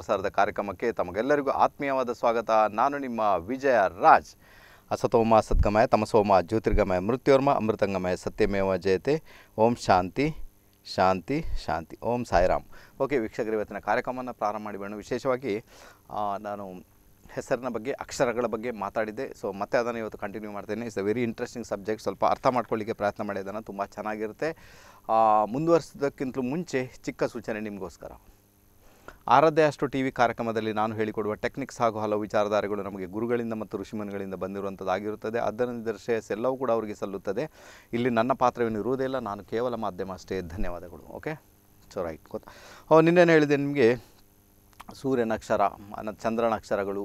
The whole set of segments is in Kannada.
ಪ್ರಸಾರದ ಕಾರ್ಯಕ್ರಮಕ್ಕೆ ತಮಗೆಲ್ಲರಿಗೂ ಆತ್ಮೀಯವಾದ ಸ್ವಾಗತ ನಾನು ನಿಮ್ಮ ವಿಜಯ ರಾಜ್ ಅಸತೋಮ ಸದ್ಗಮಯ ತಮಸೋಮ ಜ್ಯೋತಿರ್ಗಮಯ ಮೃತ್ಯೋರ್ಮ ಅಮೃತಂಗಮಯ ಸತ್ಯಮೇವ ಜಯತೆ ಓಂ ಶಾಂತಿ ಶಾಂತಿ ಶಾಂತಿ ಓಂ ಸಾಯಿರಾಮ್ ಓಕೆ ವೀಕ್ಷಕರು ಇವತ್ತಿನ ಕಾರ್ಯಕ್ರಮವನ್ನು ಪ್ರಾರಂಭ ಮಾಡಿಬೇಡ ವಿಶೇಷವಾಗಿ ನಾನು ಹೆಸರಿನ ಬಗ್ಗೆ ಅಕ್ಷರಗಳ ಬಗ್ಗೆ ಮಾತಾಡಿದೆ ಸೊ ಮತ್ತೆ ಅದನ್ನು ಇವತ್ತು ಕಂಟಿನ್ಯೂ ಮಾಡ್ತೇನೆ it's a very interesting subject ಸ್ವಲ್ಪ ಅರ್ಥ ಮಾಡ್ಕೊಳ್ಳಿಕ್ಕೆ ಪ್ರಯತ್ನ ಮಾಡಿದ್ದಾನೆ ತುಂಬ ಚೆನ್ನಾಗಿರುತ್ತೆ ಮುಂದುವರಿಸೋದಕ್ಕಿಂತಲೂ ಮುಂಚೆ ಚಿಕ್ಕ ಸೂಚನೆ ನಿಮಗೋಸ್ಕರ ಆರದ್ದೇ ಅಷ್ಟು ಟಿ ವಿ ಕಾರ್ಯಕ್ರಮದಲ್ಲಿ ನಾನು ಹೇಳಿಕೊಡುವ ಟೆಕ್ನಿಕ್ಸ್ ಹಾಗೂ ಹಲವು ವಿಚಾರಧಾರೆಗಳು ನಮಗೆ ಗುರುಗಳಿಂದ ಮತ್ತು ಋಷಿಮನ್ಗಳಿಂದ ಬಂದಿರುವಂಥದ್ದಾಗಿರುತ್ತದೆ ಅದರ ಶ್ರೇಯಸ್ ಎಲ್ಲವೂ ಕೂಡ ಅವರಿಗೆ ಸಲ್ಲುತ್ತದೆ ಇಲ್ಲಿ ನನ್ನ ಪಾತ್ರವೇನು ಇರುವುದೇ ಇಲ್ಲ ನಾನು ಕೇವಲ ಮಾಧ್ಯಮ ಅಷ್ಟೇ ಧನ್ಯವಾದಗಳು ಓಕೆ ಸೊ ರೈಟ್ ಗೊತ್ತಾ ಓ ನಿನ್ನೇನು ಹೇಳಿದೆ ನಿಮಗೆ ಸೂರ್ಯನಕ್ಷರ ಅಕ್ಷರ ಚಂದ್ರನ ಅಕ್ಷರಗಳು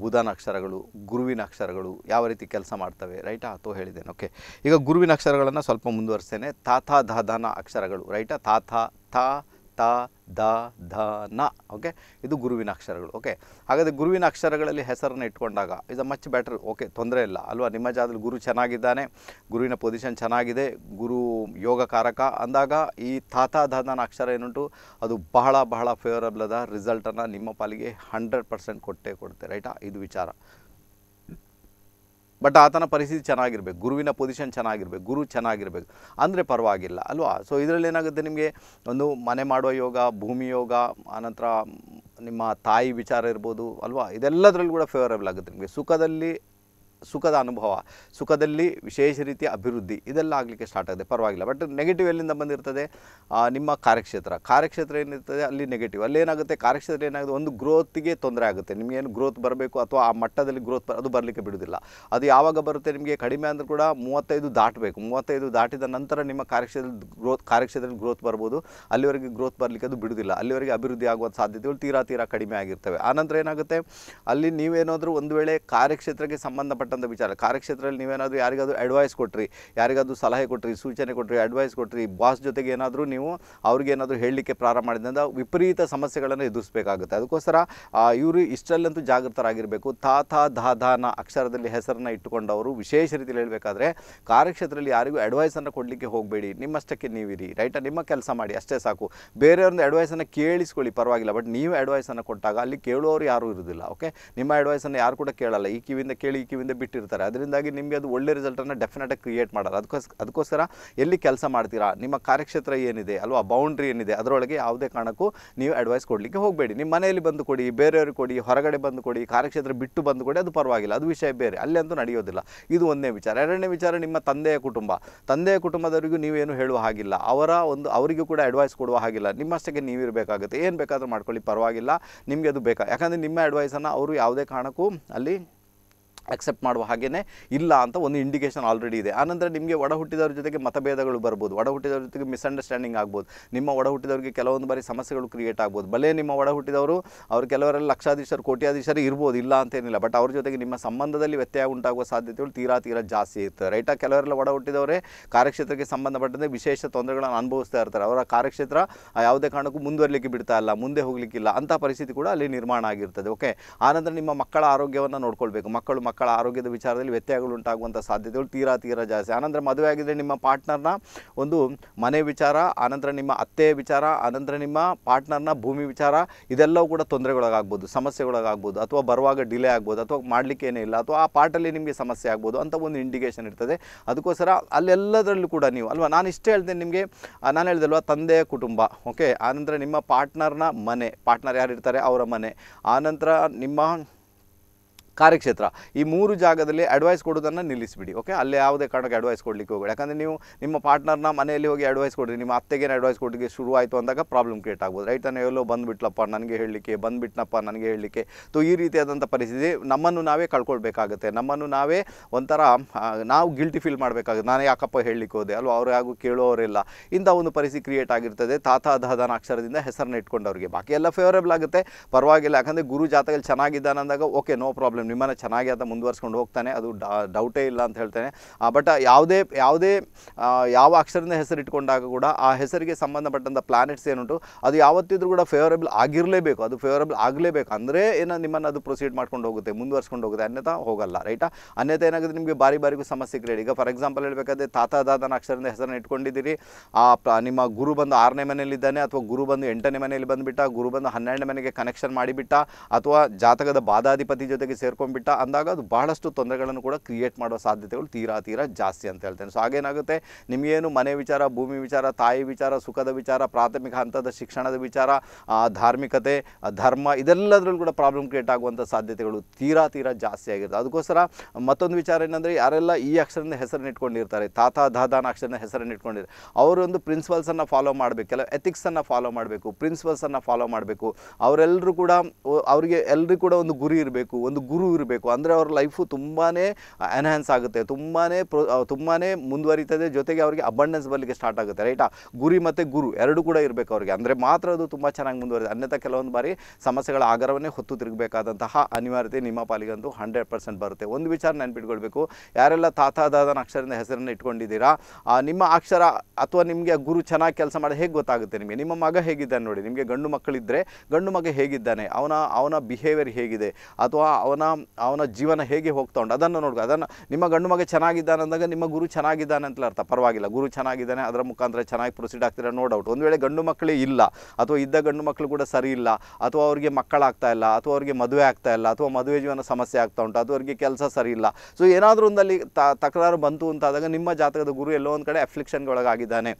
ಬುಧನ ಅಕ್ಷರಗಳು ಗುರುವಿನ ಅಕ್ಷರಗಳು ಯಾವ ರೀತಿ ಕೆಲಸ ಮಾಡ್ತವೆ ರೈಟಾ ಅಥವಾ ಹೇಳಿದ್ದೇನೆ ಓಕೆ ಈಗ ಗುರುವಿನ ಅಕ್ಷರಗಳನ್ನು ಸ್ವಲ್ಪ ಮುಂದುವರಿಸ್ತೇನೆ ತಾತ ಧಾಧಾನ ಅಕ್ಷರಗಳು ರೈಟಾ ತಾತ ತಾ ತ ದ ಧ ನ ಓಕೆ ಇದು ಗುರುವಿನ ಅಕ್ಷರಗಳು ಓಕೆ ಹಾಗಾದರೆ ಗುರುವಿನ ಅಕ್ಷರಗಳಲ್ಲಿ ಹೆಸರನ್ನು ಇಟ್ಕೊಂಡಾಗ is a much better okay ತೊಂದರೆ ಇಲ್ಲ ಅಲ್ವಾ ನಿಮ್ಮ ಜಾಗದಲ್ಲಿ ಗುರು ಚೆನ್ನಾಗಿದ್ದಾನೆ ಗುರುವಿನ ಪೊಸಿಷನ್ ಚೆನ್ನಾಗಿದೆ ಗುರು ಯೋಗಕಾರಕ ಅಂದಾಗ ಈ ತಾತ ದಾದನ ಅಕ್ಷರ ಏನುಂಟು ಅದು ಬಹಳ ಬಹಳ ಫೇವರಬಲ್ ಅದ ರಿಸಲ್ಟನ್ನು ನಿಮ್ಮ ಪಾಲಿಗೆ ಹಂಡ್ರೆಡ್ ಪರ್ಸೆಂಟ್ ಕೊಟ್ಟೇ ಕೊಡುತ್ತೆ ರೈಟಾ ಇದು ವಿಚಾರ ಬಟ್ ಆತನ ಪರಿಸ್ಥಿತಿ ಚೆನ್ನಾಗಿರ್ಬೇಕು ಗುರುವಿನ ಪೊಸಿಷನ್ ಚೆನ್ನಾಗಿರ್ಬೇಕು ಗುರು ಚೆನ್ನಾಗಿರ್ಬೇಕು ಅಂದರೆ ಪರವಾಗಿಲ್ಲ ಅಲ್ವಾ ಸೊ ಇದರಲ್ಲಿ ಏನಾಗುತ್ತೆ ನಿಮಗೆ ಒಂದು ಮನೆ ಮಾಡುವ ಯೋಗ ಭೂಮಿ ಯೋಗ ಆನಂತರ ನಿಮ್ಮ ತಾಯಿ ವಿಚಾರ ಇರ್ಬೋದು ಅಲ್ವಾ ಇದೆಲ್ಲದರಲ್ಲಿ ಕೂಡ ಫೇವರೇಬಲ್ ಆಗುತ್ತೆ ನಿಮಗೆ ಸುಖದಲ್ಲಿ ಸುಖದ ಅನುಭವ ಸುಖದಲ್ಲಿ ವಿಶೇಷ ರೀತಿಯ ಅಭಿವೃದ್ಧಿ ಇದೆಲ್ಲ ಆಗಲಿಕ್ಕೆ ಸ್ಟಾರ್ಟ್ ಆಗಿದೆ ಪರವಾಗಿಲ್ಲ ಬಟ್ ನೆಗೆಟಿವ್ ಎಲ್ಲಿಂದ ಬಂದಿರ್ತದೆ ನಿಮ್ಮ ಕಾರ್ಯಕ್ಷೇತ್ರ ಕಾರ್ಯಕ್ಷೇತ್ರ ಏನಿರ್ತದೆ ಅಲ್ಲಿ ನೆಗೆಟಿವ್ ಏನಾಗುತ್ತೆ ಕಾರ್ಯಕ್ಷೇತ್ರ ಏನಾಗುತ್ತೆ ಒಂದು ಗ್ರೋತ್ಗೆ ತೊಂದರೆ ಆಗುತ್ತೆ ನಿಮಗೇನು ಗ್ರೋತ್ ಬರಬೇಕು ಅಥವಾ ಆ ಮಟ್ಟದಲ್ಲಿ ಗ್ರೋತ್ ಅದು ಬರಲಿಕ್ಕೆ ಬಿಡೋದಿಲ್ಲ ಅದು ಯಾವಾಗ ಬರುತ್ತೆ ನಿಮಗೆ ಕಡಿಮೆ ಅಂದರೂ ಕೂಡ ಮೂವತ್ತೈದು ದಾಟಬೇಕು ಮೂವತ್ತೈದು ದಾಟಿದ ನಂತರ ನಿಮ್ಮ ಕಾರ್ಯಕ್ಷೇತ್ರ ಗ್ರೋತ್ ಕಾರ್ಯಕ್ಷೇತ್ರದಲ್ಲಿ ಗ್ರೋತ್ ಬರ್ಬೋದು ಅಲ್ಲಿವರೆಗೆ ಗ್ರೋತ್ ಬರಲಿಕ್ಕೆ ಅದು ಬಿಡೋದಿಲ್ಲ ಅಲ್ಲಿವರೆಗೆ ಅಭಿವೃದ್ಧಿ ಆಗುವ ಸಾಧ್ಯತೆಗಳು ತೀರಾ ತೀರಾ ಕಡಿಮೆ ಆಗಿರ್ತವೆ ಆನಂತರ ಏನಾಗುತ್ತೆ ಅಲ್ಲಿ ನೀವೇನಾದರೂ ಒಂದು ವೇಳೆ ಕಾರ್ಯಕ್ಷೇತ್ರಕ್ಕೆ ಸಂಬಂಧಪಟ್ಟ ಕೊಟ್ಟಂಥ ವಿಚಾರ ಕಾರ್ಯಕ್ಷೇತ್ರದಲ್ಲಿ ನೀವೇನಾದರೂ ಯಾರಿಗಾದರೂ ಅಡ್ವೈಸ್ ಕೊಟ್ಟ್ರಿ ಯಾರಿಗಾದರೂ ಸಲಹೆ ಕೊಟ್ಟ್ರಿ ಸೂಚನೆ ಕೊಟ್ಟ್ರಿ ಅಡ್ವೈಸ್ ಕೊಟ್ಟ್ರಿ ಬಾಸ್ ಜೊತೆಗೆ ಏನಾದರೂ ನೀವು ಅವ್ರಿಗೆ ಏನಾದರೂ ಹೇಳಲಿಕ್ಕೆ ಪ್ರಾರಂಭ ಮಾಡಿದ್ರಿಂದ ವಿಪರೀತ ಸಮಸ್ಯೆಗಳನ್ನು ಎದುರಿಸಬೇಕಾಗುತ್ತೆ ಅದಕ್ಕೋಸ್ಕರ ಇವರು ಇಷ್ಟರಲ್ಲಂತೂ ಜಾಗೃತರಾಗಿರಬೇಕು ತಾ ತಾ ಧಾ ಅಕ್ಷರದಲ್ಲಿ ಹೆಸರನ್ನು ಇಟ್ಟುಕೊಂಡವರು ವಿಶೇಷ ರೀತಿಯಲ್ಲಿ ಹೇಳಬೇಕಾದ್ರೆ ಕಾರ್ಯಕ್ಷೇತ್ರದಲ್ಲಿ ಯಾರಿಗೂ ಅಡ್ವೈಸನ್ನು ಕೊಡಲಿಕ್ಕೆ ಹೋಗಬೇಡಿ ನಿಮ್ಮಷ್ಟಕ್ಕೆ ನೀವಿರಿ ರೈಟ ನಿಮ್ಮ ಕೆಲಸ ಮಾಡಿ ಅಷ್ಟೇ ಸಾಕು ಅಡ್ವೈಸ್ ಅಡ್ವೈಸನ್ನು ಕೇಳಿಸ್ಕೊಳ್ಳಿ ಪರವಾಗಿಲ್ಲ ಬಟ್ ನೀವು ಅಡ್ವೈಸನ್ನು ಕೊಟ್ಟಾಗ ಅಲ್ಲಿ ಕೇಳುವವರು ಯಾರೂ ಇರೋದಿಲ್ಲ ಓಕೆ ನಿಮ್ಮ ಅಡ್ವೈಸನ್ನು ಯಾರು ಕೂಡ ಕೇಳಲ್ಲ ಈ ಕಿವಿಯಿಂದ ಕೇಳಿ ಈ ಕಿವಿಯಿಂದ ಬಿಟ್ಟಿರ್ತಾರೆ ಅದರಿಂದಾಗಿ ನಿಮಗೆ ಅದು ಒಳ್ಳೆ ರಿಸಲ್ಟನ್ನು ಡೆಫಿನೆಟಾಗಿ ಕ್ರಿಯೇಟ್ ಮಾಡೋದು ಅದಕ್ಕೋಸ್ ಅದಕ್ಕೋಸ್ಕರ ಎಲ್ಲಿ ಕೆಲಸ ಮಾಡ್ತೀರಾ ನಿಮ್ಮ ಕಾರ್ಯಕ್ಷೇತ್ರ ಏನಿದೆ ಅಲ್ವಾ ಬೌಂಡ್ರಿ ಏನಿದೆ ಅದರೊಳಗೆ ಯಾವುದೇ ಕಾರಣಕ್ಕೂ ನೀವು ಅಡ್ವೈಸ್ ಕೊಡಲಿಕ್ಕೆ ಹೋಗಬೇಡಿ ನಿಮ್ಮ ಮನೆಯಲ್ಲಿ ಬಂದು ಕೊಡಿ ಬೇರೆಯವ್ರಿಗೆ ಕೊಡಿ ಹೊರಗಡೆ ಬಂದು ಕೊಡಿ ಕಾರ್ಯಕ್ಷೇತ್ರ ಬಿಟ್ಟು ಬಂದು ಕೊಡಿ ಅದು ಪರವಾಗಿಲ್ಲ ಅದು ವಿಷಯ ಬೇರೆ ಅಲ್ಲಿ ಅಂತೂ ನಡೆಯೋದಿಲ್ಲ ಇದು ಒಂದನೇ ವಿಚಾರ ಎರಡನೇ ವಿಚಾರ ನಿಮ್ಮ ತಂದೆಯ ಕುಟುಂಬ ತಂದೆಯ ಕುಟುಂಬದವರಿಗೂ ನೀವೇನು ಹೇಳುವ ಹಾಗಿಲ್ಲ ಅವರ ಒಂದು ಅವರಿಗೂ ಕೂಡ ಅಡ್ವೈಸ್ ಕೊಡುವ ಹಾಗಿಲ್ಲ ನಿಮ್ಮಷ್ಟಕ್ಕೆ ನೀವಿರಬೇಕಾಗುತ್ತೆ ಏನು ಬೇಕಾದರೂ ಮಾಡ್ಕೊಳ್ಳಿ ಪರವಾಗಿಲ್ಲ ನಿಮಗೆ ಅದು ಬೇಕಾ ಯಾಕಂದರೆ ನಿಮ್ಮ ಅಡ್ವೈಸನ್ನು ಅವರು ಯಾವುದೇ ಕಾರಣಕ್ಕೂ ಅಲ್ಲಿ ಅಕ್ಸೆಪ್ಟ್ ಮಾಡುವ ಹಾಗೆಯೇ ಇಲ್ಲ ಅಂತ ಒಂದು ಇಂಡಿಕೇಷನ್ ಆಲ್ರೆಡಿ ಇದೆ ಆನಂತರ ನಿಮಗೆ ಒಡ ಹುಟ್ಟಿದವ್ರ ಜೊತೆಗೆ ಮತಭೇದಗಳು ಬರ್ಬೋದು ಒಡ ಹುಟ್ಟಿದವ್ರ ಜೊತೆಗೆ ಮಿಸ್ಅಂಡರ್ಸ್ಟ್ಯಾಂಡಿಂಗ್ ಆಗ್ಬೋದು ನಿಮ್ಮ ಒಡ ಹುಟ್ಟಿದವರಿಗೆ ಕೆಲವೊಂದು ಬಾರಿ ಸಮಸ್ಯೆಗಳು ಕ್ರಿಯೇಟ್ ಆಗ್ಬೋದು ಭಲೇ ನಿಮ್ಮ ಒಡ ಹುಟ್ಟಿದವರು ಅವ್ರು ಕೆಲವರೆಲ್ಲ ಲಕ್ಷಾಧೀಶರು ಕೋಟ್ಯಾಧೀಶರು ಇರ್ಬೋದು ಇಲ್ಲ ಅಂತೇನಿಲ್ಲ ಬಟ್ ಅವ್ರ ಜೊತೆಗೆ ನಿಮ್ಮ ಸಂಬಂಧದಲ್ಲಿ ವ್ಯತ್ಯಯ ಉಂಟಾಗುವ ಸಾಧ್ಯತೆಗಳು ತೀರಾ ತೀರಾ ಜಾಸ್ತಿ ಇರ್ತದೆ ರೈಟಾಗಿ ಕೆಲವರೆಲ್ಲ ಒಡ ಹುಟ್ಟಿದವರೇ ಕಾರ್ಯಕ್ಷೇತ್ರಕ್ಕೆ ಸಂಬಂಧಪಟ್ಟಂತೆ ವಿಶೇಷ ತೊಂದರೆಗಳನ್ನು ಅನುಭವಿಸ್ತಾ ಇರ್ತಾರೆ ಅವರ ಕಾರ್ಯಕ್ಷೇತ್ರ ಯಾವುದೇ ಕಾರಣಕ್ಕೂ ಮುಂದುವರಲಿಕ್ಕೆ ಬಿಡ್ತಾ ಇಲ್ಲ ಮುಂದೆ ಹೋಗಲಿಕ್ಕಿಲ್ಲ ಅಂತ ಪರಿಸ್ಥಿತಿ ಕೂಡ ಅಲ್ಲಿ ನಿರ್ಮಾಣ ಆಗಿರ್ತದೆ ಓಕೆ ಆನಂತರ ನಿಮ್ಮ ಮಕ್ಕಳ ಆರೋಗ್ಯವನ್ನು ನೋಡ್ಕೊಳ್ಬೇಕು ಮಕ್ಕಳು ಮಕ್ಕಳ ಆರೋಗ್ಯದ ವಿಚಾರದಲ್ಲಿ ವ್ಯತ್ಯಯಗಳು ಉಂಟಾಗುವಂಥ ಸಾಧ್ಯತೆಗಳು ತೀರಾ ತೀರಾ ಜಾಸ್ತಿ ಆನಂತರ ಮದುವೆ ಆಗಿದ್ದರೆ ನಿಮ್ಮ ಪಾರ್ಟ್ನರ್ನ ಒಂದು ಮನೆ ವಿಚಾರ ಆನಂತರ ನಿಮ್ಮ ಅತ್ತೆಯ ವಿಚಾರ ಆನಂತರ ನಿಮ್ಮ ಪಾರ್ಟ್ನರ್ನ ಭೂಮಿ ವಿಚಾರ ಇದೆಲ್ಲವೂ ಕೂಡ ತೊಂದರೆಗಳಾಗ್ಬೋದು ಸಮಸ್ಯೆಗೊಳಗಾಗ್ಬೋದು ಅಥವಾ ಬರುವಾಗ ಡಿಲೇ ಆಗ್ಬೋದು ಅಥವಾ ಏನೇ ಇಲ್ಲ ಅಥವಾ ಆ ಪಾರ್ಟಲ್ಲಿ ನಿಮಗೆ ಸಮಸ್ಯೆ ಆಗ್ಬೋದು ಅಂತ ಒಂದು ಇಂಡಿಕೇಷನ್ ಇರ್ತದೆ ಅದಕ್ಕೋಸ್ಕರ ಅಲ್ಲೆಲ್ಲದರಲ್ಲೂ ಕೂಡ ನೀವು ಅಲ್ವಾ ನಾನು ಇಷ್ಟೇ ಹೇಳ್ತೇನೆ ನಿಮಗೆ ನಾನು ಹೇಳಿದಲ್ವ ತಂದೆಯ ಕುಟುಂಬ ಓಕೆ ಆನಂತರ ನಿಮ್ಮ ಪಾರ್ಟ್ನರ್ನ ಮನೆ ಪಾರ್ಟ್ನರ್ ಯಾರು ಇರ್ತಾರೆ ಅವರ ಮನೆ ಆನಂತರ ನಿಮ್ಮ ಕಾರ್ಯಕ್ಷೇತ್ರ ಈ ಮೂರು ಜಾಗದಲ್ಲಿ ಅಡ್ವೈಸ್ ಕೊಡೋದನ್ನು ನಿಲ್ಲಿಸಿಬಿಡಿ ಓಕೆ ಅಲ್ಲಿ ಯಾವುದೇ ಕಾರಣಕ್ಕೆ ಅಡ್ವೈಸ್ ಕೊಡಲಿಕ್ಕೆ ಹೋಗಬೇಡಿ ಯಾಕಂದರೆ ನೀವು ನಿಮ್ಮ ಪಾರ್ಟ್ನರ್ನ ಮನೆಯಲ್ಲಿ ಹೋಗಿ ಅಡ್ವೈಸ್ ಕೊಡಿರಿ ನಿಮ್ಮ ಅತ್ತೆಗೆ ಅಡ್ವೈಸ್ ಕೊಡಲಿಕ್ಕೆ ಆಯಿತು ಅಂದಾಗ ಪ್ರಾಬ್ಲಮ್ ಕ್ರಿಯೇಟ್ ಆಗ್ಬೋದು ರೈಟ್ ನಾನು ಎಲ್ಲೋ ಬಂದುಬಿಟ್ಲಪ್ಪ ನನಗೆ ಹೇಳಲಿಕ್ಕೆ ಬಂದುಬಿಟ್ನಪ್ಪ ನನಗೆ ಹೇಳಲಿಕ್ಕೆ ತೊ ಈ ರೀತಿಯಾದಂಥ ಪರಿಸ್ಥಿತಿ ನಮ್ಮನ್ನು ನಾವೇ ಕಳ್ಕೊಳ್ಬೇಕಾಗುತ್ತೆ ನಮ್ಮನ್ನು ನಾವೇ ಒಂಥರ ನಾವು ಗಿಲ್ಟಿ ಫೀಲ್ ಮಾಡಬೇಕಾಗುತ್ತೆ ನಾನು ಯಾಕಪ್ಪ ಹೇಳಲಿಕ್ಕೆ ಹೋದೆ ಅಲ್ವಾ ಅವರು ಹಾಗೂ ಕೇಳೋರಿಲ್ಲ ಇಂಥ ಒಂದು ಪರಿಸ್ಥಿತಿ ಕ್ರಿಯೇಟ್ ಆಗಿರ್ತದೆ ತಾತ ದಾದಾನ ಅಕ್ಷರದಿಂದ ಹೆಸರನ್ನ ಇಟ್ಕೊಂಡವ್ರಿಗೆ ಬಾಕಿ ಎಲ್ಲ ಫೇವರೇಬಲ್ ಆಗುತ್ತೆ ಪರವಾಗಿಲ್ಲ ಯಾಕಂದರೆ ಗುರು ಜಾತಕಲ್ಲಿ ಚೆನ್ನಾಗಿದ್ದಾನೆ ಅಂದಾಗ ಓಕೆ ನೋ ಪ್ರಾಬ್ಲಮ್ ನಿಮ್ಮನ್ನ ಚೆನ್ನಾಗಿ ಅಂತ ಮುಂದುವರ್ಸ್ಕೊಂಡು ಹೋಗ್ತಾನೆ ಅದು ಡೌಟೇ ಇಲ್ಲ ಅಂತ ಹೇಳ್ತೇನೆ ಬಟ್ ಯಾವುದೇ ಯಾವುದೇ ಯಾವ ಅಕ್ಷರದಿಂದ ಹೆಸರಿಟ್ಕೊಂಡಾಗ ಕೂಡ ಆ ಹೆಸರಿಗೆ ಸಂಬಂಧಪಟ್ಟಂಥ ಪ್ಲಾನೆಟ್ಸ್ ಏನುಂಟು ಅದು ಯಾವತ್ತಿದ್ರೂ ಕೂಡ ಫೇವರೇಬಲ್ ಆಗಿರಲೇಬೇಕು ಅದು ಫೇವರೇಬಲ್ ಆಗಲೇಬೇಕು ಅಂದರೆ ಏನೋ ನಿಮ್ಮನ್ನು ಅದು ಪ್ರೊಸೀಡ್ ಮಾಡ್ಕೊಂಡು ಹೋಗುತ್ತೆ ಮುಂದುವರ್ಸ್ಕೊಂಡು ಹೋಗುತ್ತೆ ಅನ್ಯತಾ ಹೋಗಲ್ಲ ರೈಟಾ ಅನ್ಯತೆ ಏನಾಗುತ್ತೆ ನಿಮಗೆ ಬಾರಿ ಬಾರಿಗೂ ಸಮಸ್ಯೆ ಕ್ರಿಯೇಟ್ ಈಗ ಫಾರ್ ಎಕ್ಸಾಂಪಲ್ ಹೇಳಬೇಕಾದ್ರೆ ತಾತ ದಾದನ ಅಕ್ಷರದಿಂದ ಹೆಸರನ್ನು ಇಟ್ಕೊಂಡಿದ್ದೀರಿ ಆ ನಿಮ್ಮ ಗುರು ಬಂದು ಆರನೇ ಮನೆಯಲ್ಲಿದ್ದಾನೆ ಅಥವಾ ಗುರು ಬಂದು ಎಂಟನೇ ಮನೆಯಲ್ಲಿ ಬಂದುಬಿಟ್ಟ ಗುರು ಬಂದು ಹನ್ನೆರಡನೇ ಮನೆಗೆ ಕನೆಕ್ಷನ್ ಮಾಡಿಬಿಟ್ಟ ಅಥವಾ ಜಾತಕದ ಬಾದಾಧಿಪತಿ ಜೊತೆಗೆ ಸೇರಿ ಸೇರ್ಕೊಂಡ್ಬಿಟ್ಟ ಅಂದಾಗ ಅದು ಬಹಳಷ್ಟು ತೊಂದರೆಗಳನ್ನು ಕೂಡ ಕ್ರಿಯೇಟ್ ಮಾಡೋ ಸಾಧ್ಯತೆಗಳು ತೀರಾ ತೀರಾ ಜಾಸ್ತಿ ಅಂತ ಹೇಳ್ತೇನೆ ಸೊ ಹಾಗೇನಾಗುತ್ತೆ ನಿಮಗೇನು ಮನೆ ವಿಚಾರ ಭೂಮಿ ವಿಚಾರ ತಾಯಿ ವಿಚಾರ ಸುಖದ ವಿಚಾರ ಪ್ರಾಥಮಿಕ ಹಂತದ ಶಿಕ್ಷಣದ ವಿಚಾರ ಧಾರ್ಮಿಕತೆ ಧರ್ಮ ಇದೆಲ್ಲದರಲ್ಲೂ ಕೂಡ ಪ್ರಾಬ್ಲಮ್ ಕ್ರಿಯೇಟ್ ಆಗುವಂಥ ಸಾಧ್ಯತೆಗಳು ತೀರಾ ತೀರಾ ಜಾಸ್ತಿ ಆಗಿರುತ್ತೆ ಅದಕ್ಕೋಸ್ಕರ ಮತ್ತೊಂದು ವಿಚಾರ ಏನಂದರೆ ಯಾರೆಲ್ಲ ಈ ಅಕ್ಷರದ ಹೆಸರನ್ನು ಇಟ್ಕೊಂಡಿರ್ತಾರೆ ತಾತ ದಾದಾನ ಅಕ್ಷರನ ಹೆಸರನ್ನ ಇಟ್ಕೊಂಡಿರ್ತಾರೆ ಅವರೊಂದು ಪ್ರಿನ್ಸಿಪಲ್ಸನ್ನು ಫಾಲೋ ಮಾಡಬೇಕು ಕೆಲವು ಎಥಿಕ್ಸನ್ನು ಫಾಲೋ ಮಾಡಬೇಕು ಪ್ರಿನ್ಸಿಪಲ್ಸನ್ನು ಫಾಲೋ ಮಾಡಬೇಕು ಅವರೆಲ್ಲರೂ ಕೂಡ ಅವರಿಗೆ ಎಲ್ಲರೂ ಕೂಡ ಒಂದು ಗುರಿ ಇರಬೇಕು ಒಂದು ಗುರು ಇರಬೇಕು ಅಂದರೆ ಅವ್ರ ಲೈಫು ತುಂಬಾ ಎನ್ಹ್ಯಾನ್ಸ್ ಆಗುತ್ತೆ ತುಂಬಾ ಪ್ರೊ ತುಂಬಾ ಮುಂದುವರಿತದೆ ಜೊತೆಗೆ ಅವರಿಗೆ ಅಬಂಡೆನ್ಸ್ ಬರಲಿಕ್ಕೆ ಸ್ಟಾರ್ಟ್ ಆಗುತ್ತೆ ರೈಟಾ ಗುರಿ ಮತ್ತು ಗುರು ಎರಡು ಕೂಡ ಇರಬೇಕು ಅವರಿಗೆ ಅಂದರೆ ಮಾತ್ರ ಅದು ತುಂಬ ಚೆನ್ನಾಗಿ ಮುಂದುವರಿದೆ ಅನ್ಯತಾ ಕೆಲವೊಂದು ಬಾರಿ ಸಮಸ್ಯೆಗಳ ಆಗರವನ್ನೇ ಹೊತ್ತು ತಿರುಗಬೇಕಾದಂತಹ ಅನಿವಾರ್ಯತೆ ನಿಮ್ಮ ಪಾಲಿಗಂತೂ ಹಂಡ್ರೆಡ್ ಪರ್ಸೆಂಟ್ ಬರುತ್ತೆ ಒಂದು ವಿಚಾರ ನೆನ್ಪಿಟ್ಕೊಳ್ಬೇಕು ಯಾರೆಲ್ಲ ತಾತ ದಾದನ ಅಕ್ಷರದಿಂದ ಹೆಸರನ್ನು ಇಟ್ಕೊಂಡಿದ್ದೀರಾ ನಿಮ್ಮ ಅಕ್ಷರ ಅಥವಾ ನಿಮಗೆ ಗುರು ಚೆನ್ನಾಗಿ ಕೆಲಸ ಮಾಡೋದು ಹೇಗೆ ಗೊತ್ತಾಗುತ್ತೆ ನಿಮಗೆ ನಿಮ್ಮ ಮಗ ಹೇಗಿದ್ದಾನೆ ನೋಡಿ ನಿಮಗೆ ಗಂಡು ಮಕ್ಕಳಿದ್ದರೆ ಗಂಡು ಮಗ ಹೇಗಿದ್ದಾನೆ ಅವನ ಅವನ ಬಿಹೇವಿಯರ್ ಹೇಗಿದೆ ಅಥವಾ ಅವನ ಅವನ ಜೀವನ ಹೇಗೆ ಹೋಗ್ತಾ ಉಂಟು ಅದನ್ನು ನೋಡ್ಕೊ ಅದನ್ನು ನಿಮ್ಮ ಗಂಡು ಮಗ ಚೆನ್ನಾಗಿದ್ದಾನೆ ಅಂದಾಗ ನಿಮ್ಮ ಗುರು ಚೆನ್ನಾಗಿದ್ದಾನೆ ಅಂತ ಅರ್ಥ ಪರವಾಗಿಲ್ಲ ಗುರು ಚೆನ್ನಾಗಿದ್ದಾನೆ ಅದರ ಮುಖಾಂತರ ಚೆನ್ನಾಗಿ ಪ್ರೊಸೀಡ್ ಆಗ್ತೀರ ನೋ ಡೌಟ್ ಒಂದು ವೇಳೆ ಗಂಡು ಮಕ್ಕಳೇ ಇಲ್ಲ ಅಥವಾ ಇದ್ದ ಗಂಡು ಮಕ್ಕಳು ಕೂಡ ಸರಿ ಇಲ್ಲ ಅಥವಾ ಅವರಿಗೆ ಮಕ್ಕಳಾಗ್ತಾ ಇಲ್ಲ ಅಥವಾ ಅವರಿಗೆ ಮದುವೆ ಆಗ್ತಾ ಇಲ್ಲ ಅಥವಾ ಮದುವೆ ಜೀವನ ಸಮಸ್ಯೆ ಆಗ್ತಾ ಉಂಟು ಅಥವಾ ಅವರಿಗೆ ಕೆಲಸ ಸರಿ ಇಲ್ಲ ಸೊ ಏನಾದರೂ ಒಂದಲ್ಲಿ ತಕರಾರು ಬಂತು ಅಂತಾದಾಗ ನಿಮ್ಮ ಜಾತಕದ ಗುರು ಎಲ್ಲೋ ಒಂದು ಕಡೆ ಅಫ್ಲಿಕ್ಷನ್ಗೆ ಒಳಗಾಗಿದ್ದಾನೆ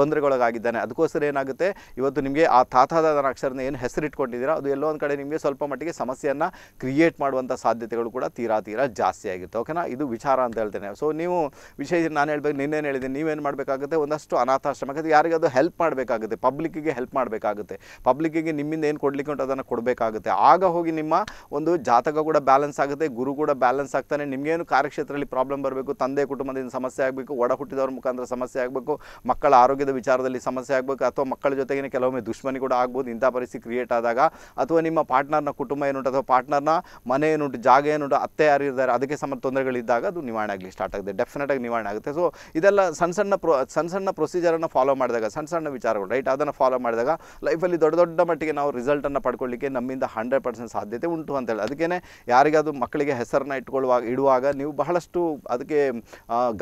ತೊಂದರೆಗೊಳಗಾಗಿದ್ದಾನೆ ಅದಕ್ಕೋಸ್ಕರ ಏನಾಗುತ್ತೆ ಇವತ್ತು ನಿಮಗೆ ಆ ತಾತಾದ ಅಕ್ಷರನ ಏನು ಹೆಸರಿಟ್ಕೊಂಡಿದ್ದೀರಾ ಅದು ಎಲ್ಲೋ ಒಂದು ಕಡೆ ನಿಮಗೆ ಸ್ವಲ್ಪ ಮಟ್ಟಿಗೆ ಸಮಸ್ಯೆಯನ್ನು ಕ್ರಿಯೇಟ್ ಮಾಡುವಂಥ ಸಾಧ್ಯತೆಗಳು ಕೂಡ ತೀರಾ ತೀರಾ ಜಾಸ್ತಿ ಆಗಿರುತ್ತೆ ಓಕೆನಾ ಇದು ವಿಚಾರ ಅಂತ ಹೇಳ್ತೇನೆ ಸೊ ನೀವು ವಿಶೇಷ ನಾನು ಹೇಳ್ಬೇಕು ನಿನ್ನೇನು ಹೇಳಿದ್ದೀನಿ ನೀವೇನು ಮಾಡಬೇಕಾಗುತ್ತೆ ಒಂದಷ್ಟು ಅನಾಥಾಶ್ರಮಕ್ಕೆ ಅದು ಹೆಲ್ಪ್ ಮಾಡಬೇಕಾಗುತ್ತೆ ಪಬ್ಲಿಕ್ಕಿಗೆ ಹೆಲ್ಪ್ ಮಾಡಬೇಕಾಗುತ್ತೆ ಪಬ್ಲಿಕ್ಕಿಗೆ ನಿಮ್ಮಿಂದ ಏನು ಕೊಡಲಿಕ್ಕೆ ಉಂಟು ಅದನ್ನು ಕೊಡಬೇಕಾಗುತ್ತೆ ಆಗ ಹೋಗಿ ನಿಮ್ಮ ಒಂದು ಜಾತಕ ಕೂಡ ಬ್ಯಾಲೆನ್ಸ್ ಆಗುತ್ತೆ ಗುರು ಕೂಡ ಬ್ಯಾಲೆನ್ಸ್ ಆಗ್ತಾನೆ ನಿಮಗೇನು ಕಾರ್ಯಕ್ಷೇತ್ರದಲ್ಲಿ ಪ್ರಾಬ್ಲಮ್ ಬರಬೇಕು ತಂದೆ ಕುಟುಂಬದಿಂದ ಸಮಸ್ಯೆ ಆಗಬೇಕು ಒಡ ಹುಟ್ಟಿದವ್ರ ಮುಖಾಂತರ ಸಮಸ್ಯೆ ಆಗಬೇಕು ಮಕ್ಕಳ ಆರೋಗ್ಯದ ವಿಚಾರದಲ್ಲಿ ಸಮಸ್ಯೆ ಆಗಬೇಕು ಅಥವಾ ಮಕ್ಕಳ ಜೊತೆಗೇ ಕೆಲವೊಮ್ಮೆ ದುಶ್ಮನಿ ಕೂಡ ಆಗ್ಬೋದು ಇಂಥ ಪರಿಸ್ಥಿತಿ ಕ್ರಿಯೇಟ್ ಆದಾಗ ಅಥವಾ ನಿಮ್ಮ ಪಾರ್ಟ್ನರ್ನ ಕುಟುಂಬ ಏನುಂಟು ಅಥವಾ ಪಾರ್ಟ್ನರ್ನ ಮನೆ ಏನು ಜಾಗ ಏನು ಅತ್ತೆ ಯಾರು ಇದ್ದಾರೆ ಅದಕ್ಕೆ ಸಮ ತೊಂದರೆಗಳಿದ್ದಾಗ ಅದು ನಿವಾರಣೆ ಆಗಲಿ ಸ್ಟಾರ್ಟ್ ಆಗುತ್ತೆ ಆಗಿ ನಿವಾರಣೆ ಆಗುತ್ತೆ ಸೊ ಇದೆಲ್ಲ ಸಣ್ಣ ಸಣ್ಣ ಪ್ರೊ ಸಣ್ಣ ಸಣ್ಣ ಪ್ರೊಸೀಜರನ್ನು ಫಾಲೋ ಮಾಡಿದಾಗ ಸಣ್ಣ ಸಣ್ಣ ವಿಚಾರಗಳು ರೈಟ್ ಅದನ್ನು ಫಾಲೋ ಮಾಡಿದಾಗ ಲೈಫಲ್ಲಿ ದೊಡ್ಡ ದೊಡ್ಡ ಮಟ್ಟಿಗೆ ನಾವು ರಿಸಲ್ಟನ್ನು ಪಡ್ಕೊಳ್ಳಿಕ್ಕೆ ನಮ್ಮಿಂದ ಹಂಡ್ರೆಡ್ ಪರ್ಸೆಂಟ್ ಸಾಧ್ಯತೆ ಉಂಟು ಅಂತೇಳಿ ಅದಕ್ಕೇ ಅದು ಮಕ್ಕಳಿಗೆ ಹೆಸರನ್ನು ಇಟ್ಕೊಳ್ಳುವಾಗ ಇಡುವಾಗ ನೀವು ಬಹಳಷ್ಟು ಅದಕ್ಕೆ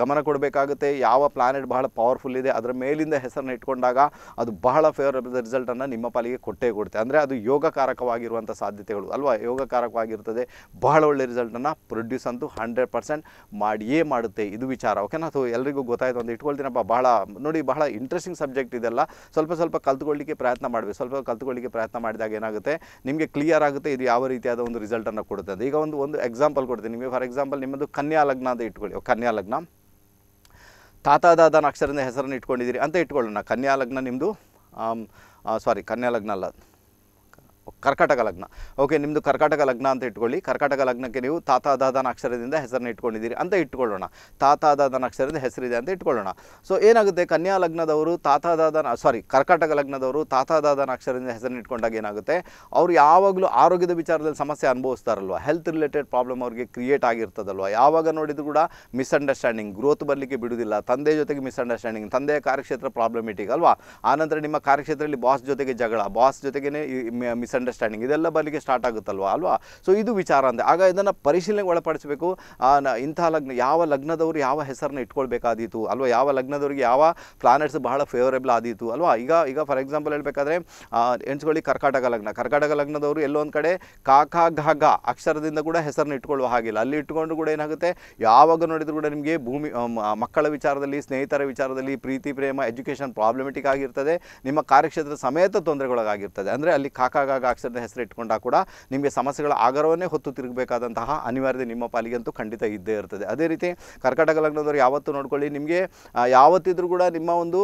ಗಮನ ಕೊಡಬೇಕಾಗುತ್ತೆ ಯಾವ ಪ್ಲಾನೆಟ್ ಬಹಳ ಪವರ್ಫುಲ್ ಇದೆ ಅದರ ಮೇಲಿಂದ ಹೆಸರನ್ನ ಇಟ್ಕೊಂಡಾಗ ಅದು ಬಹಳ ಫೇವರಬಲ್ ರಿಸಲ್ಟನ್ನು ನಿಮ್ಮ ಪಾಲಿಗೆ ಕೊಟ್ಟೇ ಕೊಡುತ್ತೆ ಅಂದರೆ ಅದು ಯೋಗಕಾರಕವಾಗಿರುವಂಥ ಸಾಧ್ಯತೆಗಳು ಅಲ್ವಾ ಯೋಗಕಾರಕವಾಗಿರ್ತದೆ ಬಹಳ ಒಳ್ಳೆ ರಿಸಲ್ಟನ್ನು ಪ್ರೊಡ್ಯೂಸ್ ಅಂತೂ ಹಂಡ್ರೆಡ್ ಪರ್ಸೆಂಟ್ ಮಾಡಿಯೇ ಮಾಡುತ್ತೆ ಇದು ವಿಚಾರ ಓಕೆನಾ ಅಥವಾ ಎಲ್ರಿಗೂ ಗೊತ್ತಾಯಿತು ಅಂತ ಇಟ್ಕೊಳ್ತೀನಪ್ಪ ಬಹಳ ನೋಡಿ ಬಹಳ ಇಂಟ್ರೆಸ್ಟಿಂಗ್ ಸಬ್ಜೆಕ್ಟ್ ಇದೆಲ್ಲ ಸ್ವಲ್ಪ ಸ್ವಲ್ಪ ಕಲ್ತ್ಕೊಳ್ಳಿಕ್ಕೆ ಪ್ರಯತ್ನ ಮಾಡಬೇಕು ಸ್ವಲ್ಪ ಕಲ್ತ್ಕೊಳ್ಳಿಕ್ಕೆ ಪ್ರಯತ್ನ ಮಾಡಿದಾಗ ಏನಾಗುತ್ತೆ ನಿಮಗೆ ಕ್ಲಿಯರ್ ಆಗುತ್ತೆ ಇದು ಯಾವ ರೀತಿಯಾದ ಒಂದು ರಿಸಲ್ಟನ್ನು ಕೊಡುತ್ತೆ ಅಂತ ಈಗ ಒಂದು ಒಂದು ಎಕ್ಸಾಂಪಲ್ ಕೊಡ್ತೀನಿ ನಿಮಗೆ ಫಾರ್ ಎಕ್ಸಾಂಪಲ್ ನಿಮ್ಮದು ಕನ್ಯಾ ಲಗ್ನ ಅಂತ ಇಟ್ಕೊಳ್ಳಿ ಕನ್ಯಾ ಲಗ್ನ ತಾತ ದಾದನ ಅಕ್ಷರದಿಂದ ಹೆಸರನ್ನು ಇಟ್ಕೊಂಡಿದ್ದೀರಿ ಅಂತ ಇಟ್ಕೊಳ್ಳೋಣ ಕನ್ಯಾ ಲಗ್ನ ನಿಮ್ಮದು ಸಾರಿ ಕನ್ಯಾ ಲಗ್ನ ಅಲ್ಲ ಕರ್ಕಾಟಕ ಲಗ್ನ ಓಕೆ ನಿಮ್ಮದು ಕರ್ಕಾಟಕ ಲಗ್ನ ಅಂತ ಇಟ್ಕೊಳ್ಳಿ ಕರ್ಕಾಟಕ ಲಗ್ನಕ್ಕೆ ನೀವು ತಾತ ದಾದನ ಅಕ್ಷರದಿಂದ ಹೆಸರನ್ನ ಇಟ್ಕೊಂಡಿದ್ದೀರಿ ಅಂತ ಇಟ್ಕೊಳ್ಳೋಣ ತಾತ ದಾದನ ಅಕ್ಷರದಿಂದ ಹೆಸರಿದೆ ಅಂತ ಇಟ್ಕೊಳ್ಳೋಣ ಸೊ ಏನಾಗುತ್ತೆ ಕನ್ಯಾ ಲಗ್ನದವರು ತಾತ ದಾದನ ಸಾರಿ ಕರ್ಕಾಟಕ ಲಗ್ನದವರು ತಾತ ದಾದನ ಅಕ್ಷರದಿಂದ ಹೆಸರನ್ನ ಇಟ್ಕೊಂಡಾಗ ಏನಾಗುತ್ತೆ ಅವ್ರು ಯಾವಾಗಲೂ ಆರೋಗ್ಯದ ವಿಚಾರದಲ್ಲಿ ಸಮಸ್ಯೆ ಅನುಭವಿಸ್ತಾರಲ್ವ ಹೆಲ್ತ್ ರಿಲೇಟೆಡ್ ಪ್ರಾಬ್ಲಮ್ ಅವ್ರಿಗೆ ಕ್ರಿಯೇಟ್ ಆಗಿರ್ತದಲ್ವ ಯಾವಾಗ ನೋಡಿದ್ರು ಕೂಡ ಮಿಸ್ಅಂಡರ್ಸ್ಟ್ಯಾಂಡಿಂಗ್ ಗ್ರೋತ್ ಬರಲಿಕ್ಕೆ ಬಿಡುವುದಿಲ್ಲ ತಂದೆ ಜೊತೆಗೆ ಮಿಸ್ಅಂಡರ್ಸ್ಟ್ಯಾಂಡಿಂಗ್ ತಂದೆಯ ಕಾರ್ಯಕ್ಷೇತ್ರ ಪ್ರಾಬ್ಲಮೆಟಿಕ್ ಅಲ್ವಾ ಆನಂತರ ನಿಮ್ಮ ಕಾರ್ಯಕ್ಷೇತ್ರದಲ್ಲಿ ಬಾಸ್ ಜೊತೆಗೆ ಜಗಳ ಬಾಸ್ ಜೊತೆಗೇ ಮಿಸ್ ಮಿಸ್ಅಂಡರ್ಸ್ಟ್ಯಾಂಡಿಂಗ್ ಇದೆಲ್ಲ ಬರಲಿಕ್ಕೆ ಸ್ಟಾರ್ಟ್ ಆಗುತ್ತಲ್ವ ಅಲ್ವಾ ಸೊ ಇದು ವಿಚಾರ ಅಂದೆ ಆಗ ಇದನ್ನು ಪರಿಶೀಲನೆಗೆ ಒಳಪಡಿಸಬೇಕು ಇಂಥ ಲಗ್ನ ಯಾವ ಲಗ್ನದವರು ಯಾವ ಹೆಸರನ್ನ ಇಟ್ಕೊಳ್ಬೇಕಾದೀತು ಅಲ್ವಾ ಯಾವ ಲಗ್ನದವ್ರಿಗೆ ಯಾವ ಪ್ಲಾನೆಟ್ಸ್ ಬಹಳ ಫೇವರೇಬಲ್ ಆದೀತು ಅಲ್ವಾ ಈಗ ಈಗ ಫಾರ್ ಎಕ್ಸಾಂಪಲ್ ಹೇಳಬೇಕಾದ್ರೆ ಎಣ್ಸ್ಕೊಳ್ಳಿ ಕರ್ಕಾಟಕ ಲಗ್ನ ಕರ್ಕಾಟಕ ಲಗ್ನದವರು ಎಲ್ಲೊಂದು ಕಡೆ ಕಾಕ ಘ ಅಕ್ಷರದಿಂದ ಕೂಡ ಹೆಸರನ್ನ ಇಟ್ಕೊಳ್ಳುವ ಹಾಗಿಲ್ಲ ಅಲ್ಲಿ ಇಟ್ಕೊಂಡು ಕೂಡ ಏನಾಗುತ್ತೆ ಯಾವಾಗ ನೋಡಿದ್ರು ಕೂಡ ನಿಮಗೆ ಭೂಮಿ ಮಕ್ಕಳ ವಿಚಾರದಲ್ಲಿ ಸ್ನೇಹಿತರ ವಿಚಾರದಲ್ಲಿ ಪ್ರೀತಿ ಪ್ರೇಮ ಎಜುಕೇಷನ್ ಪ್ರಾಬ್ಲಮೆಟಿಕ್ ಆಗಿರ್ತದೆ ನಿಮ್ಮ ಕಾರ್ಯಕ್ಷೇತ್ರದ ಸಮೇತ ತೊಂದರೆಗೊಳಗಾಗಿರ್ತದೆ ಅಂದರೆ ಅಲ್ಲಿ ಕಾಕ ನಿರುದ್ಯೋಗ ಹೆಸರು ಇಟ್ಕೊಂಡಾಗ ಕೂಡ ನಿಮಗೆ ಸಮಸ್ಯೆಗಳ ಆಗರವನ್ನೇ ಹೊತ್ತು ತಿರುಗಬೇಕಾದಂತಹ ಅನಿವಾರ್ಯತೆ ನಿಮ್ಮ ಅಂತೂ ಖಂಡಿತ ಇದ್ದೇ ಇರ್ತದೆ ಅದೇ ರೀತಿ ಕರ್ಕಾಟಕ ಲಗ್ನದವರು ಯಾವತ್ತೂ ನೋಡ್ಕೊಳ್ಳಿ ನಿಮಗೆ ಯಾವತ್ತಿದ್ರೂ ಕೂಡ ನಿಮ್ಮ ಒಂದು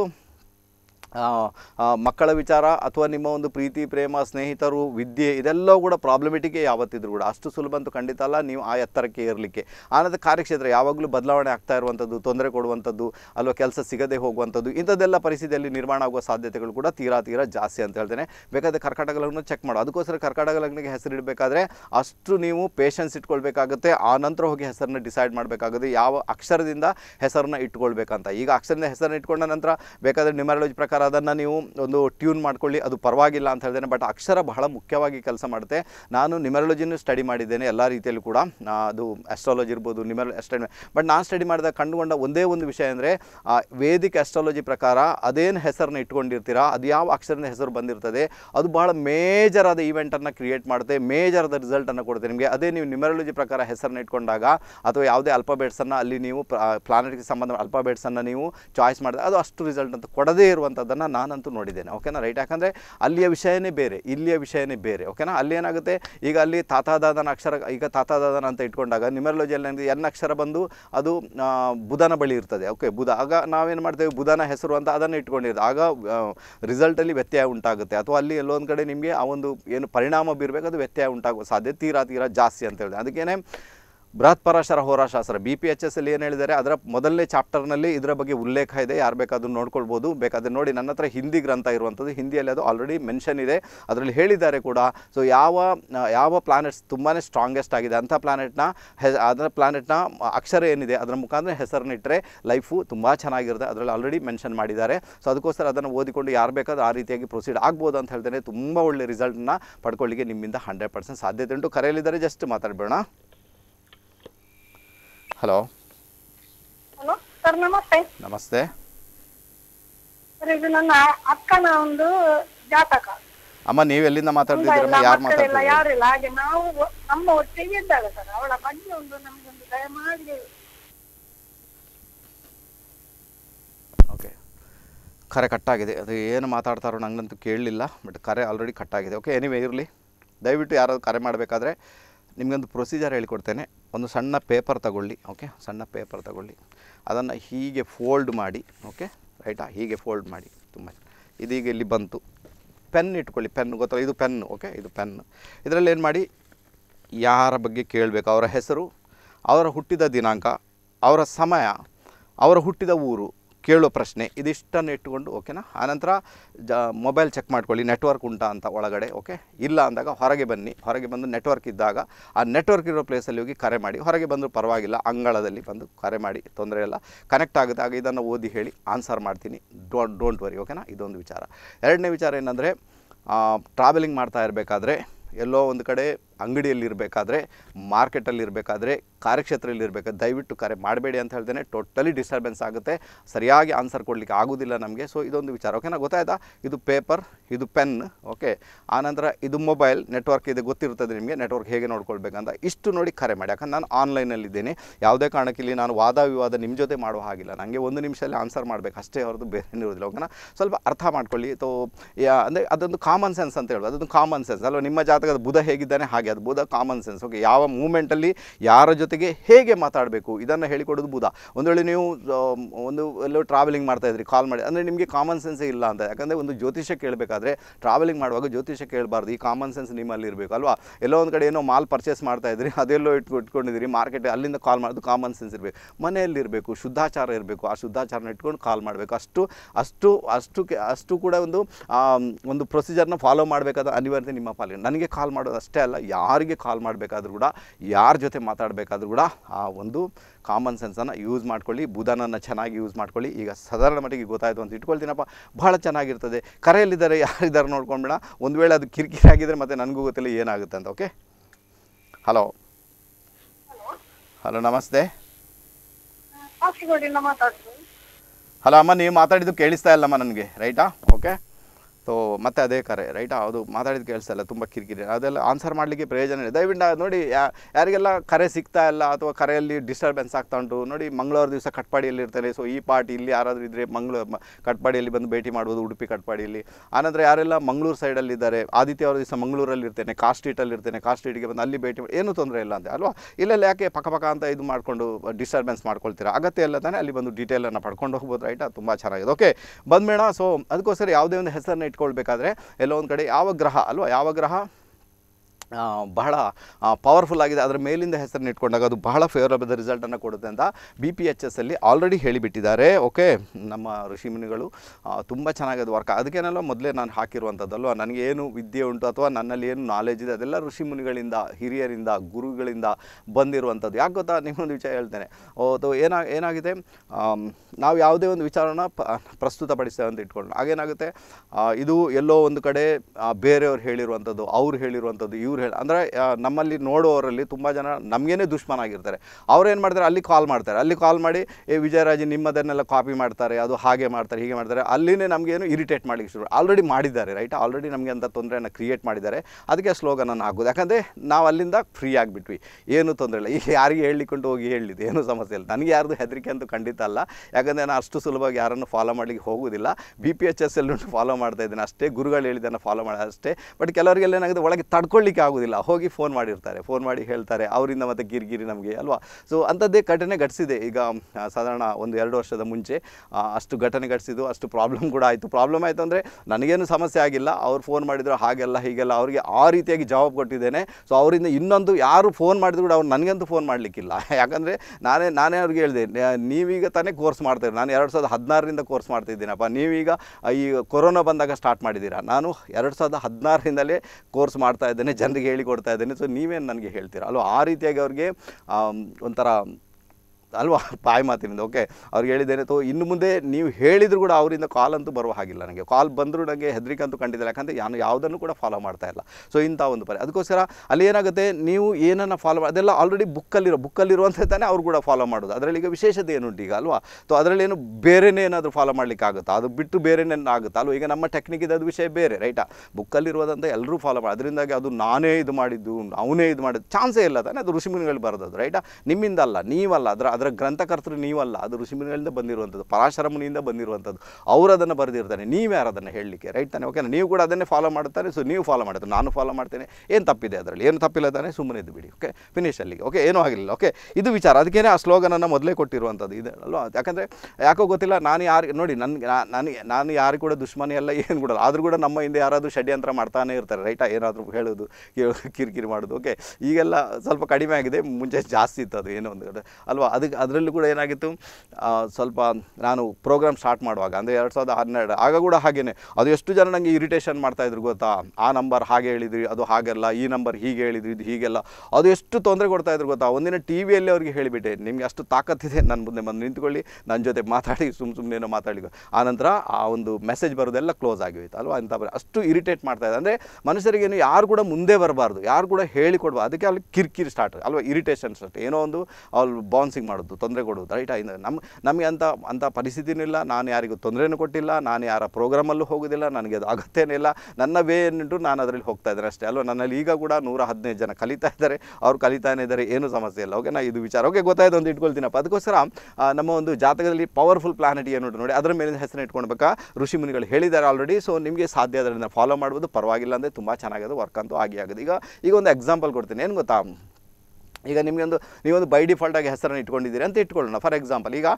ಮಕ್ಕಳ ವಿಚಾರ ಅಥವಾ ನಿಮ್ಮ ಒಂದು ಪ್ರೀತಿ ಪ್ರೇಮ ಸ್ನೇಹಿತರು ವಿದ್ಯೆ ಇದೆಲ್ಲವೂ ಕೂಡ ಪ್ರಾಬ್ಲಮೆಟಿಕೇ ಯಾವತ್ತಿದ್ರು ಕೂಡ ಅಷ್ಟು ಸುಲಭ ಅಂತೂ ಖಂಡಿತ ಅಲ್ಲ ನೀವು ಆ ಎತ್ತರಕ್ಕೆ ಇರಲಿಕ್ಕೆ ಆನಂತರ ಕಾರ್ಯಕ್ಷೇತ್ರ ಯಾವಾಗಲೂ ಬದಲಾವಣೆ ಆಗ್ತಾ ಇರುವಂಥದ್ದು ತೊಂದರೆ ಕೊಡುವಂಥದ್ದು ಅಲ್ವಾ ಕೆಲಸ ಸಿಗದೆ ಹೋಗುವಂಥದ್ದು ಇಂಥದ್ದೆಲ್ಲ ಪರಿಸ್ಥಿತಿಯಲ್ಲಿ ನಿರ್ಮಾಣ ಆಗುವ ಸಾಧ್ಯತೆಗಳು ಕೂಡ ತೀರಾ ತೀರಾ ಜಾಸ್ತಿ ಅಂತ ಹೇಳ್ತೇನೆ ಬೇಕಾದರೆ ಕರ್ಕಾಟಕ ಲಗ್ನ ಚೆಕ್ ಮಾಡು ಅದಕ್ಕೋಸ್ಕರ ಕರ್ಕಾಟಕ ಲಗ್ನಕ್ಕೆ ಹೆಸರಿಡಬೇಕಾದ್ರೆ ಅಷ್ಟು ನೀವು ಪೇಷನ್ಸ್ ಇಟ್ಕೊಳ್ಬೇಕಾಗುತ್ತೆ ಆ ನಂತರ ಹೋಗಿ ಹೆಸರನ್ನ ಡಿಸೈಡ್ ಮಾಡಬೇಕಾಗುತ್ತೆ ಯಾವ ಅಕ್ಷರದಿಂದ ಹೆಸರನ್ನ ಇಟ್ಕೊಳ್ಬೇಕಂತ ಈಗ ಅಕ್ಷರದಿಂದ ಹೆಸರನ್ನ ಇಟ್ಕೊಂಡ ನಂತರ ಬೇಕಾದರೆ ನ್ಯೂಮರಾಲಜಿ ಪ್ರಕಾರ ಅದನ್ನು ನೀವು ಒಂದು ಟ್ಯೂನ್ ಮಾಡ್ಕೊಳ್ಳಿ ಅದು ಪರವಾಗಿಲ್ಲ ಅಂತ ಹೇಳ್ತೇನೆ ಬಟ್ ಅಕ್ಷರ ಬಹಳ ಮುಖ್ಯವಾಗಿ ಕೆಲಸ ಮಾಡುತ್ತೆ ನಾನು ನಿಮರಾಲಜಿನೂ ಸ್ಟಡಿ ಮಾಡಿದ್ದೇನೆ ಎಲ್ಲ ರೀತಿಯಲ್ಲೂ ಕೂಡ ಅದು ಆಸ್ಟ್ರಾಲಜಿ ಇರ್ಬೋದು ನಿಮರ್ ಸ್ಟಡಿ ಬಟ್ ನಾನು ಸ್ಟಡಿ ಮಾಡಿದಾಗ ಕಂಡುಕೊಂಡ ಒಂದೇ ಒಂದು ವಿಷಯ ಅಂದರೆ ವೇದಿಕ ಆಸ್ಟ್ರಾಲಜಿ ಪ್ರಕಾರ ಅದೇನು ಹೆಸರನ್ನ ಇಟ್ಕೊಂಡಿರ್ತೀರಾ ಅದು ಯಾವ ಅಕ್ಷರದ ಹೆಸರು ಬಂದಿರ್ತದೆ ಅದು ಬಹಳ ಮೇಜರಾದ ಈವೆಂಟನ್ನು ಕ್ರಿಯೇಟ್ ಮಾಡುತ್ತೆ ಆದ ರಿಸಲ್ಟನ್ನು ಕೊಡುತ್ತೆ ನಿಮಗೆ ಅದೇ ನೀವು ನಿಮರಾಲಜಿ ಪ್ರಕಾರ ಹೆಸರನ್ನ ಇಟ್ಕೊಂಡಾಗ ಅಥವಾ ಯಾವುದೇ ಅಲ್ಪಬೇಟ್ಸನ್ನು ಅಲ್ಲಿ ನೀವು ಪ್ಲಾನೆಟ್ಗೆ ಸಂಬಂಧ ಅಲ್ಪಬೇಟ್ಸನ್ನು ನೀವು ಚಾಯ್ಸ್ ಮಾಡಿದೆ ಅದು ಅಷ್ಟು ರಿಸಲ್ಟ್ ಅಂತ ಕೊಡದೇ ಇರುವಂಥದ್ದು ಅದನ್ನು ನಾನಂತೂ ನೋಡಿದ್ದೇನೆ ಓಕೆನಾ ರೈಟ್ ಯಾಕಂದರೆ ಅಲ್ಲಿಯ ವಿಷಯನೇ ಬೇರೆ ಇಲ್ಲಿಯ ವಿಷಯನೇ ಬೇರೆ ಓಕೆನಾ ಅಲ್ಲಿ ಏನಾಗುತ್ತೆ ಈಗ ಅಲ್ಲಿ ತಾತಾದಾದನ ಅಕ್ಷರ ಈಗ ತಾತಾದಾದನ ಅಂತ ಇಟ್ಕೊಂಡಾಗ ನ್ಯೂಮರಲೋಜಿಯಲ್ಲಿ ಏನಿದೆ ಎನ್ ಅಕ್ಷರ ಬಂದು ಅದು ಬುಧನ ಬಳಿ ಇರ್ತದೆ ಓಕೆ ಬುಧ ಆಗ ನಾವೇನು ಮಾಡ್ತೇವೆ ಬುಧನ ಹೆಸರು ಅಂತ ಅದನ್ನು ಇಟ್ಕೊಂಡಿರೋದು ಆಗ ರಿಸಲ್ಟಲ್ಲಿ ವ್ಯತ್ಯಯ ಉಂಟಾಗುತ್ತೆ ಅಥವಾ ಅಲ್ಲಿ ಎಲ್ಲೊಂದು ಕಡೆ ನಿಮಗೆ ಆ ಒಂದು ಏನು ಪರಿಣಾಮ ಬೀರಬೇಕು ಅದು ವ್ಯತ್ಯಯ ಉಂಟಾಗುವ ಸಾಧ್ಯತೆ ತೀರಾ ತೀರಾ ಜಾಸ್ತಿ ಅಂತ ಹೇಳಿದೆ ಅದಕ್ಕೇನೆ Brihat Parashara Horashastra B P H S ಅಲ್ಲಿ ಏನು ಹೇಳಿದ್ದಾರೆ ಅದರ ಮೊದಲನೇ ಚಾಪ್ಟರ್ನಲ್ಲಿ ಇದರ ಬಗ್ಗೆ ಉಲ್ಲೇಖ ಇದೆ ಯಾರು ಬೇಕಾದರೂ ನೋಡ್ಕೊಳ್ಬೋದು ಬೇಕಾದ್ರೆ ನೋಡಿ ನನ್ನ ಹತ್ರ ಹಿಂದಿ ಗ್ರಂಥ ಇರುವಂಥದ್ದು ಹಿಂದಿಯಲ್ಲಿ ಅದು ಆಲ್ರೆಡಿ ಮೆನ್ಷನ್ ಇದೆ ಅದರಲ್ಲಿ ಹೇಳಿದ್ದಾರೆ ಕೂಡ ಸೊ ಯಾವ ಯಾವ ಪ್ಲಾನೆಟ್ಸ್ ತುಂಬಾ ಸ್ಟ್ರಾಂಗೆಸ್ಟ್ ಆಗಿದೆ ಅಂಥ ಪ್ಲಾನೆಟ್ನ ಅದರ ಪ್ಲಾನೆಟ್ನ ಅಕ್ಷರ ಏನಿದೆ ಅದರ ಮುಖಾಂತರ ಹೆಸರನ್ನಿಟ್ಟರೆ ಲೈಫು ತುಂಬ ಚೆನ್ನಾಗಿರುತ್ತೆ ಅದರಲ್ಲಿ ಆಲ್ರೆಡಿ ಮೆನ್ಷನ್ ಮಾಡಿದ್ದಾರೆ ಸೊ ಅದಕ್ಕೋಸ್ಕರ ಅದನ್ನು ಓದಿಕೊಂಡು ಯಾರು ಬೇಕಾದ್ರೂ ಆ ರೀತಿಯಾಗಿ ಪ್ರೊಸೀಡ್ ಆಗ್ಬೋದು ಅಂತ ಹೇಳ್ತೇನೆ ತುಂಬ ಒಳ್ಳೆ ರಿಸಲ್ಟ್ನ ಪಡ್ಕೊಳ್ಳಿಕ್ಕೆ ನಿಮ್ಮಿಂದ ಹಂಡ್ರೆಡ್ ಪರ್ಸೆಂಟ್ ಸಾಧ್ಯತೆ ಉಂಟು ಕರೆಯಲಿದ್ದಾರೆ ಜಸ್ಟ್ ಮಾತಾಡಬೇಡ ಹಲೋ ಹಲೋ ಸರ್ ನಮಸ್ತೆ ನಮಸ್ತೆ ಸರ್ ಇದು ನನ್ನ ಅಕ್ಕನ ಒಂದು ಜಾತಕ ಅಮ್ಮ ನೀವು ಎಲ್ಲಿಂದ ಮಾತಾಡ್ತಿದ್ದೀರಮ್ಮ ಯಾರು ಮಾತಾಡ್ತಿಲ್ಲ ಇಲ್ಲ ಹಾಗೆ ನಾವು ನಮ್ಮ ಒಟ್ಟಿಗೆ ಇದ್ದಾಗ ಸರ್ ಅವಳ ಬಗ್ಗೆ ಒಂದು ನಮಗೆ ಒಂದು ದಯ ಮಾಡಿ ಓಕೆ ಕರೆ ಕಟ್ಟಾಗಿದೆ ಅದು ಏನು ಮಾತಾಡ್ತಾರೋ ನಂಗಂತೂ ಕೇಳಲಿಲ್ಲ ಬಟ್ ಕರೆ ಆಲ್ರೆಡಿ ಕಟ್ಟಾಗಿದೆ ಓಕೆ ಎನಿವೇ ಇರಲಿ ದಯವಿಟ್ಟು ಯಾರಾದ್ರು ಕರೆ ಮಾಡಬೇಕಾದ್ರೆ ನಿಮಗೊಂದು ಪ್ರೊಸೀಜರ್ ಹೇಳಿಕೊಡ್ತೇನೆ ಒಂದು ಸಣ್ಣ ಪೇಪರ್ ತಗೊಳ್ಳಿ ಓಕೆ ಸಣ್ಣ ಪೇಪರ್ ತಗೊಳ್ಳಿ ಅದನ್ನು ಹೀಗೆ ಫೋಲ್ಡ್ ಮಾಡಿ ಓಕೆ ರೈಟಾ ಹೀಗೆ ಫೋಲ್ಡ್ ಮಾಡಿ ತುಂಬ ಇದೀಗ ಇಲ್ಲಿ ಬಂತು ಪೆನ್ ಇಟ್ಕೊಳ್ಳಿ ಪೆನ್ ಗೊತ್ತಲ್ಲ ಇದು ಪೆನ್ ಓಕೆ ಇದು ಪೆನ್ ಇದರಲ್ಲಿ ಏನು ಮಾಡಿ ಯಾರ ಬಗ್ಗೆ ಕೇಳಬೇಕು ಅವರ ಹೆಸರು ಅವರ ಹುಟ್ಟಿದ ದಿನಾಂಕ ಅವರ ಸಮಯ ಅವರ ಹುಟ್ಟಿದ ಊರು ಕೇಳೋ ಪ್ರಶ್ನೆ ಇದಿಷ್ಟನ್ನು ಇಟ್ಟುಕೊಂಡು ಓಕೆನಾ ಆನಂತರ ಜ ಮೊಬೈಲ್ ಚೆಕ್ ಮಾಡ್ಕೊಳ್ಳಿ ನೆಟ್ವರ್ಕ್ ಉಂಟಾ ಅಂತ ಒಳಗಡೆ ಓಕೆ ಇಲ್ಲ ಅಂದಾಗ ಹೊರಗೆ ಬನ್ನಿ ಹೊರಗೆ ಬಂದು ನೆಟ್ವರ್ಕ್ ಇದ್ದಾಗ ಆ ನೆಟ್ವರ್ಕ್ ಇರೋ ಪ್ಲೇಸಲ್ಲಿ ಹೋಗಿ ಕರೆ ಮಾಡಿ ಹೊರಗೆ ಬಂದರೂ ಪರವಾಗಿಲ್ಲ ಅಂಗಳದಲ್ಲಿ ಬಂದು ಕರೆ ಮಾಡಿ ತೊಂದರೆ ಇಲ್ಲ ಕನೆಕ್ಟ್ ಆಗಿದಾಗ ಇದನ್ನು ಓದಿ ಹೇಳಿ ಆನ್ಸರ್ ಮಾಡ್ತೀನಿ ಡೋಂಟ್ ಡೋಂಟ್ ವರಿ ಓಕೆನಾ ಇದೊಂದು ವಿಚಾರ ಎರಡನೇ ವಿಚಾರ ಏನಂದರೆ ಟ್ರಾವೆಲಿಂಗ್ ಮಾಡ್ತಾ ಇರಬೇಕಾದ್ರೆ ಎಲ್ಲೋ ಒಂದು ಕಡೆ ಅಂಗಡಿಯಲ್ಲಿರಬೇಕಾದ್ರೆ ಇರಬೇಕಾದ್ರೆ ಮಾರ್ಕೆಟಲ್ಲಿ ಇರಬೇಕಾದ್ರೆ ಕಾರ್ಯಕ್ಷೇತ್ರದಲ್ಲಿ ಇರಬೇಕು ದಯವಿಟ್ಟು ಕರೆ ಮಾಡಬೇಡಿ ಅಂತ ಹೇಳ್ದೇ ಟೋಟಲಿ ಡಿಸ್ಟರ್ಬೆನ್ಸ್ ಆಗುತ್ತೆ ಸರಿಯಾಗಿ ಆನ್ಸರ್ ಕೊಡಲಿಕ್ಕೆ ಆಗೋದಿಲ್ಲ ನಮಗೆ ಸೊ ಇದೊಂದು ವಿಚಾರ ಓಕೆನಾ ಗೊತ್ತಾಯ್ತಾ ಇದು ಪೇಪರ್ ಇದು ಪೆನ್ ಓಕೆ ಆನಂತರ ಇದು ಮೊಬೈಲ್ ನೆಟ್ವರ್ಕ್ ಇದೆ ಗೊತ್ತಿರ್ತದೆ ನಿಮಗೆ ನೆಟ್ವರ್ಕ್ ಹೇಗೆ ನೋಡ್ಕೊಳ್ಬೇಕಂತ ಇಷ್ಟು ನೋಡಿ ಕರೆ ಮಾಡಿ ಯಾಕಂದ್ರೆ ನಾನು ಆನ್ಲೈನಲ್ಲಿದ್ದೇನೆ ಯಾವುದೇ ಕಾರಣಕ್ಕೆ ಇಲ್ಲಿ ನಾನು ವಾದ ವಿವಾದ ನಿಮ್ಮ ಜೊತೆ ಮಾಡುವ ಹಾಗಿಲ್ಲ ನನಗೆ ಒಂದು ನಿಮಿಷದಲ್ಲಿ ಆನ್ಸರ್ ಮಾಡಬೇಕು ಅಷ್ಟೇ ಅವ್ರದ್ದು ಬೇರೆ ಇರೋದಿಲ್ಲ ಓಕೆನಾ ಸ್ವಲ್ಪ ಅರ್ಥ ಮಾಡ್ಕೊಳ್ಳಿ ತೊ ಅಂದರೆ ಅದೊಂದು ಕಾಮನ್ ಸೆನ್ಸ್ ಅಂತ ಹೇಳೋದು ಅದೊಂದು ಕಾಮನ್ ಸೆನ್ಸ್ ಅಲ್ವಾ ನಿಮ್ಮ ಜಾತಕದ ಬುಧ ಹೇಗಿದ್ದಾನೆ ಹಾಗೆ ಅದು ಬುಧ ಕಾಮನ್ ಸೆನ್ಸ್ ಓಕೆ ಯಾವ ಮೂಮೆಂಟಲ್ಲಿ ಯಾರ ಜೊತೆ ಜೊತೆಗೆ ಹೇಗೆ ಮಾತಾಡಬೇಕು ಇದನ್ನು ಹೇಳಿಕೊಡೋದು ಬುಧ ಒಂದು ವೇಳೆ ನೀವು ಒಂದು ಎಲ್ಲೋ ಟ್ರಾವೆಲಿಂಗ್ ಮಾಡ್ತಾ ಇದ್ರಿ ಕಾಲ್ ಮಾಡಿ ಅಂದರೆ ನಿಮಗೆ ಕಾಮನ್ ಸೆನ್ಸ್ ಇಲ್ಲ ಅಂತ ಯಾಕಂದರೆ ಒಂದು ಜ್ಯೋತಿಷ್ಯ ಕೇಳಬೇಕಾದ್ರೆ ಟ್ರಾವೆಲಿಂಗ್ ಮಾಡುವಾಗ ಜ್ಯೋತಿಷ್ಯ ಕೇಳಬಾರ್ದು ಈ ಕಾಮನ್ ಸೆನ್ಸ್ ನಿಮ್ಮಲ್ಲಿ ಇರಬೇಕು ಅಲ್ವಾ ಎಲ್ಲೋ ಒಂದು ಕಡೆ ಏನೋ ಮಾಲ್ ಪರ್ಚೇಸ್ ಮಾಡ್ತಾ ಇದ್ರಿ ಅದೆಲ್ಲೋ ಇಟ್ಕೊ ಇಟ್ಕೊಂಡಿದ್ದೀರಿ ಮಾರ್ಕೆಟ್ ಅಲ್ಲಿಂದ ಕಾಲ್ ಮಾಡೋದು ಕಾಮನ್ ಸೆನ್ಸ್ ಇರಬೇಕು ಮನೆಯಲ್ಲಿ ಇರಬೇಕು ಶುದ್ಧಾಚಾರ ಇರಬೇಕು ಆ ಶುದ್ಧಾಚಾರನ ಇಟ್ಕೊಂಡು ಕಾಲ್ ಮಾಡಬೇಕು ಅಷ್ಟು ಅಷ್ಟು ಅಷ್ಟು ಅಷ್ಟು ಕೂಡ ಒಂದು ಒಂದು ಪ್ರೊಸೀಜರ್ನ ಫಾಲೋ ಮಾಡಬೇಕಾದ ಅನಿವಾರ್ಯತೆ ನಿಮ್ಮ ಪಾಲಿಗೆ ನನಗೆ ಕಾಲ್ ಮಾಡೋದು ಅಷ್ಟೇ ಅಲ್ಲ ಯಾರಿಗೆ ಕಾಲ್ ಮಾಡಬೇಕಾದ್ರೂ ಕೂಡ ಯಾರ ಜೊತೆ ಮಾತಾಡಬೇಕಾದ್ರೆ ಬೇಕಾದರೂ ಕೂಡ ಆ ಒಂದು ಕಾಮನ್ ಸೆನ್ಸನ್ನು ಯೂಸ್ ಮಾಡ್ಕೊಳ್ಳಿ ಬುಧನನ್ನು ಚೆನ್ನಾಗಿ ಯೂಸ್ ಮಾಡ್ಕೊಳ್ಳಿ ಈಗ ಸಾಧಾರಣ ಮಟ್ಟಿಗೆ ಗೊತ್ತಾಯಿತು ಅಂತ ಇಟ್ಕೊಳ್ತೀನಪ್ಪ ಬಹಳ ಚೆನ್ನಾಗಿರ್ತದೆ ಕರೆಯಲ್ಲಿದ್ದಾರೆ ಯಾರಿದ್ದಾರೆ ನೋಡ್ಕೊಂಡ್ಬೇಡ ಒಂದು ವೇಳೆ ಅದು ಕಿರಿಕಿರಿ ಆಗಿದ್ದರೆ ಮತ್ತೆ ನನಗೂ ಗೊತ್ತಿಲ್ಲ ಏನಾಗುತ್ತೆ ಅಂತ ಓಕೆ ಹಲೋ ಹಲೋ ನಮಸ್ತೆ ಹಲೋ ಅಮ್ಮ ನೀವು ಮಾತಾಡಿದ್ದು ಕೇಳಿಸ್ತಾ ಇಲ್ಲಮ್ಮ ನನಗೆ ರೈಟಾ ಓಕೆ ಸೊ ಮತ್ತೆ ಅದೇ ಕರೆ ರೈಟ್ ಅದು ಮಾತಾಡಿದ ಕೇಳಿಸಲ್ಲ ತುಂಬ ಕಿರಿಕಿರಿ ಅದೆಲ್ಲ ಆನ್ಸರ್ ಮಾಡಲಿಕ್ಕೆ ಪ್ರಯೋಜನ ಇದೆ ದಯವಿಂಡ ನೋಡಿ ಯಾರಿಗೆಲ್ಲ ಕರೆ ಸಿಗ್ತಾ ಇಲ್ಲ ಅಥವಾ ಕರೆಯಲ್ಲಿ ಡಿಸ್ಟರ್ಬೆನ್ಸ್ ಆಗ್ತಾ ಉಂಟು ನೋಡಿ ಮಂಗಳವಾರ ದಿವಸ ಕಟ್ಪಾಡಿಯಲ್ಲಿ ಇರ್ತಾರೆ ಸೊ ಈ ಪಾರ್ಟ್ ಇಲ್ಲಿ ಯಾರಾದರೂ ಇದ್ದರೆ ಮಂಗಳ ಕಟ್ಪಾಡಿಯಲ್ಲಿ ಬಂದು ಭೇಟಿ ಮಾಡ್ಬೋದು ಉಡುಪಿ ಕಟ್ಪಾಡಿಯಲ್ಲಿ ಆನಂತರ ಯಾರೆಲ್ಲ ಮಂಗಳೂರು ಸೈಡಲ್ಲಿದ್ದಾರೆ ಇದ್ದಾರೆ ಆದಿತ್ಯವಾರ ದಿವಸ ಮಂಗಳೂರಲ್ಲಿ ಇರ್ತೇನೆ ಕಾಸ್ಟ್ ಸ್ಟ್ರೀಟಲ್ಲಿ ಇರ್ತೇನೆ ಕಾಸ್ಟ್ ಸ್ಟ್ರೀಟ್ಗೆ ಬಂದು ಅಲ್ಲಿ ಭೇಟಿ ಏನೂ ತೊಂದರೆ ಇಲ್ಲ ಅಂತ ಅಲ್ವಾ ಇಲ್ಲೆಲ್ಲ ಯಾಕೆ ಪಕ್ಕಪಕ್ಕ ಅಂತ ಇದು ಮಾಡಿಕೊಂಡು ಡಿಸ್ಟರ್ಬೆನ್ಸ್ ಮಾಡ್ಕೊಳ್ತೀರಾ ಅಗತ್ಯ ಇಲ್ಲ ತಾನೇ ಅಲ್ಲಿ ಬಂದು ಡೀಟೇಲನ್ನು ಪಡ್ಕೊಂಡು ಹೋಗ್ಬೋದು ರೈಟ್ ತುಂಬ ಚೆನ್ನಾಗಿದೆ ಓಕೆ ಬಂದ್ಬೇಡ ಸೊ ಅದಕ್ಕೋಸ್ಕರ ಯಾವುದೇ ಒಂದು ಹೆಸರನ್ನ ಇಟ್ಕೊಳ್ಬೇಕಾದ್ರೆ ಎಲ್ಲೋ ಒಂದು ಕಡೆ ಯಾವ ಗ್ರಹ ಅಲ್ವಾ ಯಾವ ಗ್ರಹ ಬಹಳ ಪವರ್ಫುಲ್ ಆಗಿದೆ ಅದರ ಮೇಲಿಂದ ಹೆಸರನ್ನು ಇಟ್ಕೊಂಡಾಗ ಅದು ಬಹಳ ಫೇವರಬಲ್ ರಿಸಲ್ಟನ್ನು ಕೊಡುತ್ತೆ ಅಂತ ಬಿ ಪಿ ಎಚ್ ಎಸ್ ಅಲ್ಲಿ ಆಲ್ರೆಡಿ ಹೇಳಿಬಿಟ್ಟಿದ್ದಾರೆ ಓಕೆ ನಮ್ಮ ಋಷಿಮುನಿಗಳು ತುಂಬ ಚೆನ್ನಾಗಿ ವರ್ಕ್ ಅದಕ್ಕೇನಲ್ಲ ಮೊದಲೇ ನಾನು ಹಾಕಿರುವಂಥದ್ದಲ್ವ ನನಗೇನು ವಿದ್ಯೆ ಉಂಟು ಅಥವಾ ನನ್ನಲ್ಲಿ ಏನು ನಾಲೆಜ್ ಇದೆ ಅದೆಲ್ಲ ಋಷಿಮುನಿಗಳಿಂದ ಹಿರಿಯರಿಂದ ಗುರುಗಳಿಂದ ಬಂದಿರುವಂಥದ್ದು ಯಾಕೆ ಗೊತ್ತಾ ನಿಮ್ಮೊಂದು ವಿಚಾರ ಹೇಳ್ತೇನೆ ಅದು ಏನ ಏನಾಗಿದೆ ನಾವು ಯಾವುದೇ ಒಂದು ವಿಚಾರನ ಪ ಪ್ರಸ್ತುತಪಡಿಸ್ತೇವೆ ಅಂತ ಇಟ್ಕೊಂಡು ಆಗೇನಾಗುತ್ತೆ ಇದು ಎಲ್ಲೋ ಒಂದು ಕಡೆ ಬೇರೆಯವ್ರು ಹೇಳಿರುವಂಥದ್ದು ಅವ್ರು ಹೇಳಿರುವಂಥದ್ದು ಇವ್ರು ಇವ್ರು ಹೇಳಿ ಅಂದರೆ ನಮ್ಮಲ್ಲಿ ನೋಡುವವರಲ್ಲಿ ತುಂಬ ಜನ ನಮಗೇನೆ ದುಷ್ಮನ ಆಗಿರ್ತಾರೆ ಅವ್ರು ಏನು ಮಾಡ್ತಾರೆ ಅಲ್ಲಿ ಕಾಲ್ ಮಾಡ್ತಾರೆ ಅಲ್ಲಿ ಕಾಲ್ ಮಾಡಿ ಏ ವಿಜಯರಾಜ್ ನಿಮ್ಮದನ್ನೆಲ್ಲ ಕಾಪಿ ಮಾಡ್ತಾರೆ ಅದು ಹಾಗೆ ಮಾಡ್ತಾರೆ ಹೀಗೆ ಮಾಡ್ತಾರೆ ಅಲ್ಲಿನೇ ನಮಗೇನು ಇರಿಟೇಟ್ ಮಾಡಲಿಕ್ಕೆ ಶುರು ಆಲ್ರೆಡಿ ಮಾಡಿದ್ದಾರೆ ರೈಟ್ ಆಲ್ರೆಡಿ ನಮಗೆ ಅಂತ ತೊಂದರೆಯನ್ನು ಕ್ರಿಯೇಟ್ ಮಾಡಿದ್ದಾರೆ ಅದಕ್ಕೆ ಸ್ಲೋಗನನ್ನು ಹಾಕೋದು ಯಾಕಂದರೆ ನಾವು ಅಲ್ಲಿಂದ ಫ್ರೀ ಆಗಿಬಿಟ್ವಿ ಏನು ತೊಂದರೆ ಇಲ್ಲ ಈಗ ಯಾರಿಗೆ ಹೇಳಿಕೊಂಡು ಹೋಗಿ ಹೇಳಿದ್ದು ಏನೂ ಸಮಸ್ಯೆ ಇಲ್ಲ ನನಗೆ ಯಾರ್ದು ಹೆದರಿಕೆ ಅಂತೂ ಖಂಡಿತ ಅಲ್ಲ ಯಾಕಂದರೆ ನಾನು ಅಷ್ಟು ಸುಲಭವಾಗಿ ಯಾರನ್ನು ಫಾಲೋ ಮಾಡಲಿಕ್ಕೆ ಹೋಗೋದಿಲ್ಲ ಬಿ ಪಿ ಎಚ್ ಎಸ್ ಎಲ್ಲೂ ಫಾಲೋ ಮಾಡ್ತಾ ಇದ್ದೇನೆ ಅಷ್ಟೇ ಗುರುಗಳು ಹೇಳಿದ್ದನ್ನು ಫಾಲೋ ಮಾಡೋದು ಅಷ್ಟೇ ಬಟ್ ಕೆಲವರಿಗೆಲ್ಲ ಏನಾಗುತ್ತೆ ಒಳಗೆ ತಡ್ಕೊಳ್ಳಿಕ್ಕೆ ಆಗೋದಿಲ್ಲ ಹೋಗಿ ಫೋನ್ ಮಾಡಿರ್ತಾರೆ ಫೋನ್ ಮಾಡಿ ಹೇಳ್ತಾರೆ ಅವರಿಂದ ಮತ್ತೆ ಗಿರಿಗಿರಿ ನಮಗೆ ಅಲ್ವಾ ಸೊ ಅಂಥದ್ದೇ ಘಟನೆ ಘಟಿಸಿದೆ ಈಗ ಸಾಧಾರಣ ಒಂದು ಎರಡು ವರ್ಷದ ಮುಂಚೆ ಅಷ್ಟು ಘಟನೆ ಘಟಿಸಿದ್ದು ಅಷ್ಟು ಪ್ರಾಬ್ಲಮ್ ಕೂಡ ಆಯಿತು ಪ್ರಾಬ್ಲಮ್ ಆಯಿತು ಅಂದರೆ ನನಗೇನು ಸಮಸ್ಯೆ ಆಗಿಲ್ಲ ಅವ್ರು ಫೋನ್ ಮಾಡಿದ್ರು ಹಾಗೆಲ್ಲ ಹೀಗೆಲ್ಲ ಅವರಿಗೆ ಆ ರೀತಿಯಾಗಿ ಜವಾಬ್ ಕೊಟ್ಟಿದ್ದೇನೆ ಸೊ ಅವರಿಂದ ಇನ್ನೊಂದು ಯಾರು ಫೋನ್ ಮಾಡಿದ್ರು ಕೂಡ ಅವ್ರು ನನಗಂತೂ ಫೋನ್ ಮಾಡಲಿಕ್ಕಿಲ್ಲ ಯಾಕಂದರೆ ನಾನೇ ನಾನೇ ಅವ್ರಿಗೆ ಹೇಳಿದೆ ನೀವೀಗ ತಾನೇ ಕೋರ್ಸ್ ಮಾಡ್ತಾರೆ ನಾನು ಎರಡು ಸಾವಿರದ ಹದಿನಾರರಿಂದ ಕೋರ್ಸ್ ಮಾಡ್ತಿದ್ದೀನಪ್ಪ ನೀವೀಗ ಈ ಕೊರೋನಾ ಬಂದಾಗ ಸ್ಟಾರ್ಟ್ ಮಾಡಿದ್ದೀರಾ ನಾನು ಎರಡು ಸಾವಿರದ ಹದಿನಾರರಿಂದಲೇ ಕೋರ್ಸ್ ಮಾಡ್ತಾ ಇದ್ದೇನೆ ಜನ ಜನರಿಗೆ ಹೇಳಿಕೊಡ್ತಾ ಇದ್ದೇನೆ ಸೊ ನೀವೇನು ನನಗೆ ಹೇಳ್ತೀರಾ ಅಲ್ವಾ ಆ ರೀತಿಯಾಗಿ ಅವ್ರಿಗೆ ಒಂಥರ ಅಲ್ವಾ ಬಾಯಿ ಮಾತಿನಿಂದ ಓಕೆ ಅವ್ರಿಗೆ ಹೇಳಿದ್ದೇನೆ ತೋ ಇನ್ನು ಮುಂದೆ ನೀವು ಹೇಳಿದ್ರು ಕೂಡ ಅವರಿಂದ ಕಾಲ್ ಅಂತೂ ಬರುವ ಹಾಗಿಲ್ಲ ನನಗೆ ಕಾಲ್ ಬಂದರೂ ನನಗೆ ಹೆದರಿಕೆ ಅಂತೂ ಕಂಡಿದ್ದಿಲ್ಲ ಯಾಕಂದರೆ ನಾನು ಯಾವುದನ್ನು ಕೂಡ ಫಾಲೋ ಮಾಡ್ತಾ ಇಲ್ಲ ಸೊ ಇಂಥ ಒಂದು ಪರಿ ಅದಕ್ಕೋಸ್ಕರ ಅಲ್ಲಿ ಏನಾಗುತ್ತೆ ನೀವು ಏನನ್ನು ಫಾಲೋ ಅದೆಲ್ಲ ಆಲ್ರೆಡಿ ಬುಕ್ಕಲ್ಲಿರೋ ಬುಕ್ಕಲ್ಲಿರುವಂಥ ತಾನೇ ಅವ್ರು ಕೂಡ ಫಾಲೋ ಮಾಡೋದು ಅದರಲ್ಲಿ ಈಗ ವಿಶೇಷತೆ ಏನುಂಟು ಈಗ ಅಲ್ವಾ ಸೊ ಅದರಲ್ಲಿ ಏನು ಬೇರೆನೇ ಏನಾದರೂ ಫಾಲೋ ಮಾಡ್ಲಿಕ್ಕೆ ಆಗುತ್ತಾ ಅದು ಬಿಟ್ಟು ಬೇರೆನೇ ಆಗುತ್ತಾ ಅಲ್ವಾ ಈಗ ನಮ್ಮ ಟೆಕ್ನಿಕ್ ಇದೆ ಅದು ವಿಷಯ ಬೇರೆ ರೈಟಾ ಬುಕ್ಕಲ್ಲಿರುವುದಂತ ಎಲ್ಲರೂ ಫಾಲೋ ಮಾಡಿ ಅದರಿಂದಾಗಿ ಅದು ನಾನೇ ಇದು ಮಾಡಿದ್ದು ಅವನೇ ಇದು ಮಾಡಿದ್ದು ಚಾನ್ಸೇ ಇಲ್ಲ ತಾನೇ ಅದು ಋಷಿಮುನಿಗಳು ಬರೋದು ರೈಟಾ ನಿಮ್ಮಿಂದ ಅಲ್ಲ ನೀವಲ್ಲ ಅದರ ಅದರ ಗ್ರಂಥಕರ್ತರು ನೀವಲ್ಲ ಅದು ಋಷಿಮುನಿಗಳಿಂದ ಬಂದಿರುವಂಥದ್ದು ಪರಾಶರಮುನಿಯಿಂದ ಬಂದಿರುವಂಥದ್ದು ಅವರು ಅದನ್ನು ಬರೆದಿರ್ತಾನೆ ನೀವು ಯಾರು ಅದನ್ನು ಹೇಳಲಿಕ್ಕೆ ರೈಟ್ ತಾನೆ ಓಕೆನಾ ನೀವು ಕೂಡ ಅದನ್ನೇ ಫಾಲೋ ಮಾಡ್ತಾರೆ ಸೊ ನೀವು ಫಾಲೋ ಮಾಡ್ತಾರೆ ನಾನು ಫಾಲೋ ಮಾಡ್ತೇನೆ ಏನು ತಪ್ಪಿದೆ ಅದರಲ್ಲಿ ಏನು ತಪ್ಪಿಲ್ಲ ತಾನೆ ಸುಮ್ಮನೆ ಇದ್ದು ಬಿಡಿ ಓಕೆ ಫಿನಿಶ್ ಅಲ್ಲಿಗೆ ಓಕೆ ಏನೂ ಆಗಿಲ್ಲ ಓಕೆ ಇದು ವಿಚಾರ ಅದಕ್ಕೇನೆ ಆ ಸ್ಲೋಗನನ್ನು ಮೊದಲೇ ಕೊಟ್ಟಿರುವಂಥದ್ದು ಇದೆ ಅಲ್ವಾ ಯಾಕಂದರೆ ಯಾಕೋ ಗೊತ್ತಿಲ್ಲ ನಾನು ಯಾರು ನೋಡಿ ನನಗೆ ನನಗೆ ನಾನು ಯಾರು ಕೂಡ ದುಶ್ಮನಿ ಎಲ್ಲ ಏನು ಕೂಡ ಆದರೂ ಕೂಡ ನಮ್ಮ ಹಿಂದೆ ಯಾರಾದರೂ ಷಡ್ಯಂತ್ರ ಮಾಡ್ತಾನೆ ಇರ್ತಾರೆ ರೈಟಾ ಏನಾದರೂ ಹೇಳೋದು ಕಿರಿಕಿರಿ ಮಾಡೋದು ಓಕೆ ಈಗೆಲ್ಲ ಸ್ವಲ್ಪ ಕಡಿಮೆ ಆಗಿದೆ ಮುಂಚೆ ಜಾಸ್ತಿ ಇತ್ತು ಅದು ಏನೋ ಒಂದು ಅಲ್ವಾ ಅದು ಅದಕ್ಕೆ ಅದರಲ್ಲೂ ಕೂಡ ಏನಾಗಿತ್ತು ಸ್ವಲ್ಪ ನಾನು ಪ್ರೋಗ್ರಾಮ್ ಸ್ಟಾರ್ಟ್ ಮಾಡುವಾಗ ಅಂದರೆ ಎರಡು ಸಾವಿರದ ಹನ್ನೆರಡು ಆಗ ಕೂಡ ಹಾಗೇ ಅದು ಎಷ್ಟು ಜನ ನನಗೆ ಇರಿಟೇಷನ್ ಮಾಡ್ತಾಯಿದ್ರು ಗೊತ್ತಾ ಆ ನಂಬರ್ ಹಾಗೆ ಹೇಳಿದ್ರಿ ಅದು ಹಾಗೆಲ್ಲ ಈ ನಂಬರ್ ಹೀಗೆ ಹೇಳಿದ್ರಿ ಇದು ಹೀಗೆಲ್ಲ ಅದು ಎಷ್ಟು ತೊಂದರೆ ಕೊಡ್ತಾಯಿದ್ರು ಗೊತ್ತಾ ಒಂದಿನ ಟಿ ವಿಯಲ್ಲಿ ಅವ್ರಿಗೆ ಹೇಳಿಬಿಟ್ಟೆ ನಿಮಗೆ ಅಷ್ಟು ತಾಕತ್ತಿದೆ ನನ್ನ ಮುಂದೆ ಬಂದು ನಿಂತ್ಕೊಳ್ಳಿ ನನ್ನ ಜೊತೆ ಮಾತಾಡಿ ಸುಮ್ಮ ಸುಮ್ಮನೆ ಮಾತಾಡಿ ಆನಂತರ ಆ ಒಂದು ಮೆಸೇಜ್ ಬರೋದೆಲ್ಲ ಕ್ಲೋಸ್ ಆಗಿತ್ತು ಅಲ್ವಾ ಅಂತ ಅಷ್ಟು ಇರಿಟೇಟ್ ಮಾಡ್ತಾ ಇದ್ದಾರೆ ಅಂದರೆ ಮನುಷ್ಯರಿಗೇನು ಯಾರು ಕೂಡ ಮುಂದೆ ಬರಬಾರ್ದು ಯಾರು ಕೂಡ ಹೇಳಿಕೊಡ್ಬಾರ್ದು ಅದಕ್ಕೆ ಅಲ್ಲಿ ಕಿರಿಕಿರಿ ಸ್ಟಾರ್ಟ್ ಅಲ್ವಾ ಇರಿಟೇಷನ್ ಸ್ಟಾರ್ಟ್ ಏನೋ ಒಂದು ಅವ್ರು ಬೌನ್ಸಿಂಗ್ ಮಾಡೋದು ತೊಂದರೆ ಕೊಡೋದು ರೈಟ್ ಆಯ್ತು ನಮ್ಮ ನಮಗೆ ಅಂತ ಅಂಥ ಪರಿಸ್ಥಿತಿನೂ ಇಲ್ಲ ನಾನು ಯಾರಿಗೂ ತೊಂದರೆನೂ ಕೊಟ್ಟಿಲ್ಲ ನಾನು ಯಾರ ಪ್ರೋಗ್ರಾಮಲ್ಲೂ ಹೋಗೋದಿಲ್ಲ ನನಗೆ ಅದು ಅಗತ್ಯನಿಲ್ಲ ನನ್ನ ವೇ ಏನಿಟ್ಟು ನಾನು ಅದರಲ್ಲಿ ಹೋಗ್ತಾ ಇದ್ದೇನೆ ಅಷ್ಟೇ ಅಲ್ವಾ ನನ್ನಲ್ಲಿ ಈಗ ಕೂಡ ನೂರ ಹದಿನೈದು ಜನ ಕಲಿತಾ ಇದ್ದಾರೆ ಅವ್ರು ಕಲಿತಾನೇ ಇದ್ದಾರೆ ಏನೂ ಸಮಸ್ಯೆ ಇಲ್ಲ ಓಕೆ ನಾ ಇದು ವಿಚಾರ ಓಕೆ ಗೊತ್ತಾಯ್ತು ಅಂತ ಇಟ್ಕೊಳ್ತೀನಪ್ಪ ಅದಕ್ಕೋಸ್ಕರ ನಮ್ಮ ಒಂದು ಜಾತಕದಲ್ಲಿ ಪವರ್ಫುಲ್ ಪ್ಲಾನೆಟ್ ಏನು ನೋಡಿ ಅದರ ಮೇಲೆ ಹೆಸರು ಇಟ್ಕೊಳ್ಬೇಕಾ ಋಷಿ ಮುನಿಗಳು ಹೇಳಿದ್ದಾರೆ ಆಲ್ರೆಡಿ ಸೊ ನಿಮಗೆ ಸಾಧ್ಯ ಅದರಿಂದ ಫಾಲೋ ಮಾಡ್ಬೋದು ಪರವಾಗಿಲ್ಲ ಅಂದರೆ ತುಂಬ ಚೆನ್ನಾಗಿದೆ ವರ್ಕ್ ಅಂತೂ ಆಗಿ ಆಗೋದು ಈಗ ಈಗ ಒಂದು ಎಕ್ಸಾಂಪಲ್ ಕೊಡ್ತೀನಿ ಏನು ಗೊತ್ತಾ ಈಗ ನಿಮಗೆ ಒಂದು ನೀವೊಂದು ಬೈ ಡಿಫಾಲ್ಟಾಗಿ ಹೆಸರನ್ನು ಇಟ್ಕೊಂಡಿದ್ದೀರಿ ಅಂತ ಇಟ್ಕೊಳ್ಳೋಣ ಫಾರ್ ಎಕ್ಸಾಂಪಲ್ ಈಗ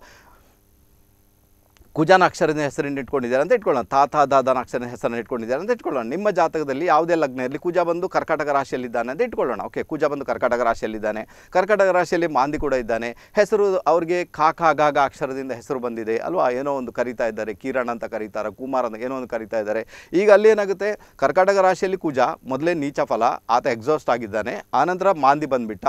ಕುಜನ ಅಕ್ಷರದ ಹೆಸರನ್ನು ಇಟ್ಕೊಂಡಿದ್ದಾರೆ ಅಂತ ಇಟ್ಕೊಳ್ಳೋಣ ತಾತ ದಾದನ ಅಕ್ಷರನ ಹೆಸರನ್ನು ಇಟ್ಕೊಂಡಿದ್ದಾರೆ ಅಂತ ಇಟ್ಕೊಳ್ಳೋಣ ನಿಮ್ಮ ಜಾತಕದಲ್ಲಿ ಯಾವುದೇ ಲಗ್ನ ಇರಲಿ ಕುಜ ಬಂದು ಕರ್ಕಾಟಕ ರಾಶಿಯಲ್ಲಿದ್ದಾನೆ ಅಂತ ಇಟ್ಕೊಳ್ಳೋಣ ಓಕೆ ಕುಜ ಬಂದು ಕರ್ಕಾಟಕ ರಾಶಿಯಲ್ಲಿದ್ದಾನೆ ಕರ್ಕಾಟಕ ರಾಶಿಯಲ್ಲಿ ಮಾಂದಿ ಕೂಡ ಇದ್ದಾನೆ ಹೆಸರು ಅವ್ರಿಗೆ ಕಾಕ ಗಾಗ ಅಕ್ಷರದಿಂದ ಹೆಸರು ಬಂದಿದೆ ಅಲ್ವಾ ಏನೋ ಒಂದು ಕರಿತಾ ಇದ್ದಾರೆ ಕಿರಣ್ ಅಂತ ಕರೀತಾರೆ ಕುಮಾರ್ ಅಂತ ಏನೋ ಒಂದು ಕರಿತಾ ಇದ್ದಾರೆ ಈಗ ಅಲ್ಲಿ ಏನಾಗುತ್ತೆ ಕರ್ಕಾಟಕ ರಾಶಿಯಲ್ಲಿ ಕುಜ ಮೊದಲೇ ನೀಚ ಫಲ ಆತ ಎಕ್ಸಾಸ್ಟ್ ಆಗಿದ್ದಾನೆ ಆನಂತರ ಮಾಂದಿ ಬಂದುಬಿಟ್ಟ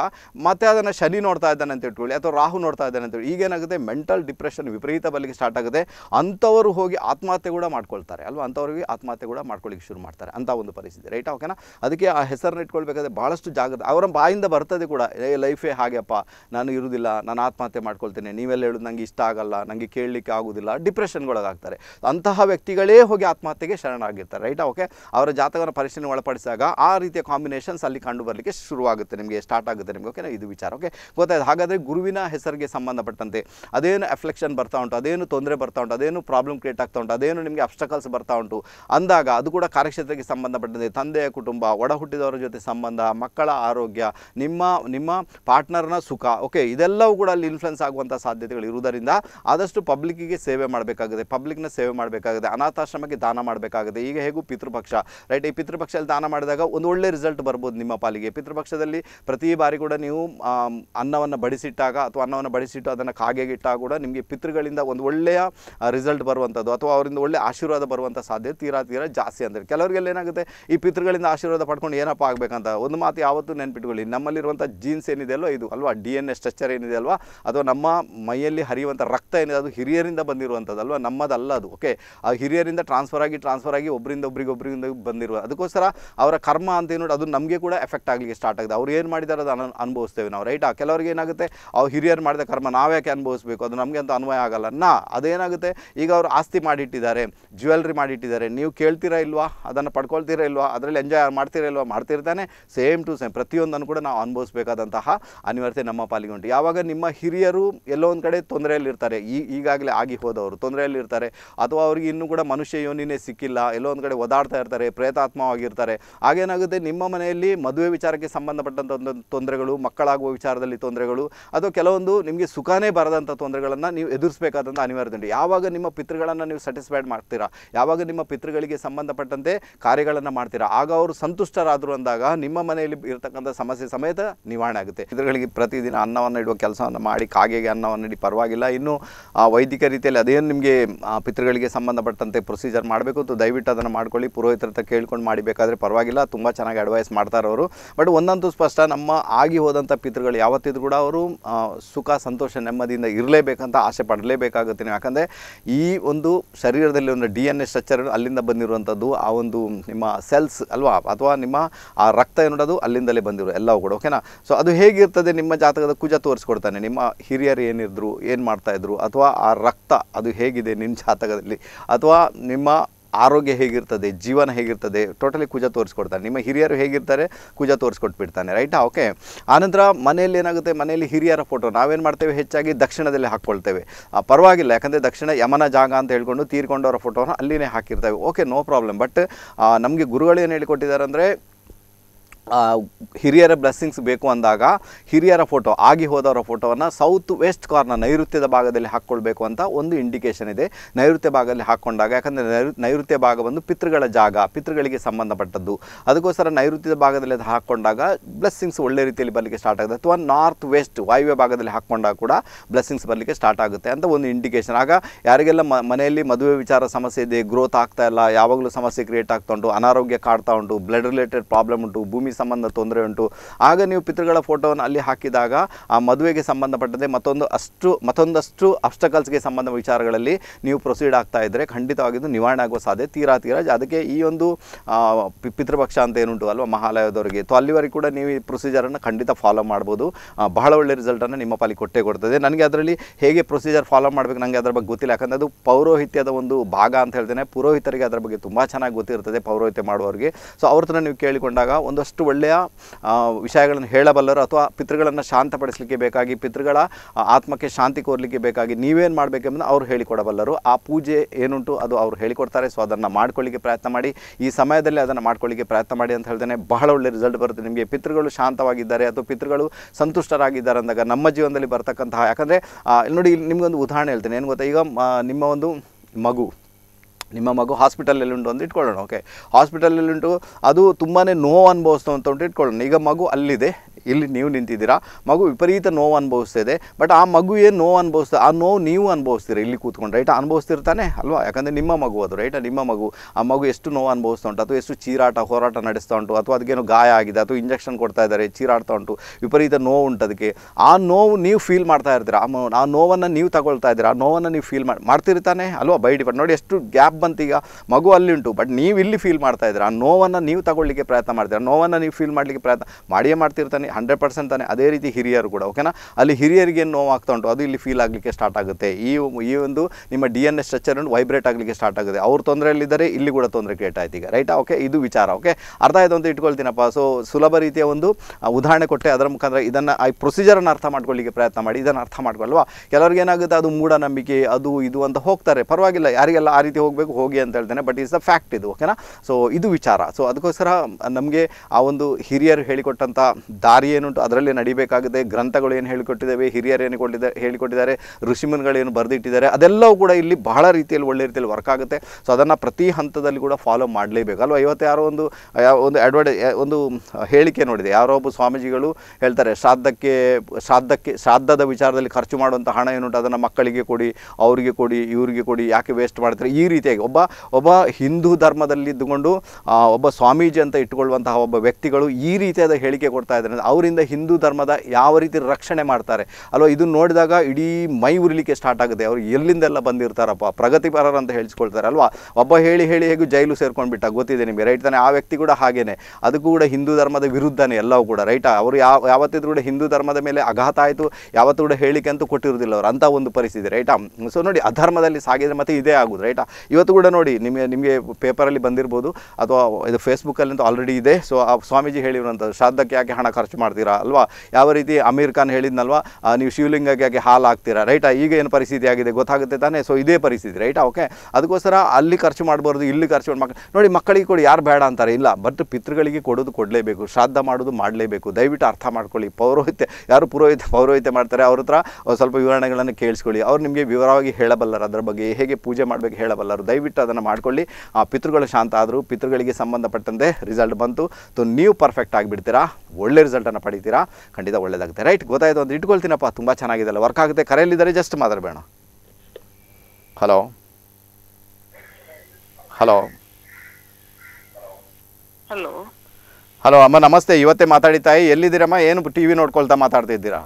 ಮತ್ತೆ ಅದನ್ನು ಶನಿ ನೋಡ್ತಾ ಇದ್ದಾನೆ ಅಂತ ಇಟ್ಕೊಳ್ಳಿ ಅಥವಾ ರಾಹು ನೋಡ್ತಾ ಇದ್ದಾನೆ ಅಂತ ಈಗೇನಾಗುತ್ತೆ ಮೆಂಟಲ್ ಡಿಪ್ರೆಷನ್ ವಿಪರೀತ ಬಲಿಗೆ ಸ್ಟಾರ್ಟ್ ಆಗುತ್ತೆ ಅಂಥವರು ಹೋಗಿ ಆತ್ಮಹತ್ಯೆ ಕೂಡ ಮಾಡ್ಕೊಳ್ತಾರೆ ಅಲ್ವಾ ಅಂಥವ್ರಿಗೆ ಆತ್ಮಹತ್ಯೆ ಕೂಡ ಮಾಡ್ಕೊಳ್ಳಿಕ್ಕೆ ಶುರು ಮಾಡ್ತಾರೆ ಅಂಥ ಒಂದು ಪರಿಸ್ಥಿತಿ ರೈಟ್ ಓಕೆನಾ ಅದಕ್ಕೆ ಆ ಹೆಸರನ್ನ ಇಟ್ಕೊಳ್ಬೇಕಾದ್ರೆ ಭಾಳಷ್ಟು ಜಾಗದ ಅವರ ಬಾಯಿಂದ ಬರ್ತದೆ ಕೂಡ ಏ ಲೈಫೇ ಹಾಗೆಪ್ಪ ನಾನು ಇರುವುದಿಲ್ಲ ನಾನು ಆತ್ಮಹತ್ಯೆ ಮಾಡ್ಕೊಳ್ತೇನೆ ನೀವೆಲ್ಲ ಹೇಳೋದು ನನಗೆ ಇಷ್ಟ ಆಗಲ್ಲ ನನಗೆ ಕೇಳಲಿಕ್ಕೆ ಆಗೋದಿಲ್ಲ ಡಿಪ್ರೆಷನ್ಗೊಳಗಾಗ್ತಾರೆ ಅಂತಹ ವ್ಯಕ್ತಿಗಳೇ ಹೋಗಿ ಆತ್ಮಹತ್ಯೆಗೆ ಶರಣಾಗಿರ್ತಾರೆ ರೈಟ್ ಓಕೆ ಅವರ ಜಾತಕನ ಪರಿಶೀಲನೆ ಒಳಪಡಿಸಿದಾಗ ಆ ರೀತಿಯ ಕಾಂಬಿನೇಷನ್ಸ್ ಅಲ್ಲಿ ಕಂಡು ಬರಲಿಕ್ಕೆ ಶುರುವಾಗುತ್ತೆ ನಿಮಗೆ ಸ್ಟಾರ್ಟ್ ಆಗುತ್ತೆ ನಿಮಗೆ ಓಕೆನಾ ಇದು ವಿಚಾರ ಓಕೆ ಗೊತ್ತಾಯ್ತು ಹಾಗಾದರೆ ಗುರುವಿನ ಹೆಸರಿಗೆ ಸಂಬಂಧಪಟ್ಟಂತೆ ಅದೇನು ಎಫ್ಲೆಕ್ಷನ್ ಬರ್ತಾ ಉಂಟು ಅದೇನು ತೊಂದರೆ ಬರ್ತಾ ಆಗ್ತಾ ಉಂಟು ಅದೇನು ಪ್ರಾಬ್ಲಮ್ ಕ್ರಿಯೇಟ್ ಆಗ್ತಾ ಉಂಟು ಅದೇನು ನಿಮಗೆ ಅಬ್ಸ್ಟಕಲ್ಸ್ ಬರ್ತಾ ಉಂಟು ಅಂದಾಗ ಅದು ಕೂಡ ಕಾರ್ಯಕ್ಷೇತ್ರಕ್ಕೆ ಸಂಬಂಧಪಟ್ಟಂತೆ ತಂದೆಯ ಕುಟುಂಬ ಒಡ ಹುಟ್ಟಿದವರ ಜೊತೆ ಸಂಬಂಧ ಮಕ್ಕಳ ಆರೋಗ್ಯ ನಿಮ್ಮ ನಿಮ್ಮ ಪಾರ್ಟ್ನರ್ನ ಸುಖ ಓಕೆ ಇದೆಲ್ಲವೂ ಕೂಡ ಅಲ್ಲಿ ಇನ್ಫ್ಲುಯೆನ್ಸ್ ಆಗುವಂಥ ಸಾಧ್ಯತೆಗಳು ಇರುವುದರಿಂದ ಆದಷ್ಟು ಪಬ್ಲಿಕ್ಕಿಗೆ ಸೇವೆ ಮಾಡಬೇಕಾಗುತ್ತೆ ಪಬ್ಲಿಕ್ನ ಸೇವೆ ಮಾಡಬೇಕಾಗುತ್ತೆ ಅನಾಥಾಶ್ರಮಕ್ಕೆ ದಾನ ಮಾಡಬೇಕಾಗುತ್ತೆ ಈಗ ಹೇಗೂ ಪಿತೃಪಕ್ಷ ರೈಟ್ ಈ ಪಿತೃಪಕ್ಷದಲ್ಲಿ ದಾನ ಮಾಡಿದಾಗ ಒಂದು ಒಳ್ಳೆ ರಿಸಲ್ಟ್ ಬರ್ಬೋದು ನಿಮ್ಮ ಪಾಲಿಗೆ ಪಿತೃಪಕ್ಷದಲ್ಲಿ ಪ್ರತಿ ಬಾರಿ ಕೂಡ ನೀವು ಅನ್ನವನ್ನು ಬಡಿಸಿಟ್ಟಾಗ ಅಥವಾ ಅನ್ನವನ್ನು ಬಡಿಸಿಟ್ಟು ಅದನ್ನು ಇಟ್ಟಾಗ ಕೂಡ ನಿಮಗೆ ಪಿತೃಗಳಿಂದ ಒಂದು ಒಳ್ಳೆಯ ರಿಸಲ್ಟ್ ಬರುವಂಥದ್ದು ಅಥವಾ ಅವರಿಂದ ಒಳ್ಳೆ ಆಶೀರ್ವಾದ ಬರುವಂಥ ಸಾಧ್ಯತೆ ತೀರಾ ತೀರಾ ಜಾಸ್ತಿ ಅಂದರೆ ಕೆಲವರಿಗೆಲ್ಲ ಏನಾಗುತ್ತೆ ಈ ಪಿತೃಗಳಿಂದ ಆಶೀರ್ವಾದ ಪಡ್ಕೊಂಡು ಏನಪ್ಪ ಆಗಬೇಕಂತ ಒಂದು ಮಾತು ಯಾವತ್ತೂ ನೆನ್ಪಿಟ್ಕೊಳ್ಳಿ ನಮ್ಮಲ್ಲಿರುವಂಥ ಜೀನ್ಸ್ ಏನಿದೆ ಅಲ್ವ ಇದು ಅಲ್ವಾ ಡಿ ಎನ್ ಎ ಸ್ಟ್ರಕ್ಚರ್ ಏನಿದೆ ಅಲ್ವಾ ಅಥವಾ ನಮ್ಮ ಮೈಯಲ್ಲಿ ಹರಿಯುವಂಥ ರಕ್ತ ಏನಿದೆ ಅದು ಹಿರಿಯರಿಂದ ಬಂದಿರುವಂಥದ್ದು ಅಲ್ವಾ ನಮ್ಮದಲ್ಲ ಅದು ಓಕೆ ಆ ಹಿರಿಯರಿಂದ ಟ್ರಾನ್ಸ್ಫರ್ ಆಗಿ ಟ್ರಾನ್ಸ್ಫರ್ ಆಗಿ ಒಬ್ಬರಿಂದ ಒಬ್ರಿಗೆ ಒಬ್ಬರಿಂದ ಬಂದಿರುವ ಅದಕ್ಕೋಸ್ಕರ ಅವರ ಕರ್ಮ ಅಂತ ಏನು ಅದು ನಮಗೆ ಕೂಡ ಎಫೆಕ್ಟ್ ಆಗಲಿಕ್ಕೆ ಸ್ಟಾರ್ಟ್ ಆಗಿದೆ ಅವ್ರು ಏನು ಮಾಡಿದಾರೆ ಅದು ಅನುಭವಿಸ್ತೇವೆ ನಾವು ಆ ಕೆಲವರಿಗೆ ಏನಾಗುತ್ತೆ ಅವ್ರು ಹಿರಿಯರು ಮಾಡಿದ ಕರ್ಮ ನಾವ್ಯಾಕೆ ಅನುಭವಿಸಬೇಕು ಅದು ನಮಗೆ ಅಂತ ಅನ್ವಯ ಆಗಲ್ಲ ನಾ ಅದೇನಾಗುತ್ತೆ ಈಗ ಅವರು ಆಸ್ತಿ ಮಾಡಿಟ್ಟಿದ್ದಾರೆ ಜ್ಯುವೆಲ್ರಿ ಮಾಡಿಟ್ಟಿದ್ದಾರೆ ನೀವು ಕೇಳ್ತೀರಾ ಇಲ್ವಾ ಅದನ್ನು ಪಡ್ಕೊಳ್ತೀರಾ ಇಲ್ವಾ ಅದರಲ್ಲಿ ಎಂಜಾಯ್ ಮಾಡ್ತೀರಾ ಇಲ್ವಾ ಮಾಡ್ತಿರ್ತಾನೆ ಸೇಮ್ ಟು ಸೇಮ್ ಪ್ರತಿಯೊಂದನ್ನು ಕೂಡ ನಾವು ಅನುಭವಿಸಬೇಕಾದಂತಹ ಅನಿವಾರ್ಯತೆ ನಮ್ಮ ಪಾಲಿಗೆ ಉಂಟು ಯಾವಾಗ ನಿಮ್ಮ ಹಿರಿಯರು ಎಲ್ಲೋ ಒಂದು ಕಡೆ ತೊಂದರೆಯಲ್ಲಿರ್ತಾರೆ ಈ ಈಗಾಗಲೇ ಆಗಿ ಹೋದವರು ತೊಂದರೆಯಲ್ಲಿರ್ತಾರೆ ಅಥವಾ ಅವ್ರಿಗೆ ಇನ್ನೂ ಕೂಡ ಮನುಷ್ಯ ಯೋನಿನೇ ಸಿಕ್ಕಿಲ್ಲ ಎಲ್ಲೋ ಒಂದು ಕಡೆ ಓದಾಡ್ತಾ ಇರ್ತಾರೆ ಪ್ರೇತಾತ್ಮವಾಗಿರ್ತಾರೆ ಹಾಗೇನಾಗುತ್ತೆ ನಿಮ್ಮ ಮನೆಯಲ್ಲಿ ಮದುವೆ ವಿಚಾರಕ್ಕೆ ಸಂಬಂಧಪಟ್ಟಂಥ ಒಂದು ತೊಂದರೆಗಳು ಮಕ್ಕಳಾಗುವ ವಿಚಾರದಲ್ಲಿ ತೊಂದರೆಗಳು ಅಥವಾ ಕೆಲವೊಂದು ನಿಮಗೆ ಸುಖನೇ ಬರದಂಥ ತೊಂದರೆಗಳನ್ನು ನೀವು ಎದುರಿಸಬೇಕಾದಂಥ ಅನಿವಾರ್ಯತೆ ಉಂಟು ಯಾವ ಯಾವಾಗ ನಿಮ್ಮ ಪಿತೃಗಳನ್ನು ನೀವು ಸ್ಯಾಟಿಸ್ಫೈಡ್ ಮಾಡ್ತೀರಾ ಯಾವಾಗ ನಿಮ್ಮ ಪಿತೃಗಳಿಗೆ ಸಂಬಂಧಪಟ್ಟಂತೆ ಕಾರ್ಯಗಳನ್ನು ಮಾಡ್ತೀರಾ ಆಗ ಅವರು ಸಂತುಷ್ಟರಾದರು ಅಂದಾಗ ನಿಮ್ಮ ಮನೆಯಲ್ಲಿ ಇರತಕ್ಕಂಥ ಸಮಸ್ಯೆ ಸಮೇತ ನಿವಾರಣೆ ಆಗುತ್ತೆ ಪಿತೃಗಳಿಗೆ ಪ್ರತಿದಿನ ಅನ್ನವನ್ನು ಇಡುವ ಕೆಲಸವನ್ನು ಮಾಡಿ ಕಾಗೆಗೆ ಅನ್ನವನ್ನು ಇಡಿ ಪರವಾಗಿಲ್ಲ ಇನ್ನು ವೈದಿಕ ರೀತಿಯಲ್ಲಿ ಅದೇನು ನಿಮಗೆ ಪಿತೃಗಳಿಗೆ ಸಂಬಂಧಪಟ್ಟಂತೆ ಪ್ರೊಸೀಜರ್ ಮಾಡಬೇಕು ಅಂತ ದಯವಿಟ್ಟು ಅದನ್ನು ಮಾಡ್ಕೊಳ್ಳಿ ಪುರೋಹಿತರ ಹತ್ರ ಕೇಳ್ಕೊಂಡು ಮಾಡಬೇಕಾದ್ರೆ ಪರವಾಗಿಲ್ಲ ತುಂಬ ಚೆನ್ನಾಗಿ ಅಡ್ವೈಸ್ ಮಾಡ್ತಾರೆ ಅವರು ಬಟ್ ಒಂದಂತೂ ಸ್ಪಷ್ಟ ನಮ್ಮ ಆಗಿ ಹೋದಂಥ ಪಿತೃಗಳು ಯಾವತ್ತಿದ್ರು ಕೂಡ ಅವರು ಸುಖ ಸಂತೋಷ ನೆಮ್ಮದಿಯಿಂದ ಇರಲೇಬೇಕಂತ ಆಸೆ ಪಡಲೇಬೇಕಾಗುತ್ತೆ ನೀವು ಯಾಕಂದರೆ ಈ ಒಂದು ಶರೀರದಲ್ಲಿ ಒಂದು ಡಿ ಎನ್ ಎ ಸ್ಟ್ರಕ್ಚರ್ ಅಲ್ಲಿಂದ ಬಂದಿರುವಂಥದ್ದು ಆ ಒಂದು ನಿಮ್ಮ ಸೆಲ್ಸ್ ಅಲ್ವಾ ಅಥವಾ ನಿಮ್ಮ ಆ ರಕ್ತ ಏನೋಡೋದು ಅಲ್ಲಿಂದಲೇ ಬಂದಿರೋ ಎಲ್ಲವೂ ಕೂಡ ಓಕೆನಾ ಸೊ ಅದು ಹೇಗಿರ್ತದೆ ನಿಮ್ಮ ಜಾತಕದ ಕುಜ ತೋರಿಸ್ಕೊಡ್ತಾನೆ ನಿಮ್ಮ ಹಿರಿಯರು ಏನಿದ್ರು ಏನು ಮಾಡ್ತಾಯಿದ್ರು ಅಥವಾ ಆ ರಕ್ತ ಅದು ಹೇಗಿದೆ ನಿಮ್ಮ ಜಾತಕದಲ್ಲಿ ಅಥವಾ ನಿಮ್ಮ ಆರೋಗ್ಯ ಹೇಗಿರ್ತದೆ ಜೀವನ ಹೇಗಿರ್ತದೆ ಟೋಟಲಿ ಕುಜ ತೋರಿಸ್ಕೊಡ್ತಾರೆ ನಿಮ್ಮ ಹಿರಿಯರು ಹೇಗಿರ್ತಾರೆ ಕುಜ ತೋರಿಸ್ಕೊಟ್ಬಿಡ್ತಾನೆ ರೈಟಾ ಓಕೆ ಆನಂತರ ಮನೆಯಲ್ಲಿ ಏನಾಗುತ್ತೆ ಮನೆಯಲ್ಲಿ ಹಿರಿಯರ ಫೋಟೋ ನಾವೇನು ಮಾಡ್ತೇವೆ ಹೆಚ್ಚಾಗಿ ದಕ್ಷಿಣದಲ್ಲಿ ಹಾಕ್ಕೊಳ್ತೇವೆ ಪರವಾಗಿಲ್ಲ ಯಾಕಂದರೆ ದಕ್ಷಿಣ ಯಮನ ಜಾಗ ಅಂತ ಹೇಳ್ಕೊಂಡು ತೀರ್ಕೊಂಡವರ ಫೋಟೋನ ಅಲ್ಲಿನೇ ಹಾಕಿರ್ತೇವೆ ಓಕೆ ನೋ ಪ್ರಾಬ್ಲಮ್ ಬಟ್ ನಮಗೆ ಗುರುಗಳು ಏನು ಹೇಳಿಕೊಟ್ಟಿದ್ದಾರೆ ಅಂದರೆ ಹಿರಿಯರ ಬ್ಲೆಸ್ಸಿಂಗ್ಸ್ ಬೇಕು ಅಂದಾಗ ಹಿರಿಯರ ಫೋಟೋ ಆಗಿ ಹೋದವರ ಫೋಟೋವನ್ನು ಸೌತ್ ವೆಸ್ಟ್ ಕಾರ್ನರ್ ನೈಋತ್ಯದ ಭಾಗದಲ್ಲಿ ಹಾಕ್ಕೊಳ್ಬೇಕು ಅಂತ ಒಂದು ಇಂಡಿಕೇಶನ್ ಇದೆ ನೈಋತ್ಯ ಭಾಗದಲ್ಲಿ ಹಾಕ್ಕೊಂಡಾಗ ಯಾಕಂದರೆ ನೈಋತ್ಯ ಭಾಗ ಬಂದು ಪಿತೃಗಳ ಜಾಗ ಪಿತೃಗಳಿಗೆ ಸಂಬಂಧಪಟ್ಟದ್ದು ಅದಕ್ಕೋಸ್ಕರ ನೈಋತ್ಯದ ಭಾಗದಲ್ಲಿ ಅದು ಹಾಕ್ಕೊಂಡಾಗ ಬ್ಲೆಸ್ಸಿಂಗ್ಸ್ ಒಳ್ಳೆ ರೀತಿಯಲ್ಲಿ ಬರಲಿಕ್ಕೆ ಸ್ಟಾರ್ಟ್ ಆಗುತ್ತೆ ಅಥವಾ ನಾರ್ತ್ ವೆಸ್ಟ್ ವಾಯುವ್ಯ ಭಾಗದಲ್ಲಿ ಹಾಕ್ಕೊಂಡಾಗ ಕೂಡ ಬ್ಲೆಸ್ಸಿಂಗ್ಸ್ ಬರಲಿಕ್ಕೆ ಸ್ಟಾರ್ಟ್ ಆಗುತ್ತೆ ಅಂತ ಒಂದು ಇಂಡಿಕೇಶನ್ ಆಗ ಯಾರಿಗೆಲ್ಲ ಮನೆಯಲ್ಲಿ ಮದುವೆ ವಿಚಾರ ಸಮಸ್ಯೆ ಇದೆ ಗ್ರೋತ್ ಆಗ್ತಾ ಇಲ್ಲ ಯಾವಾಗಲೂ ಸಮಸ್ಯೆ ಕ್ರಿಯೇಟ್ ಆಗ್ತಾ ಉಂಟು ಅನಾರೋಗ್ಯ ಕಾಡ್ತಾ ಉಂಟು ಬ್ಲಡ್ ರಿಲೇಟೆಡ್ ಪ್ರಾಬ್ಲಮ್ ಉಂಟು ಭೂಮಿ ಸಂಬಂಧ ತೊಂದರೆ ಉಂಟು ಆಗ ನೀವು ಪಿತೃಗಳ ಫೋಟೋವನ್ನು ಅಲ್ಲಿ ಹಾಕಿದಾಗ ಆ ಮದುವೆಗೆ ಸಂಬಂಧಪಟ್ಟಂತೆ ಮತ್ತೊಂದು ಅಷ್ಟು ಮತ್ತೊಂದಷ್ಟು ಅಬ್ಸ್ಟಕಲ್ಸ್ಗೆ ಸಂಬಂಧ ವಿಚಾರಗಳಲ್ಲಿ ನೀವು ಪ್ರೊಸೀಡ್ ಆಗ್ತಾ ಇದ್ದರೆ ಖಂಡಿತವಾಗಿದ್ದು ನಿವಾರಣೆ ಆಗುವ ಸಾಧ್ಯ ತೀರಾ ತೀರಾ ಅದಕ್ಕೆ ಈ ಒಂದು ಪಿತೃಪಕ್ಷ ಅಂತ ಏನುಂಟು ಅಲ್ವಾ ಮಹಾಲಯದವರಿಗೆ ಸೊ ಅಲ್ಲಿವರೆಗೆ ಕೂಡ ನೀವು ಈ ಪ್ರೊಸೀಜರನ್ನು ಖಂಡಿತ ಫಾಲೋ ಮಾಡ್ಬೋದು ಬಹಳ ಒಳ್ಳೆ ರಿಸಲ್ಟನ್ನು ನಿಮ್ಮ ಪಾಲಿಗೆ ಕೊಟ್ಟೇ ಕೊಡ್ತದೆ ನನಗೆ ಅದರಲ್ಲಿ ಹೇಗೆ ಪ್ರೊಸೀಜರ್ ಫಾಲೋ ಮಾಡಬೇಕು ನನಗೆ ಅದರ ಬಗ್ಗೆ ಗೊತ್ತಿಲ್ಲ ಯಾಕಂದರೆ ಅದು ಪೌರೋಹಿತ್ಯದ ಒಂದು ಭಾಗ ಅಂತ ಹೇಳ್ತೇನೆ ಪುರೋಹಿತರಿಗೆ ಅದರ ಬಗ್ಗೆ ತುಂಬ ಚೆನ್ನಾಗಿ ಗೊತ್ತಿರ್ತದೆ ಪೌರೋಹಿತ್ಯ ಮಾಡುವವರಿಗೆ ಸೊ ಅವ್ರ ಹತ್ರ ನೀವು ಕೇಳಿಕೊಂಡಾಗ ಒಂದಷ್ಟು ಒಳ್ಳೆಯ ವಿಷಯಗಳನ್ನು ಹೇಳಬಲ್ಲರು ಅಥವಾ ಪಿತೃಗಳನ್ನು ಶಾಂತಪಡಿಸಲಿಕ್ಕೆ ಬೇಕಾಗಿ ಪಿತೃಗಳ ಆತ್ಮಕ್ಕೆ ಶಾಂತಿ ಕೋರಲಿಕ್ಕೆ ಬೇಕಾಗಿ ನೀವೇನು ಮಾಡಬೇಕೆಂಬುದು ಅವರು ಹೇಳಿಕೊಡಬಲ್ಲರು ಆ ಪೂಜೆ ಏನುಂಟು ಅದು ಅವರು ಹೇಳಿಕೊಡ್ತಾರೆ ಸೊ ಅದನ್ನು ಮಾಡ್ಕೊಳ್ಳಿಕ್ಕೆ ಪ್ರಯತ್ನ ಮಾಡಿ ಈ ಸಮಯದಲ್ಲಿ ಅದನ್ನು ಮಾಡ್ಕೊಳ್ಳಿಕ್ಕೆ ಪ್ರಯತ್ನ ಮಾಡಿ ಅಂತ ಹೇಳ್ತೇನೆ ಬಹಳ ಒಳ್ಳೆ ರಿಸಲ್ಟ್ ಬರುತ್ತೆ ನಿಮಗೆ ಪಿತೃಗಳು ಶಾಂತವಾಗಿದ್ದಾರೆ ಅಥವಾ ಪಿತೃಗಳು ಸಂತುಷ್ಟರಾಗಿದ್ದಾರೆ ಅಂದಾಗ ನಮ್ಮ ಜೀವನದಲ್ಲಿ ಬರ್ತಕ್ಕಂತಹ ಯಾಕಂದರೆ ನೋಡಿ ನಿಮಗೊಂದು ಉದಾಹರಣೆ ಹೇಳ್ತೇನೆ ಏನು ಗೊತ್ತಾ ಈಗ ನಿಮ್ಮ ಒಂದು ಮಗು ನಿಮ್ಮ ಮಗು ಹಾಸ್ಪಿಟಲಲ್ಲಿ ಉಂಟು ಅಂತ ಇಟ್ಕೊಳ್ಳೋಣ ಓಕೆ ಹಾಸ್ಪಿಟಲಲ್ಲಿ ಉಂಟು ಅದು ತುಂಬಾ ನೋವು ಅನುಭವಿಸ್ತು ಅಂತ ಉಂಟು ಇಟ್ಕೊಳ್ಳೋಣ ಈಗ ಮಗು ಅಲ್ಲಿದೆ ಇಲ್ಲಿ ನೀವು ನಿಂತಿದ್ದೀರಾ ಮಗು ವಿಪರೀತ ನೋವು ಅನುಭವಿಸ್ತಾ ಬಟ್ ಆ ಮಗು ಏನು ನೋವು ಅನುಭವಿಸ್ತದೆ ಆ ನೋವು ನೀವು ಅನುಭವಿಸ್ತೀರಿ ಇಲ್ಲಿ ಕೂತ್ಕೊಂಡು ರೈಟ್ ಅನುಭವಿಸ್ತಿರ್ತಾನೆ ಅಲ್ವಾ ಯಾಕಂದರೆ ನಿಮ್ಮ ಮಗು ಅದು ರೈಟ್ ನಿಮ್ಮ ಮಗು ಆ ಮಗು ಎಷ್ಟು ನೋವು ಅನುಭವಿಸ್ತಾ ಉಂಟು ಅಥವಾ ಎಷ್ಟು ಚೀರಾಟ ಹೋರಾಟ ನಡೆಸ್ತಾ ಉಂಟು ಅಥವಾ ಅದಕ್ಕೇನೋ ಗಾಯ ಆಗಿದೆ ಅಥವಾ ಇಂಜೆಕ್ಷನ್ ಕೊಡ್ತಾ ಇದ್ದಾರೆ ಚೀರಾಡ್ತಾ ಉಂಟು ವಿಪರೀತ ನೋವು ಉಂಟು ಅದಕ್ಕೆ ಆ ನೋವು ನೀವು ಫೀಲ್ ಮಾಡ್ತಾ ಇರ್ತೀರ ಆ ನೋವನ್ನು ನೀವು ತಗೊಳ್ತಾ ಇದ್ದೀರಾ ಆ ನೋವನ್ನು ನೀವು ಫೀಲ್ ಮಾಡಿ ಮಾಡ್ತಿರ್ತಾನೆ ಅಲ್ವಾ ಬೈಡಿ ಬಟ್ ನೋಡಿ ಎಷ್ಟು ಗ್ಯಾಪ್ ಈಗ ಮಗು ಅಲ್ಲಿ ಉಂಟು ಬಟ್ ನೀವು ಇಲ್ಲಿ ಫೀಲ್ ಮಾಡ್ತಾ ಇದ್ದೀರಾ ಆ ನೋವನ್ನು ನೀವು ತಗೊಳ್ಳಿಕ್ಕೆ ಪ್ರಯತ್ನ ಮಾಡ್ತೀರಾ ನೋವನ್ನು ನೀವು ಫೀಲ್ ಮಾಡಲಿಕ್ಕೆ ಪ್ರಯತ್ನ ಮಾಡಿಯೇ ಮಾಡ್ತಿರ್ತಾನೆ ಹಂಡ್ರೆಡ್ ಪರ್ಸೆಂಟ್ ತಾನೆ ಅದೇ ರೀತಿ ಹಿರಿಯರು ಕೂಡ ಓಕೆನಾ ಅಲ್ಲಿ ಹಿರಿಯರಿಗೆ ಏನು ನೋವು ಆಗ್ತಾ ಉಂಟು ಅದು ಇಲ್ಲಿ ಫೀಲ್ ಆಗಲಿಕ್ಕೆ ಸ್ಟಾರ್ಟ್ ಆಗುತ್ತೆ ಈ ಈ ಒಂದು ನಿಮ್ಮ D N A structure vibrate ಆಗಲಿಕ್ಕೆ ಸ್ಟಾರ್ಟ್ ಆಗುತ್ತೆ ಅವ್ರ ತೊಂದರೆಯಲ್ಲಿದ್ದರೆ ಇಲ್ಲಿ ಕೂಡ ತೊಂದರೆ ಕ್ರಿಯೇಟ್ ಆಯ್ತು ಈಗ ರೈಟಾ ಓಕೆ ಇದು ವಿಚಾರ ಓಕೆ ಅರ್ಥ ಆಯಿತು ಅಂತ ಇಟ್ಕೊಳ್ತೀನಪ್ಪ ಸೊ ಸುಲಭ ರೀತಿಯ ಒಂದು ಉದಾಹರಣೆ ಕೊಟ್ಟೆ ಅದರ ಮುಖಾಂತರ ಇದನ್ನು ಆ ಪ್ರೊಸೀಜರನ್ನು ಅರ್ಥ ಮಾಡ್ಕೊಳ್ಳಿಕ್ಕೆ ಪ್ರಯತ್ನ ಮಾಡಿ ಇದನ್ನು ಅರ್ಥ ಮಾಡ್ಕೊಳ್ವಾ ಕೆಲವ್ರಿಗೆ ಏನಾಗುತ್ತೆ ಅದು ಮೂಢನಂಬಿಕೆ ಅದು ಇದು ಅಂತ ಹೋಗ್ತಾರೆ ಪರವಾಗಿಲ್ಲ ಯಾರಿಗೆಲ್ಲ ಆ ರೀತಿ ಹೋಗಬೇಕು ಹೋಗಿ ಅಂತ ಹೇಳ್ತೇನೆ ಬಟ್ ಇಸ್ ದ ಫ್ಯಾಕ್ಟ್ ಇದು ಓಕೆನಾ ಸೊ ಇದು ವಿಚಾರ ಸೊ ಅದಕ್ಕೋಸ್ಕರ ನಮಗೆ ಆ ಒಂದು ಹಿರಿಯರು ಹೇಳಿಕೊಟ್ಟಂಥ ದಾರಿ ದಾರಿ ಏನುಂಟು ಅದರಲ್ಲಿ ನಡಿಬೇಕಾಗಿದೆ ಗ್ರಂಥಗಳು ಏನು ಹೇಳಿಕೊಟ್ಟಿದ್ದಾವೆ ಹಿರಿಯರು ಏನು ಕೊಟ್ಟಿದ್ದಾರೆ ಹೇಳಿಕೊಟ್ಟಿದ್ದಾರೆ ಋಷಿಮನ್ಗಳೇನು ಬರೆದಿಟ್ಟಿದ್ದಾರೆ ಅದೆಲ್ಲವೂ ಕೂಡ ಇಲ್ಲಿ ಬಹಳ ರೀತಿಯಲ್ಲಿ ಒಳ್ಳೆ ರೀತಿಯಲ್ಲಿ ವರ್ಕ್ ಆಗುತ್ತೆ ಸೊ ಅದನ್ನು ಪ್ರತಿ ಹಂತದಲ್ಲಿ ಕೂಡ ಫಾಲೋ ಮಾಡಲೇಬೇಕು ಅಲ್ವಾ ಇವತ್ತು ಯಾರೋ ಒಂದು ಒಂದು ಅಡ್ವರ್ಟೈ ಒಂದು ಹೇಳಿಕೆ ನೋಡಿದೆ ಯಾರೋ ಒಬ್ಬ ಸ್ವಾಮೀಜಿಗಳು ಹೇಳ್ತಾರೆ ಶ್ರಾದ್ದಕ್ಕೆ ಶ್ರಾದ್ದಕ್ಕೆ ಶ್ರಾದ್ದದ ವಿಚಾರದಲ್ಲಿ ಖರ್ಚು ಮಾಡುವಂಥ ಹಣ ಏನುಂಟು ಅದನ್ನು ಮಕ್ಕಳಿಗೆ ಕೊಡಿ ಅವರಿಗೆ ಕೊಡಿ ಇವರಿಗೆ ಕೊಡಿ ಯಾಕೆ ವೇಸ್ಟ್ ಮಾಡ್ತಾರೆ ಈ ರೀತಿಯಾಗಿ ಒಬ್ಬ ಒಬ್ಬ ಹಿಂದೂ ಧರ್ಮದಲ್ಲಿ ಇದ್ದುಕೊಂಡು ಒಬ್ಬ ಸ್ವಾಮೀಜಿ ಅಂತ ಇಟ್ಟುಕೊಳ್ಳುವಂತಹ ಒಬ್ಬ ವ್ಯಕ್ತಿಗಳು ಈ ರೀತಿಯಾದ ಹೇಳಿಕೆ ಕೊಡ್ತಾ ಇದ್ದಾರೆ ಅವರಿಂದ ಹಿಂದೂ ಧರ್ಮದ ಯಾವ ರೀತಿ ರಕ್ಷಣೆ ಮಾಡ್ತಾರೆ ಅಲ್ವಾ ಇದನ್ನು ನೋಡಿದಾಗ ಇಡೀ ಮೈ ಉರಿಲಿಕ್ಕೆ ಸ್ಟಾರ್ಟ್ ಆಗುತ್ತೆ ಅವರು ಎಲ್ಲಿಂದೆಲ್ಲ ಬಂದಿರ್ತಾರಪ್ಪ ಪ್ರಗತಿಪರರು ಅಂತ ಹೇಳಿಸ್ಕೊಳ್ತಾರೆ ಅಲ್ವಾ ಒಬ್ಬ ಹೇಳಿ ಹೇಳಿ ಹೇಗೂ ಜೈಲು ಸೇರ್ಕೊಂಡು ಬಿಟ್ಟ ಗೊತ್ತಿದೆ ನಿಮಗೆ ರೈಟ್ ತಾನೆ ಆ ವ್ಯಕ್ತಿ ಕೂಡ ಹಾಗೇನೆ ಅದಕ್ಕೂ ಕೂಡ ಹಿಂದೂ ಧರ್ಮದ ವಿರುದ್ಧನೇ ಎಲ್ಲವೂ ಕೂಡ ರೈಟಾ ಅವರು ಯಾವ ಯಾವತ್ತಿದ್ರೂ ಕೂಡ ಹಿಂದೂ ಧರ್ಮದ ಮೇಲೆ ಆಘಾತ ಆಯಿತು ಯಾವತ್ತೂ ಕೂಡ ಹೇಳಿಕೆ ಅಂತೂ ಕೊಟ್ಟಿರೋದಿಲ್ಲ ಅವರು ಅಂಥ ಒಂದು ಪರಿಸ್ಥಿತಿ ರೈಟಾ ಸೊ ನೋಡಿ ಅಧರ್ಮದಲ್ಲಿ ಸಾಗಿದರೆ ಮತ್ತೆ ಇದೇ ಆಗೋದು ರೈಟಾ ಇವತ್ತು ಕೂಡ ನೋಡಿ ನಿಮಗೆ ನಿಮಗೆ ಪೇಪರಲ್ಲಿ ಬಂದಿರ್ಬೋದು ಅಥವಾ ಇದು ಅಂತೂ ಆಲ್ರೆಡಿ ಇದೆ ಸೊ ಆ ಸ್ವಾಮೀಜಿ ಹೇಳಿರುವಂಥದ್ದು ಶ್ರಾದ್ದಕ್ಕೆ ಯಾಕೆ ಹಣ ಖರ್ಚು ಮಾಡ್ತೀರಾ ಅಲ್ವಾ ಯಾವ ರೀತಿ ಅಮೀರ್ ಖಾನ್ ಹೇಳಿದ್ನಲ್ವಾ ನೀವು ಶಿವಲಿಂಗಕ್ಕೆ ಹಾಲು ಹಾಕ್ತೀರಾ ರೈಟಾ ಈಗ ಏನು ಪರಿಸ್ಥಿತಿ ಆಗಿದೆ ಗೊತ್ತಾಗುತ್ತೆ ತಾನೇ ಸೊ ಇದೇ ಪರಿಸ್ಥಿತಿ ರೈಟಾ ಓಕೆ ಅದಕ್ಕೋಸ್ಕರ ಅಲ್ಲಿ ಖರ್ಚು ಮಾಡ್ಬಾರ್ದು ಇಲ್ಲಿ ಖರ್ಚು ಮಾಡಿ ನೋಡಿ ಮಕ್ಕಳಿಗೆ ಕೊಡಿ ಯಾರು ಬೇಡ ಅಂತಾರೆ ಇಲ್ಲ ಬಟ್ ಪಿತೃಗಳಿಗೆ ಕೊಡೋದು ಕೊಡಲೇಬೇಕು ಶ್ರಾದ್ದ ಮಾಡೋದು ಮಾಡಲೇಬೇಕು ದಯವಿಟ್ಟು ಅರ್ಥ ಮಾಡ್ಕೊಳ್ಳಿ ಪೌರೋಹಿತ್ಯ ಯಾರು ಪುರೋಹಿತ ಪೌರೋಹಿತ್ಯ ಮಾಡ್ತಾರೆ ಅವ್ರ ಹತ್ರ ಸ್ವಲ್ಪ ವಿವರಣೆಗಳನ್ನು ಕೇಳಿಸ್ಕೊಳ್ಳಿ ಅವ್ರು ನಿಮಗೆ ವಿವರವಾಗಿ ಹೇಳಬಲ್ಲರು ಅದರ ಬಗ್ಗೆ ಹೇಗೆ ಪೂಜೆ ಮಾಡಬೇಕು ಹೇಳಬಲ್ಲರು ದಯವಿಟ್ಟು ಅದನ್ನು ಮಾಡಿಕೊಳ್ಳಿ ಆ ಪಿತೃಗಳು ಶಾಂತ ಆದರೂ ಪಿತೃಗಳಿಗೆ ಸಂಬಂಧಪಟ್ಟಂತೆ ರಿಸಲ್ಟ್ ಬಂತು ಸೊ ನೀವು ಪರ್ಫೆಕ್ಟ್ ಆಗಿಬಿಡ್ತೀರಾ ಒಳ್ಳೆ ರಿಸಲ್ಟ್ ರಿಸಲ್ಟನ್ನು ಪಡಿತೀರಾ ಖಂಡಿತ ಒಳ್ಳೇದಾಗುತ್ತೆ ರೈಟ್ ಗೊತ್ತಾಯ್ತು ಅಂತ ಇಟ್ಕೊಳ್ತೀನಪ್ಪ ತುಂಬ ಚೆನ್ನಾಗಿದೆ ಅಲ್ಲ ವರ್ಕ್ ಆಗುತ್ತೆ ಕರೆಯಲ್ಲಿದ್ದಾರೆ ಜಸ್ಟ್ ಮಾತಾಡಬೇಡ ಹಲೋ ಹಲೋ ಹಲೋ ಹಲೋ ಅಮ್ಮ ನಮಸ್ತೆ ಇವತ್ತೇ ಮಾತಾಡಿ ತಾಯಿ ಎಲ್ಲಿದ್ದೀರಮ್ಮ ಏನು ಟಿ ವಿ ನೋಡ್ಕೊಳ್ತಾ ಮಾತಾಡ್ತಿದ್ದೀರಾ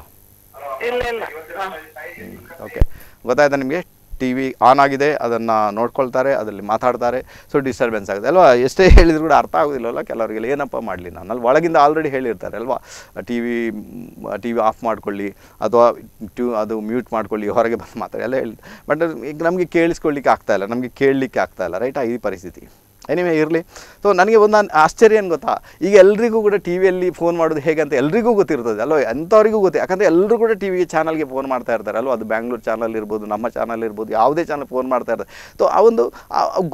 ಓಕೆ ಗೊತ್ತಾಯ್ತಾ ನಿಮಗೆ ಟಿ ವಿ ಆನ್ ಆಗಿದೆ ಅದನ್ನು ನೋಡ್ಕೊಳ್ತಾರೆ ಅದರಲ್ಲಿ ಮಾತಾಡ್ತಾರೆ ಸೊ ಡಿಸ್ಟರ್ಬೆನ್ಸ್ ಆಗುತ್ತೆ ಅಲ್ವಾ ಎಷ್ಟೇ ಹೇಳಿದ್ರು ಕೂಡ ಅರ್ಥ ಆಗೋದಿಲ್ಲಲ್ಲ ಕೆಲವರಿಗೆಲ್ಲ ಏನಪ್ಪ ಮಾಡಲಿ ನಾನು ಅಲ್ಲಿ ಒಳಗಿಂದ ಆಲ್ರೆಡಿ ಹೇಳಿರ್ತಾರೆ ಅಲ್ವಾ T V T V off ಮಾಡ್ಕೊಳ್ಳಿ ಅಥವಾ ಟ್ಯೂ ಅದು ಮ್ಯೂಟ್ ಮಾಡ್ಕೊಳ್ಳಿ ಹೊರಗೆ ಬಂದು ಮಾತಾಡಿ ಎಲ್ಲ ಹೇಳಿ ಬಟ್ ಈಗ ನಮಗೆ ಕೇಳಿಸ್ಕೊಳ್ಲಿಕ್ಕೆ ಆಗ್ತಾಯಿಲ್ಲ ನಮಗೆ ಕೇಳಲಿಕ್ಕೆ ಆಗ್ತಾಯಿಲ್ಲ ರೈಟ್ ಈ ಪರಿಸ್ಥಿತಿ ಎನಿವೆ ಇರಲಿ ಸೊ ನನಗೆ ಒಂದು ಆಶ್ಚರ್ಯ ಏನು ಗೊತ್ತಾ ಈಗ ಎಲ್ಲರಿಗೂ ಕೂಡ ಟಿ ವಿಯಲ್ಲಿ ಫೋನ್ ಮಾಡೋದು ಹೇಗೆ ಅಂತ ಎಲ್ರಿಗೂ ಗೊತ್ತಿರ್ತದೆ ಅಲ್ವ ಎಂಥವರಿಗೂ ಗೊತ್ತೆ ಯಾಕಂದರೆ ಎಲ್ಲರೂ ಕೂಡ ಟಿ ವಿಗೆ ಚಾನಲ್ಗೆ ಫೋನ್ ಮಾಡ್ತಾ ಇರ್ತಾರೆ ಅಲ್ವ ಅದು ಬ್ಯಾಂಗ್ಳೂರ್ ಚಾನಲ್ ಇರ್ಬೋದು ನಮ್ಮ ಚಾನಲ್ ಇರ್ಬೋದು ಯಾವುದೇ ಚಾನಲ್ ಫೋನ್ ಮಾಡ್ತಾ ಇರ್ತಾರೆ ಸೊ ಆ ಒಂದು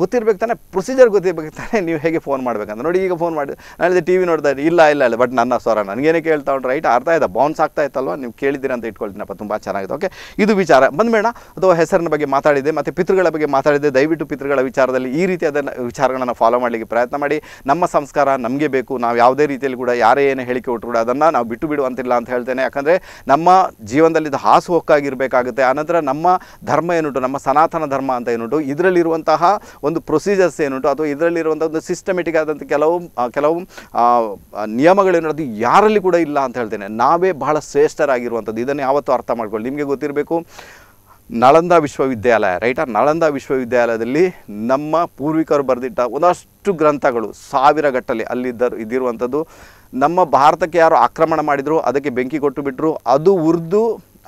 ಗೊತ್ತಿರ್ಬೇಕು ತಾನೆ ಪ್ರೊಸೀಜರ್ ಗೊತ್ತಿರ್ಬೇಕು ತಾನೆ ನೀವು ಹೇಗೆ ಫೋನ್ ಮಾಡಬೇಕಂತ ನೋಡಿ ಈಗ ಫೋನ್ ಮಾಡಿ ನಾನು ಟಿ ವಿ ನೋಡ್ತಾ ಇದ್ದೀನಿ ಇಲ್ಲ ಇಲ್ಲ ಇಲ್ಲ ಬಟ್ ನನ್ನ ಸ್ವರ ನನಗೇನೇ ಕೇಳ್ತಾ ಉಂಟು ರೈಟ್ ಅರ್ಥ ಆಯ್ತಾ ಬೌನ್ಸ್ ಆಗ್ತಾ ಇತ್ತಲ್ವ ನೀವು ಕೇಳಿದಿರ ಅಂತ ಇಟ್ಕೊಳ್ತೀನಪ್ಪ ತುಂಬ ಚೆನ್ನಾಗಿದೆ ಓಕೆ ಇದು ವಿಚಾರ ಬಂದಬೇಡ ಅಥವಾ ಹೆಸರಿನ ಬಗ್ಗೆ ಮಾತಾಡಿದೆ ಮತ್ತು ಪಿತೃಗಳ ಬಗ್ಗೆ ಮಾತಾಡಿದೆ ದಯವಿಟ್ಟು ಪಿತೃಗಳ ವಿಚಾರದಲ್ಲಿ ಈ ರೀತಿಯಾದ ವಿಚಾರ ಸಂಸ್ಕಾರಗಳನ್ನು ಫಾಲೋ ಮಾಡಲಿಕ್ಕೆ ಪ್ರಯತ್ನ ಮಾಡಿ ನಮ್ಮ ಸಂಸ್ಕಾರ ನಮಗೆ ಬೇಕು ನಾವು ಯಾವುದೇ ರೀತಿಯಲ್ಲಿ ಕೂಡ ಯಾರೇ ಏನು ಹೇಳಿಕೆ ಕೊಟ್ಟರು ಕೂಡ ಅದನ್ನು ನಾವು ಬಿಟ್ಟು ಬಿಡುವಂತಿಲ್ಲ ಅಂತ ಹೇಳ್ತೇನೆ ಯಾಕಂದರೆ ನಮ್ಮ ಜೀವನದಲ್ಲಿ ಇದು ಹಾಸು ಹೊಕ್ಕಾಗಿರಬೇಕಾಗುತ್ತೆ ಆನಂತರ ನಮ್ಮ ಧರ್ಮ ಏನುಂಟು ನಮ್ಮ ಸನಾತನ ಧರ್ಮ ಅಂತ ಏನುಂಟು ಇದರಲ್ಲಿರುವಂತಹ ಒಂದು ಪ್ರೊಸೀಜರ್ಸ್ ಏನುಂಟು ಅಥವಾ ಇದರಲ್ಲಿರುವಂಥ ಒಂದು ಸಿಸ್ಟಮೆಟಿಕ್ ಆದಂಥ ಕೆಲವು ಕೆಲವು ನಿಯಮಗಳೇನು ಅದು ಯಾರಲ್ಲಿ ಕೂಡ ಇಲ್ಲ ಅಂತ ಹೇಳ್ತೇನೆ ನಾವೇ ಬಹಳ ಶ್ರೇಷ್ಠರಾಗಿರುವಂಥದ್ದು ಇದನ್ನು ಯಾವತ್ತೂ ಅರ್ಥ ಮಾಡ್ಕೊಳ್ಳಿ ನಿಮಗೆ ಗೊತ್ತಿರಬೇಕು ನಳಂದ ವಿಶ್ವವಿದ್ಯಾಲಯ ರೈಟಾ ನಳಂದ ವಿಶ್ವವಿದ್ಯಾಲಯದಲ್ಲಿ ನಮ್ಮ ಪೂರ್ವಿಕರು ಬರೆದಿಟ್ಟ ಒಂದಷ್ಟು ಗ್ರಂಥಗಳು ಸಾವಿರ ಗಟ್ಟಲೆ ಅಲ್ಲಿದ್ದರು ಇದ್ದಿರುವಂಥದ್ದು ನಮ್ಮ ಭಾರತಕ್ಕೆ ಯಾರು ಆಕ್ರಮಣ ಮಾಡಿದರು ಅದಕ್ಕೆ ಬೆಂಕಿ ಕೊಟ್ಟು ಬಿಟ್ಟರು ಅದು ಉರ್ದು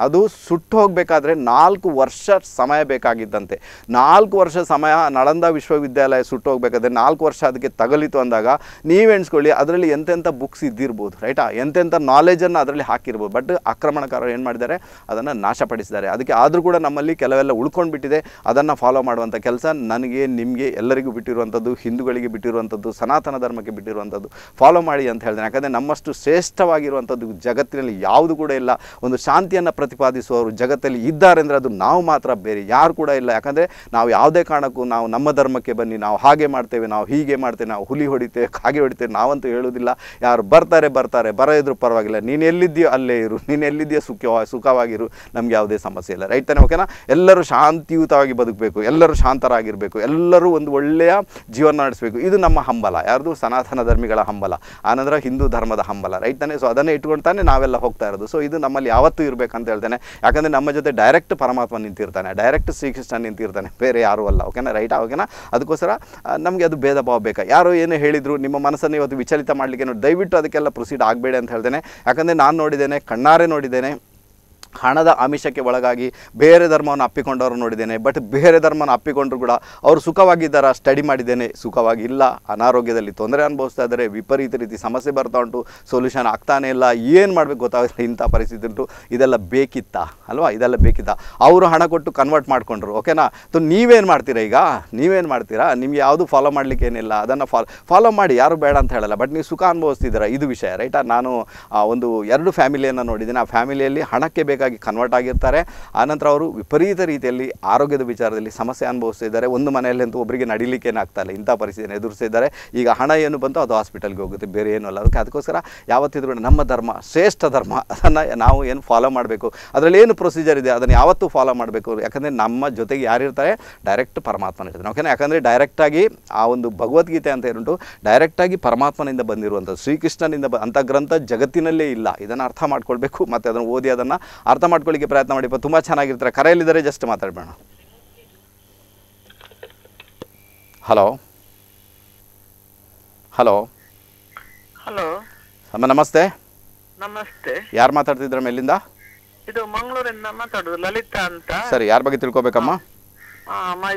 ಅದು ಸುಟ್ಟು ಹೋಗಬೇಕಾದ್ರೆ ನಾಲ್ಕು ವರ್ಷ ಸಮಯ ಬೇಕಾಗಿದ್ದಂತೆ ನಾಲ್ಕು ವರ್ಷ ಸಮಯ ನಳಂದ ವಿಶ್ವವಿದ್ಯಾಲಯ ಸುಟ್ಟು ಹೋಗಬೇಕಾದ್ರೆ ನಾಲ್ಕು ವರ್ಷ ಅದಕ್ಕೆ ತಗಲಿತು ಅಂದಾಗ ನೀವೆಣಿಸ್ಕೊಳ್ಳಿ ಅದರಲ್ಲಿ ಎಂತೆಂಥ ಬುಕ್ಸ್ ಇದ್ದಿರ್ಬೋದು ರೈಟಾ ಎಂತೆಂಥ ನಾಲೆಜನ್ನು ಅದರಲ್ಲಿ ಹಾಕಿರ್ಬೋದು ಬಟ್ ಆಕ್ರಮಣಕಾರರು ಏನು ಮಾಡಿದ್ದಾರೆ ಅದನ್ನು ನಾಶಪಡಿಸಿದ್ದಾರೆ ಅದಕ್ಕೆ ಆದರೂ ಕೂಡ ನಮ್ಮಲ್ಲಿ ಕೆಲವೆಲ್ಲ ಉಳ್ಕೊಂಡು ಬಿಟ್ಟಿದೆ ಅದನ್ನು ಫಾಲೋ ಮಾಡುವಂಥ ಕೆಲಸ ನನಗೆ ನಿಮಗೆ ಎಲ್ಲರಿಗೂ ಬಿಟ್ಟಿರುವಂಥದ್ದು ಹಿಂದೂಗಳಿಗೆ ಬಿಟ್ಟಿರುವಂಥದ್ದು ಸನಾತನ ಧರ್ಮಕ್ಕೆ ಬಿಟ್ಟಿರುವಂಥದ್ದು ಫಾಲೋ ಮಾಡಿ ಅಂತ ಹೇಳಿದೆ ಯಾಕಂದರೆ ನಮ್ಮಷ್ಟು ಶ್ರೇಷ್ಠವಾಗಿರುವಂಥದ್ದು ಜಗತ್ತಿನಲ್ಲಿ ಯಾವುದು ಕೂಡ ಇಲ್ಲ ಒಂದು ಶಾಂತಿಯನ್ನು ಪ್ರತಿ ಪ್ರತಿಪಾದಿಸುವವರು ಜಗತ್ತಲ್ಲಿ ಇದ್ದಾರೆ ಅಂದರೆ ಅದು ನಾವು ಮಾತ್ರ ಬೇರೆ ಯಾರು ಕೂಡ ಇಲ್ಲ ಯಾಕಂದರೆ ನಾವು ಯಾವುದೇ ಕಾರಣಕ್ಕೂ ನಾವು ನಮ್ಮ ಧರ್ಮಕ್ಕೆ ಬನ್ನಿ ನಾವು ಹಾಗೆ ಮಾಡ್ತೇವೆ ನಾವು ಹೀಗೆ ಮಾಡ್ತೇವೆ ನಾವು ಹುಲಿ ಹೊಡಿತೇವೆ ಹಾಗೆ ಹೊಡಿತೇವೆ ನಾವಂತೂ ಹೇಳುವುದಿಲ್ಲ ಯಾರು ಬರ್ತಾರೆ ಬರ್ತಾರೆ ಇದ್ರೂ ಪರವಾಗಿಲ್ಲ ನೀನು ಎಲ್ಲಿದ್ದೀಯೋ ಅಲ್ಲೇ ಇರು ನೀನು ಎಲ್ಲಿದ್ದೀಯೋ ಸುಖ ಸುಖವಾಗಿರು ನಮ್ಗೆ ಯಾವುದೇ ಸಮಸ್ಯೆ ಇಲ್ಲ ರೈಟ್ ತಾನೆ ಓಕೆನಾ ಎಲ್ಲರೂ ಶಾಂತಿಯುತವಾಗಿ ಬದುಕಬೇಕು ಎಲ್ಲರೂ ಶಾಂತರಾಗಿರಬೇಕು ಎಲ್ಲರೂ ಒಂದು ಒಳ್ಳೆಯ ಜೀವನ ನಡೆಸಬೇಕು ಇದು ನಮ್ಮ ಹಂಬಲ ಯಾರ್ದು ಸನಾತನ ಧರ್ಮಿಗಳ ಹಂಬಲ ಆನಂದ್ರೆ ಹಿಂದೂ ಧರ್ಮದ ಹಂಬಲ ರೈಟ್ ತಾನೆ ಸೊ ಅದನ್ನೇ ಇಟ್ಕೊಂಡು ತಾನೆ ನಾವೆಲ್ಲ ಹೋಗ್ತಾ ಇರೋದು ಸೊ ಇದು ನಮ್ಮಲ್ಲಿ ಯಾವತ್ತೂ ಇರಬೇಕಂತ ಹೇಳ್ತಾರೆ ಹೇಳ್ತೇನೆ ಯಾಕಂದರೆ ನಮ್ಮ ಜೊತೆ ಡೈರೆಕ್ಟ್ ಪರಮಾತ್ಮ ನಿಂತಿರ್ತಾನೆ ಡೈರೆಕ್ಟ್ ಶ್ರೀಕೃಷ್ಣ ನಿಂತಿರ್ತಾನೆ ಬೇರೆ ಯಾರೂ ಅಲ್ಲ ಓಕೆನಾ ರೈಟ್ ಓಕೆನಾ ಅದಕ್ಕೋಸ್ಕರ ನಮಗೆ ಅದು ಭೇದ ಭಾವ ಬೇಕಾ ಯಾರು ಏನು ಹೇಳಿದರು ನಿಮ್ಮ ಮನಸ್ಸನ್ನು ಇವತ್ತು ವಿಚಲಿತ ಮಾಡಲಿಕ್ಕೆ ನೋಡಿ ದಯವಿಟ್ಟು ಅದಕ್ಕೆಲ್ಲ ಪ್ರೊಸೀಡ್ ಆಗಬೇಡಿ ಅಂತ ಹೇಳ್ತೇನೆ ಯಾಕಂದರೆ ನಾನು ನೋಡಿದ್ದೇನೆ ಕಣ್ಣಾರೆ ನೋಡಿದ್ದೇನೆ ಹಣದ ಆಮಿಷಕ್ಕೆ ಒಳಗಾಗಿ ಬೇರೆ ಧರ್ಮವನ್ನು ಅಪ್ಪಿಕೊಂಡವರು ನೋಡಿದ್ದೇನೆ ಬಟ್ ಬೇರೆ ಧರ್ಮನ ಅಪ್ಪಿಕೊಂಡ್ರು ಕೂಡ ಅವರು ಸುಖವಾಗಿದ್ದಾರ ಸ್ಟಡಿ ಮಾಡಿದ್ದೇನೆ ಸುಖವಾಗಿಲ್ಲ ಅನಾರೋಗ್ಯದಲ್ಲಿ ತೊಂದರೆ ಅನುಭವಿಸ್ತಾ ಇದ್ದಾರೆ ವಿಪರೀತ ರೀತಿ ಸಮಸ್ಯೆ ಬರ್ತಾ ಉಂಟು ಸೊಲ್ಯೂಷನ್ ಆಗ್ತಾನೇ ಇಲ್ಲ ಏನು ಮಾಡಬೇಕು ಗೊತ್ತಾಗುತ್ತೆ ಇಂಥ ಪರಿಸ್ಥಿತಿ ಉಂಟು ಇದೆಲ್ಲ ಬೇಕಿತ್ತಾ ಅಲ್ವಾ ಇದೆಲ್ಲ ಬೇಕಿತ್ತಾ ಅವರು ಹಣ ಕೊಟ್ಟು ಕನ್ವರ್ಟ್ ಮಾಡಿಕೊಂಡ್ರು ಓಕೆನಾ ಸೊ ನೀವೇನು ಮಾಡ್ತೀರಾ ಈಗ ನೀವೇನು ಮಾಡ್ತೀರಾ ನಿಮ್ಗೆ ಯಾವುದು ಫಾಲೋ ಮಾಡಲಿಕ್ಕೆ ಏನಿಲ್ಲ ಅದನ್ನು ಫಾಲೋ ಫಾಲೋ ಮಾಡಿ ಯಾರು ಬೇಡ ಅಂತ ಹೇಳಲ್ಲ ಬಟ್ ನೀವು ಸುಖ ಅನುಭವಿಸ್ತಿದ್ದೀರಾ ಇದು ವಿಷಯ ರೈಟಾ ನಾನು ಒಂದು ಎರಡು ಫ್ಯಾಮಿಲಿಯನ್ನು ನೋಡಿದ್ದೀನಿ ಆ ಫ್ಯಾಮಿಲಿಯಲ್ಲಿ ಹಣಕ್ಕೆ ಬೇಕು ಆಗಿ ಕನ್ವರ್ಟ್ ಆಗಿರ್ತಾರೆ ಆನಂತರ ಅವರು ವಿಪರೀತ ರೀತಿಯಲ್ಲಿ ಆರೋಗ್ಯದ ವಿಚಾರದಲ್ಲಿ ಸಮಸ್ಯೆ ಅನುಭವಿಸ್ತಿದ್ದಾರೆ ಒಂದು ಮನೆಯಲ್ಲಿ ಅಂತೂ ಒಬ್ಬರಿಗೆ ನಡಿಲಿಕ್ಕೆ ಏನಾಗ್ತಾ ಇಲ್ಲ ಇಂಥ ಪರಿಸ್ಥಿತಿಯನ್ನು ಎದುರಿಸ್ತಿದ್ದಾರೆ ಈಗ ಹಣ ಏನು ಬಂತು ಅದು ಹಾಸ್ಪಿಟಲ್ಗೆ ಹೋಗುತ್ತೆ ಬೇರೆ ಏನು ಅಲ್ಲ ಅದಕ್ಕೆ ಅದಕ್ಕೋಸ್ಕರ ಯಾವತ್ತಿದ್ರೂ ನಮ್ಮ ಧರ್ಮ ಶ್ರೇಷ್ಠ ಧರ್ಮ ಅದನ್ನು ನಾವು ಏನು ಫಾಲೋ ಮಾಡಬೇಕು ಅದರಲ್ಲಿ ಏನು ಪ್ರೊಸೀಜರ್ ಇದೆ ಅದನ್ನು ಯಾವತ್ತೂ ಫಾಲೋ ಮಾಡಬೇಕು ಯಾಕಂದರೆ ನಮ್ಮ ಜೊತೆಗೆ ಯಾರಿರ್ತಾರೆ ಡೈರೆಕ್ಟ್ ಪರಮಾತ್ಮನ ಇರ್ತಾರೆ ಓಕೆನಾ ಯಾಕಂದರೆ ಡೈರೆಕ್ಟಾಗಿ ಆ ಒಂದು ಭಗವದ್ಗೀತೆ ಅಂತ ಏನುಂಟು ಡೈರೆಕ್ಟಾಗಿ ಪರಮಾತ್ಮನಿಂದ ಬಂದಿರುವಂಥದ್ದು ಶ್ರೀಕೃಷ್ಣನಿಂದ ಬ ಅಂಥ ಗ್ರಂಥ ಜಗತ್ತಿನಲ್ಲೇ ಇಲ್ಲ ಇದನ್ನು ಅರ್ಥ ಮಾಡ್ಕೊಳ್ಬೇಕು ಮತ್ತು ಅದನ್ನು ಓದಿ ಅದನ್ನು ಅರ್ಥ ಮಾಡ್ಕೊಳ್ಳಿಕ್ಕೆ ಪ್ರಯತ್ನ ಮಾಡಿ ತುಂಬ ಚೆನ್ನಾಗಿರ್ತಾರೆ ಕರೆಯಲ್ಲಿದ್ದಾರೆ ಜಸ್ಟ್ ಮಾತಾಡಬೇಡ ಹಲೋ ಹಲೋ ಹಲೋ ಅಮ್ಮ ನಮಸ್ತೆ ನಮಸ್ತೆ ಯಾರು ಮಾತಾಡ್ತಿದ್ರಮ್ಮ ಎಲ್ಲಿಂದ ಇದು ಮಂಗಳೂರಿಂದ ಮಾತಾಡೋದು ಲಲಿತಾ ಅಂತ ಸರಿ ಯಾರ ಬಗ್ಗೆ ತಿಳ್ಕೊಬೇಕಮ್ಮ